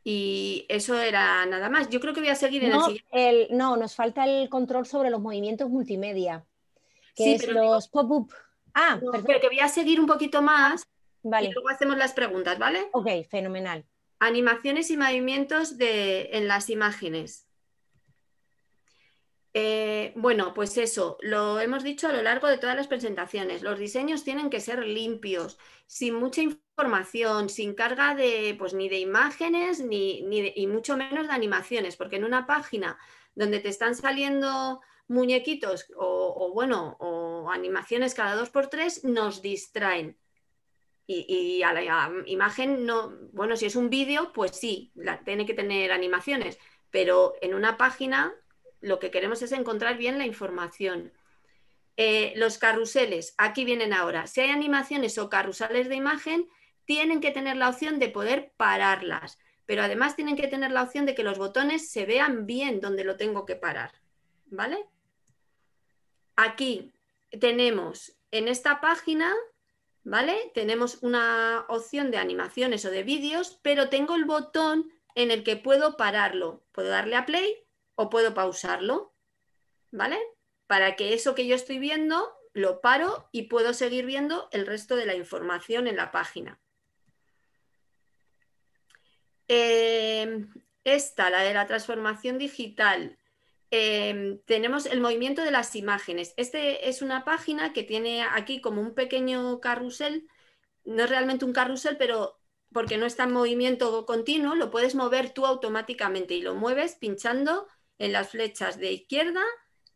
Y eso era nada más. Yo creo que voy a seguir en el no, nos falta el control sobre los movimientos multimedia, que es los pop-up. Ah, pero que voy a seguir un poquito más vale. y luego hacemos las preguntas, ¿vale? Ok, fenomenal. Animaciones y movimientos de, en las imágenes. Eh, bueno, pues eso, lo hemos dicho a lo largo de todas las presentaciones, los diseños tienen que ser limpios, sin mucha información, sin carga de, pues ni de imágenes ni, y mucho menos de animaciones, porque en una página donde te están saliendo muñequitos o, bueno, o animaciones cada dos por tres, nos distraen. Y, a la imagen no, bueno, si es un vídeo, pues sí, la, tiene que tener animaciones, pero en una página lo que queremos es encontrar bien la información. Eh, los carruseles, aquí vienen ahora. Si hay animaciones o carruseles de imagen, tienen que tener la opción de poder pararlas, pero además tienen que tener la opción de que los botones se vean bien donde lo tengo que parar. ¿Vale? Aquí tenemos en esta página, ¿vale? Tenemos una opción de animaciones o de vídeos, pero tengo el botón en el que puedo pararlo. Puedo darle a play o puedo pausarlo, ¿vale? Para que eso que yo estoy viendo lo paro y puedo seguir viendo el resto de la información en la página. Em, esta, la de la transformación digital. Em, tenemos el movimiento de las imágenes. Esta es una página que tiene aquí como un pequeño carrusel. No es realmente un carrusel, pero porque no está en movimiento continuo, lo puedes mover tú automáticamente y lo mueves pinchando en las flechas de izquierda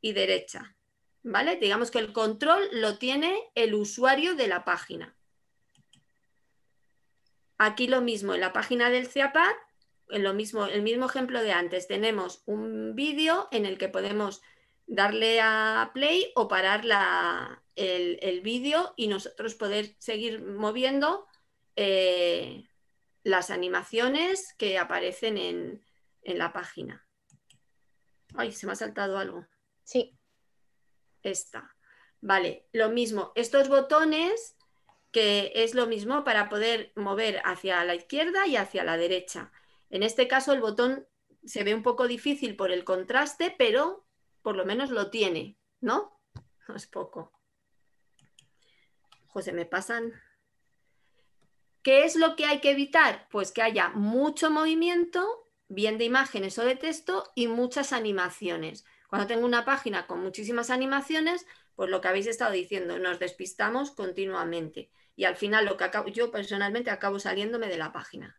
y derecha. ¿Vale? Digamos que el control lo tiene el usuario de la página. Aquí lo mismo, en la página del CIAPAD, en lo mismo, el mismo ejemplo de antes, tenemos un vídeo en el que podemos darle a play o parar el, vídeo y nosotros poder seguir moviendo eh, las animaciones que aparecen en la página. Ay, se me ha saltado algo. Sí. Esta. Vale, lo mismo. Estos botones, que es lo mismo para poder mover hacia la izquierda y hacia la derecha. En este caso el botón se ve un poco difícil por el contraste, pero por lo menos lo tiene, ¿no? No es poco. José, me pasan. ¿Qué es lo que hay que evitar? Pues que haya mucho movimiento bien de imágenes o de texto y muchas animaciones. Cuando tengo una página con muchísimas animaciones, pues lo que habéis estado diciendo, nos despistamos continuamente y al final lo que yo personalmente acabo saliéndome de la página.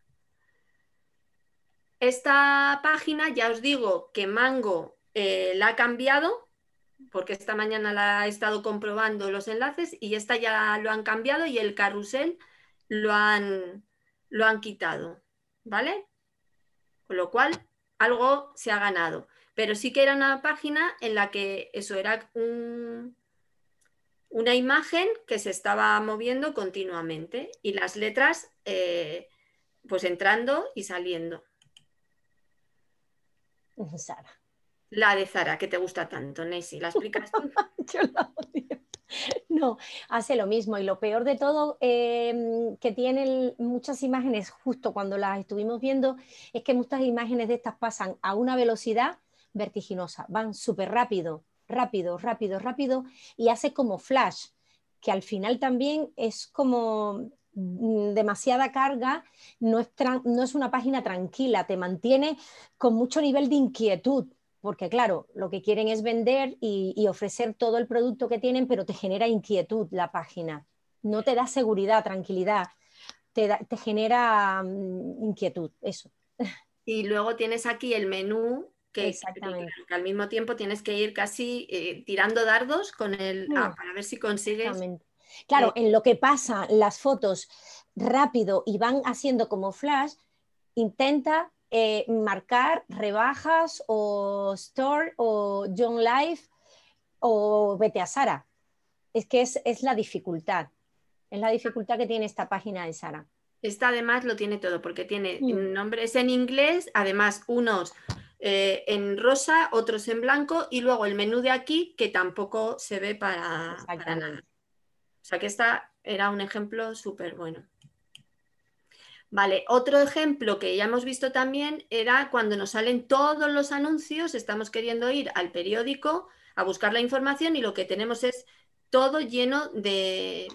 Esta página, ya os digo que Mango eh, la ha cambiado, porque esta mañana la he estado comprobando los enlaces y esta ya lo han cambiado y el carrusel lo han, lo han quitado, ¿vale? Con lo cual, algo se ha ganado. Pero sí que era una página en la que eso era un, una imagen que se estaba moviendo continuamente y las letras eh, pues entrando y saliendo. Sara. La de Zara, que te gusta tanto, Nancy. ¿La explicas Yo la odio. no, hace lo mismo. Y lo peor de todo em, que tienen muchas imágenes, justo cuando las estuvimos viendo, es que muchas imágenes de estas pasan a una velocidad vertiginosa, van súper rápido, rápido, rápido, rápido, y hace como flash, que al final también es como demasiada carga, no es una página tranquila, te mantiene con mucho nivel de inquietud, porque claro, lo que quieren es vender y, ofrecer todo el producto que tienen, pero te genera inquietud la página. No te da seguridad, tranquilidad, te, genera mm, inquietud, eso. Y luego tienes aquí el menú, que, al mismo tiempo tienes que ir casi eh, tirando dardos con el, mm. para ver si consigues. Claro, eh, en lo que pasa, las fotos rápido y van haciendo como flash, intenta eh, marcar rebajas o store o John Life o vete a Sara. Es que es, la dificultad, es la dificultad que tiene esta página de Sara. Esta además lo tiene todo, porque tiene mm. nombres en inglés, además unos eh, en rosa, otros en blanco, y luego el menú de aquí que tampoco se ve para, para nada. O sea que esta era un ejemplo súper bueno. Vale, otro ejemplo que ya hemos visto también era cuando nos salen todos los anuncios, estamos queriendo ir al periódico a buscar la información y lo que tenemos es todo lleno de,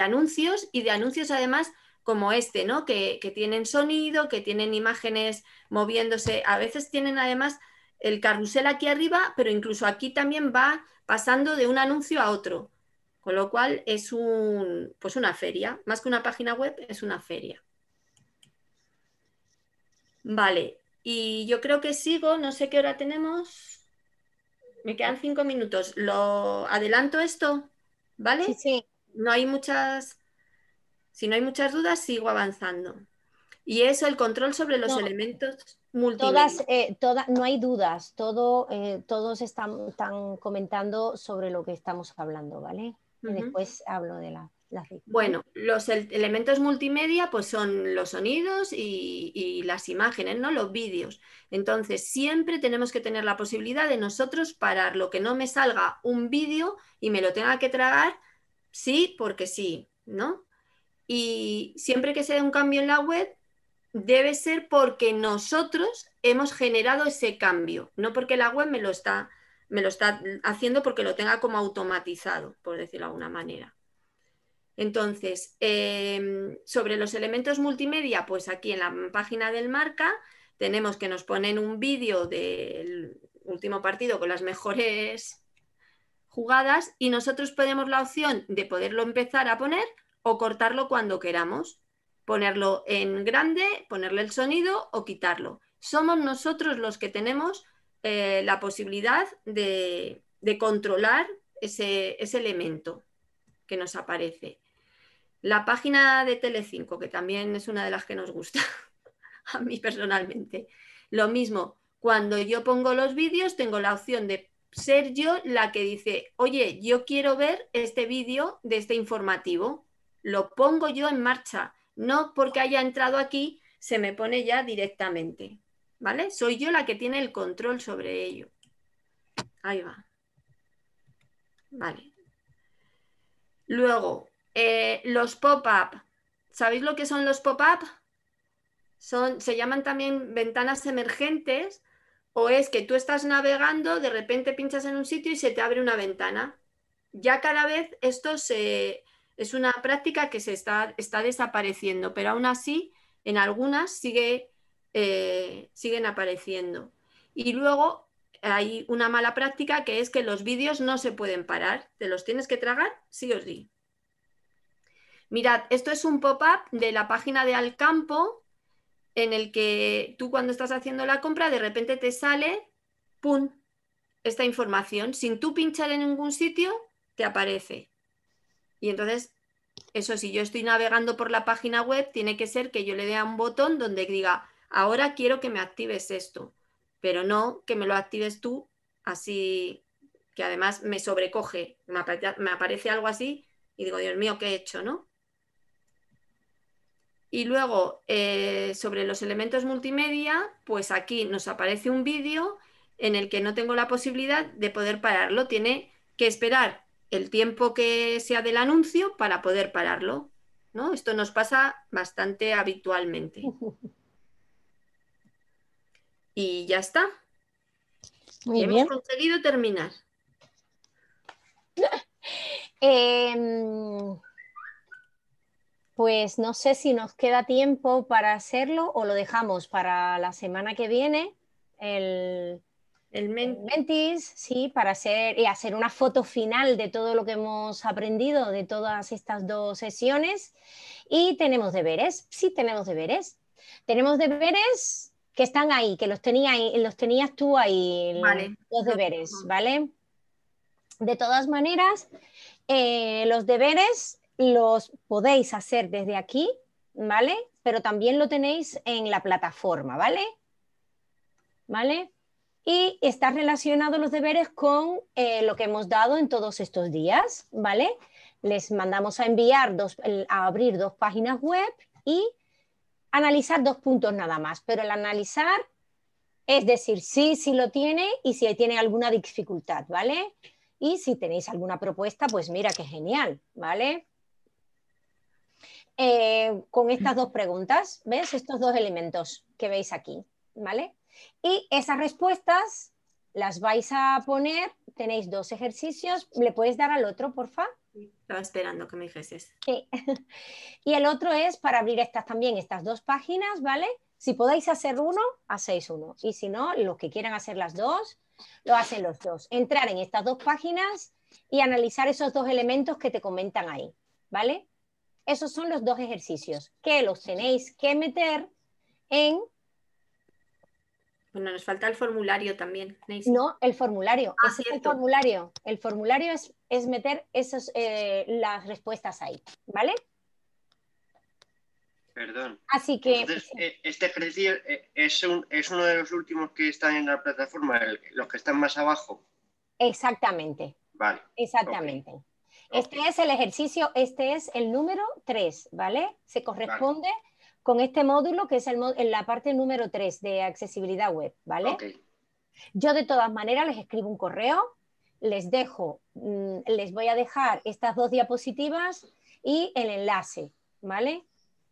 anuncios y de anuncios además como este, ¿no? que tienen sonido, que tienen imágenes moviéndose, a veces tienen además el carrusel aquí arriba, pero incluso aquí también va pasando de un anuncio a otro. Con lo cual es un, pues una feria, más que una página web, es una feria. Vale, y yo creo que sigo, no sé qué hora tenemos. Me quedan cinco minutos. ¿Lo adelanto esto? ¿Vale? Sí, sí. No hay muchas. Si no hay muchas dudas, sigo avanzando. Y eso, el control sobre los elementos Todas, eh, todas, no hay dudas. Todo, eh, todos están, están comentando sobre lo que estamos hablando, ¿vale? después hablo de la, Bueno, los elementos multimedia pues son los sonidos y, y, las imágenes, ¿no? Los vídeos. Entonces, siempre tenemos que tener la posibilidad de nosotros parar lo que no me salga un vídeo y me lo tenga que tragar, sí, porque sí, ¿no? Y siempre que se dé un cambio en la web, debe ser porque nosotros hemos generado ese cambio, no porque la web me lo está me lo está haciendo porque lo tenga como automatizado, por decirlo de alguna manera. Entonces, em, sobre los elementos multimedia, pues aquí en la página del marca tenemos que nos ponen un vídeo del último partido con las mejores jugadas y nosotros tenemos la opción de poderlo empezar a poner o cortarlo cuando queramos, ponerlo en grande, ponerle el sonido o quitarlo. Somos nosotros los que tenemos eh, la posibilidad de, controlar ese, ese, elemento que nos aparece. La página de Telecinco, que también es una de las que nos gusta, a mí personalmente. Lo mismo, cuando yo pongo los vídeos, tengo la opción de ser yo la que dice, oye, yo quiero ver este vídeo de este informativo. Lo pongo yo en marcha, no porque haya entrado aquí, se me pone ya directamente. ¿vale? Soy yo la que tiene el control sobre ello. Ahí va. Vale. Luego, eh, los pop-up. ¿Sabéis lo que son los pop-up? Son, se llaman también ventanas emergentes o es que tú estás navegando, de repente pinchas en un sitio y se te abre una ventana. Ya cada vez esto se, es una práctica que se está, está desapareciendo, pero aún así en algunas sigue eh, siguen apareciendo. Y luego hay una mala práctica que es que los vídeos no se pueden parar, te los tienes que tragar sí o sí. Mirad, esto es un pop-up de la página de Alcampo en el que tú cuando estás haciendo la compra de repente te sale, ¡pum!, esta información. Sin tú pinchar en ningún sitio, te aparece. Y entonces, eso si yo estoy navegando por la página web, tiene que ser que yo le dé a un botón donde diga, ahora quiero que me actives esto, pero no que me lo actives tú así, que además me sobrecoge, me, aparece algo así y digo, Dios mío, ¿qué he hecho? ¿No? Y luego, eh, sobre los elementos multimedia, pues aquí nos aparece un vídeo en el que no tengo la posibilidad de poder pararlo. Tiene que esperar el tiempo que sea del anuncio para poder pararlo. ¿no? Esto nos pasa bastante habitualmente. y ya está. Muy Hemos conseguido terminar. Em, pues no sé si nos queda tiempo para hacerlo o lo dejamos para la semana que viene. El, el, mentis, sí, para hacer, y hacer una foto final de todo lo que hemos aprendido de todas estas dos sesiones. Y tenemos deberes, sí tenemos deberes. Tenemos deberes que están ahí, que los, tenía, los tenías tú ahí, los deberes, ¿vale? De todas maneras, eh, los deberes los podéis hacer desde aquí, ¿vale? Pero también lo tenéis en la plataforma, ¿vale? ¿Vale? Y está relacionado los deberes con eh, lo que hemos dado en todos estos días, ¿vale? Les mandamos a enviar, dos, a abrir dos páginas web y analizar dos puntos nada más, pero el analizar es decir sí, si sí lo tiene y si tiene alguna dificultad, ¿vale? Y si tenéis alguna propuesta, pues mira qué genial, ¿vale? Eh, con estas dos preguntas, ¿ves? Estos dos elementos que veis aquí, ¿vale? Y esas respuestas las vais a poner, tenéis dos ejercicios, ¿le puedes dar al otro, por favor? Estaba esperando que me dijeses. Y el otro es para abrir estas también, estas dos páginas, ¿vale? Si podéis hacer uno, hacéis uno. Y si no, los que quieran hacer las dos, lo hacen los dos. Entrar en estas dos páginas y analizar esos dos elementos que te comentan ahí, ¿vale? Esos son los dos ejercicios que los tenéis que meter en... Bueno, nos falta el formulario también. No, el formulario. Ah, es el formulario. El formulario es es meter esos, eh, las respuestas ahí, ¿vale? Perdón. Así que. Eh, este ejercicio eh, es, un, es, uno de los últimos que están en la plataforma, los que están más abajo. Exactamente. Vale. Exactamente. Este es el ejercicio, este es el número 3, ¿vale? Se corresponde con este módulo que es el, en la parte número 3 de accesibilidad web, ¿vale? Ok. Yo de todas maneras les escribo un correo les dejo, mm, les voy a dejar estas dos diapositivas y el enlace, ¿vale?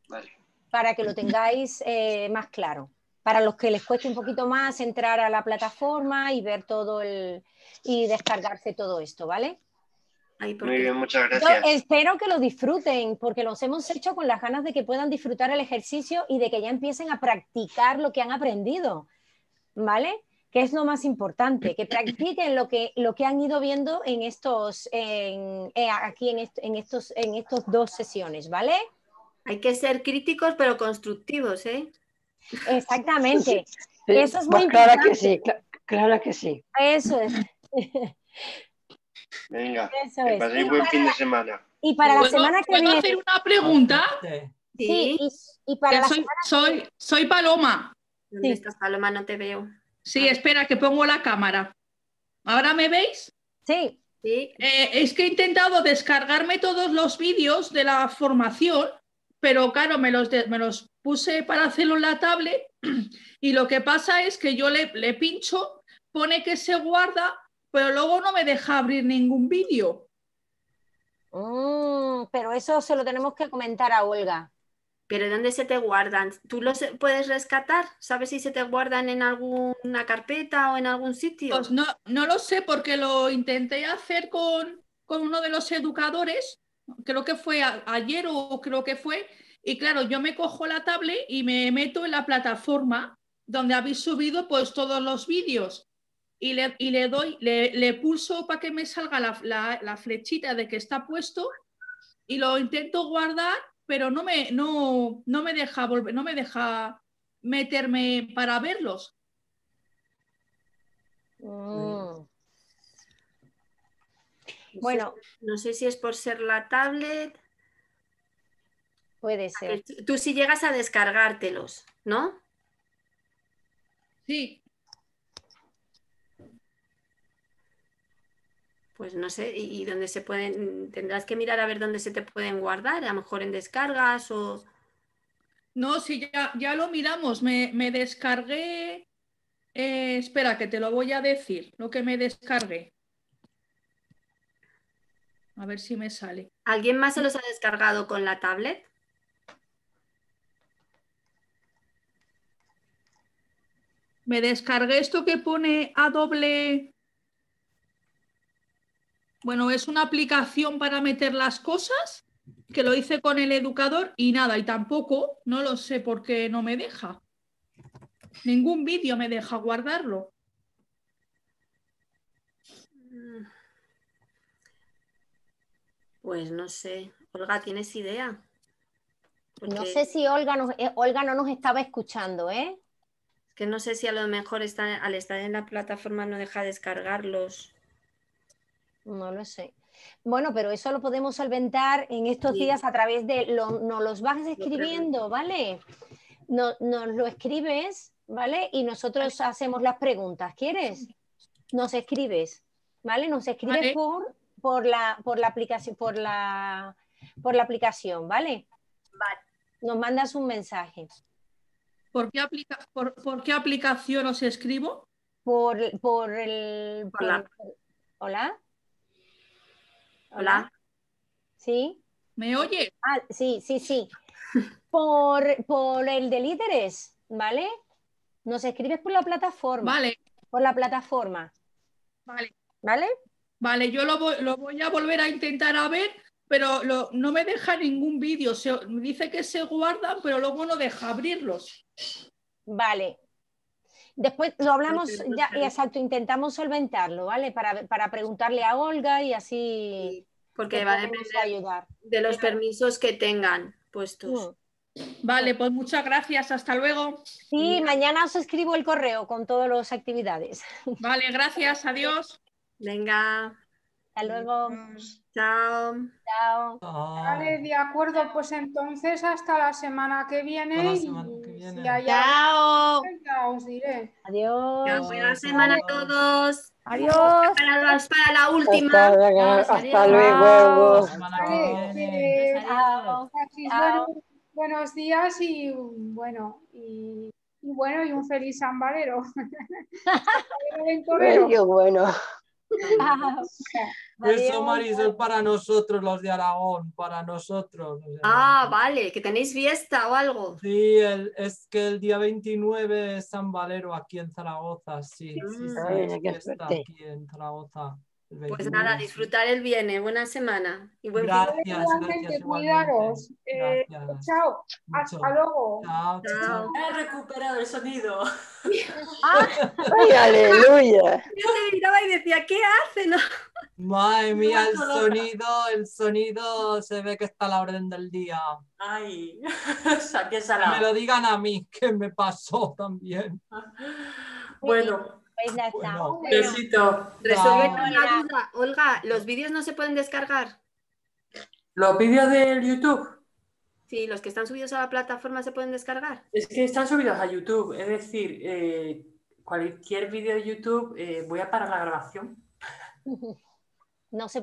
Vale. Para que lo tengáis eh, más claro. Para los que les cueste un poquito más entrar a la plataforma y ver todo el. y descargarse todo esto, ¿vale? Muy bien, muchas gracias. espero que lo disfruten, porque los hemos hecho con las ganas de que puedan disfrutar el ejercicio y de que ya empiecen a practicar lo que han aprendido, ¿vale? que es lo más importante, que practiquen lo que, lo que han ido viendo en estos, en, eh, aquí en, en, estos, en estos dos sesiones, ¿vale? Hay que ser críticos pero constructivos, ¿eh? Exactamente. Eso es muy claro importante. Que sí, claro que sí. Eso es. Venga, Eso que buen fin de semana. Y para la semana que viene... hacer una pregunta? Sí, y, para soy, soy, soy Paloma. ¿Dónde estás, Paloma? No te veo. Sí, ah. espera, que pongo la cámara. ¿Ahora me veis? Sí. Eh, es que he intentado descargarme todos los vídeos de la formación, pero claro, me los, puse para hacerlo en la tablet y lo que pasa es que yo le, pincho, pone que se guarda, pero luego no me deja abrir ningún vídeo. Mm, pero eso se lo tenemos que comentar a Olga pero ¿dónde se te guardan? ¿Tú los puedes rescatar? ¿Sabes si se te guardan en alguna carpeta o en algún sitio? Pues no, no lo sé porque lo intenté hacer con, uno de los educadores, creo que fue ayer o creo que fue, y claro, yo me cojo la tablet y me meto en la plataforma donde habéis subido pues todos los vídeos y le, doy, le, pulso para que me salga la flechita de que está puesto y lo intento guardar pero no me, no, no me deja volver, no me deja meterme para verlos. Mm. Bueno, no sé si es por ser la tablet. Puede ah, ser. Tú si sí llegas a descargártelos, ¿no? Sí. pues no sé, y, dónde se pueden, tendrás que mirar a ver dónde se te pueden guardar, a lo mejor en descargas o... No, sí, ya, ya lo miramos, me, descargué, eh, espera, que te lo voy a decir, lo que me descargué. A ver si me sale. ¿Alguien más se los ha descargado con la tablet? Me descargué esto que pone a doble bueno, es una aplicación para meter las cosas que lo hice con el educador y nada, y tampoco, no lo sé por qué no me deja. Ningún vídeo me deja guardarlo. Mm. Pues no sé. Olga, ¿tienes idea? No sé si Olga, eh, Olga no nos estaba escuchando, ¿eh? Que no sé si a lo mejor al estar en la plataforma no deja descargarlos. No lo sé. Bueno, pero eso lo podemos solventar en estos días a través de, lo, nos los vas escribiendo, ¿vale? No, nos lo escribes, ¿vale? Y nosotros hacemos las preguntas, ¿quieres? Nos escribes, ¿vale? Nos escribes por, por, la, por la aplicación, por la, por la aplicación, ¿vale? Nos mandas un mensaje. ¿Por qué, aplica, por, qué aplicación os escribo? Por, por el... Hola. ¿Hola? Hola. ¿Sí? ¿Me oye? Ah, sí, sí, sí. Por, por el de líderes, ¿vale? Nos escribes por la plataforma. Vale. Por la plataforma. Vale. ¿Vale? Vale, yo lo voy, lo voy a volver a intentar a ver, pero lo, no me deja ningún vídeo. Se, dice que se guardan, pero luego no deja abrirlos. Vale, Después lo hablamos, ya, exacto, intentamos solventarlo, ¿vale? Para, preguntarle a Olga y así. porque va a depender ayudar. de los permisos que tengan puestos. Mm. Vale, pues muchas gracias, hasta luego. Sí, mañana os escribo el correo con todas las actividades. Vale, gracias, adiós. Venga luego. Chao. Chao. Vale, de acuerdo, pues entonces hasta la semana que viene. semana Chao. os diré. Adiós. Buena semana a todos. Adiós. Para la, última. Hasta, luego. buenos días y bueno, y, bueno, y un feliz San bueno. Eso, Marisol, para nosotros, los de Aragón, para nosotros. Ah, vale, que tenéis fiesta o algo. Sí, es que el día 29 es San Valero aquí en Zaragoza, sí. sí, mm. sí, aquí en Zaragoza. Pues nada, disfrutar el viernes. ¿eh? Buena semana. Y buen gracias, gracias. Cuidaros. Eh, Chao. Hasta luego. Chao, He recuperado el sonido. Ah. ¡Ay, aleluya! Yo le miraba y decía, ¿qué hace? No? Madre mía, el sonido, el sonido se ve que está a la orden del día. Ay, saqué salado. Que me lo digan a mí, ¿qué me pasó también. Bueno besito. Pues, duda, Olga, ¿los vídeos no se pueden descargar? ¿Los vídeos del YouTube? Sí, los que están subidos a la plataforma se pueden descargar. Es que están subidos a YouTube, es decir, eh, cualquier vídeo de YouTube, eh, voy a parar la grabación. no se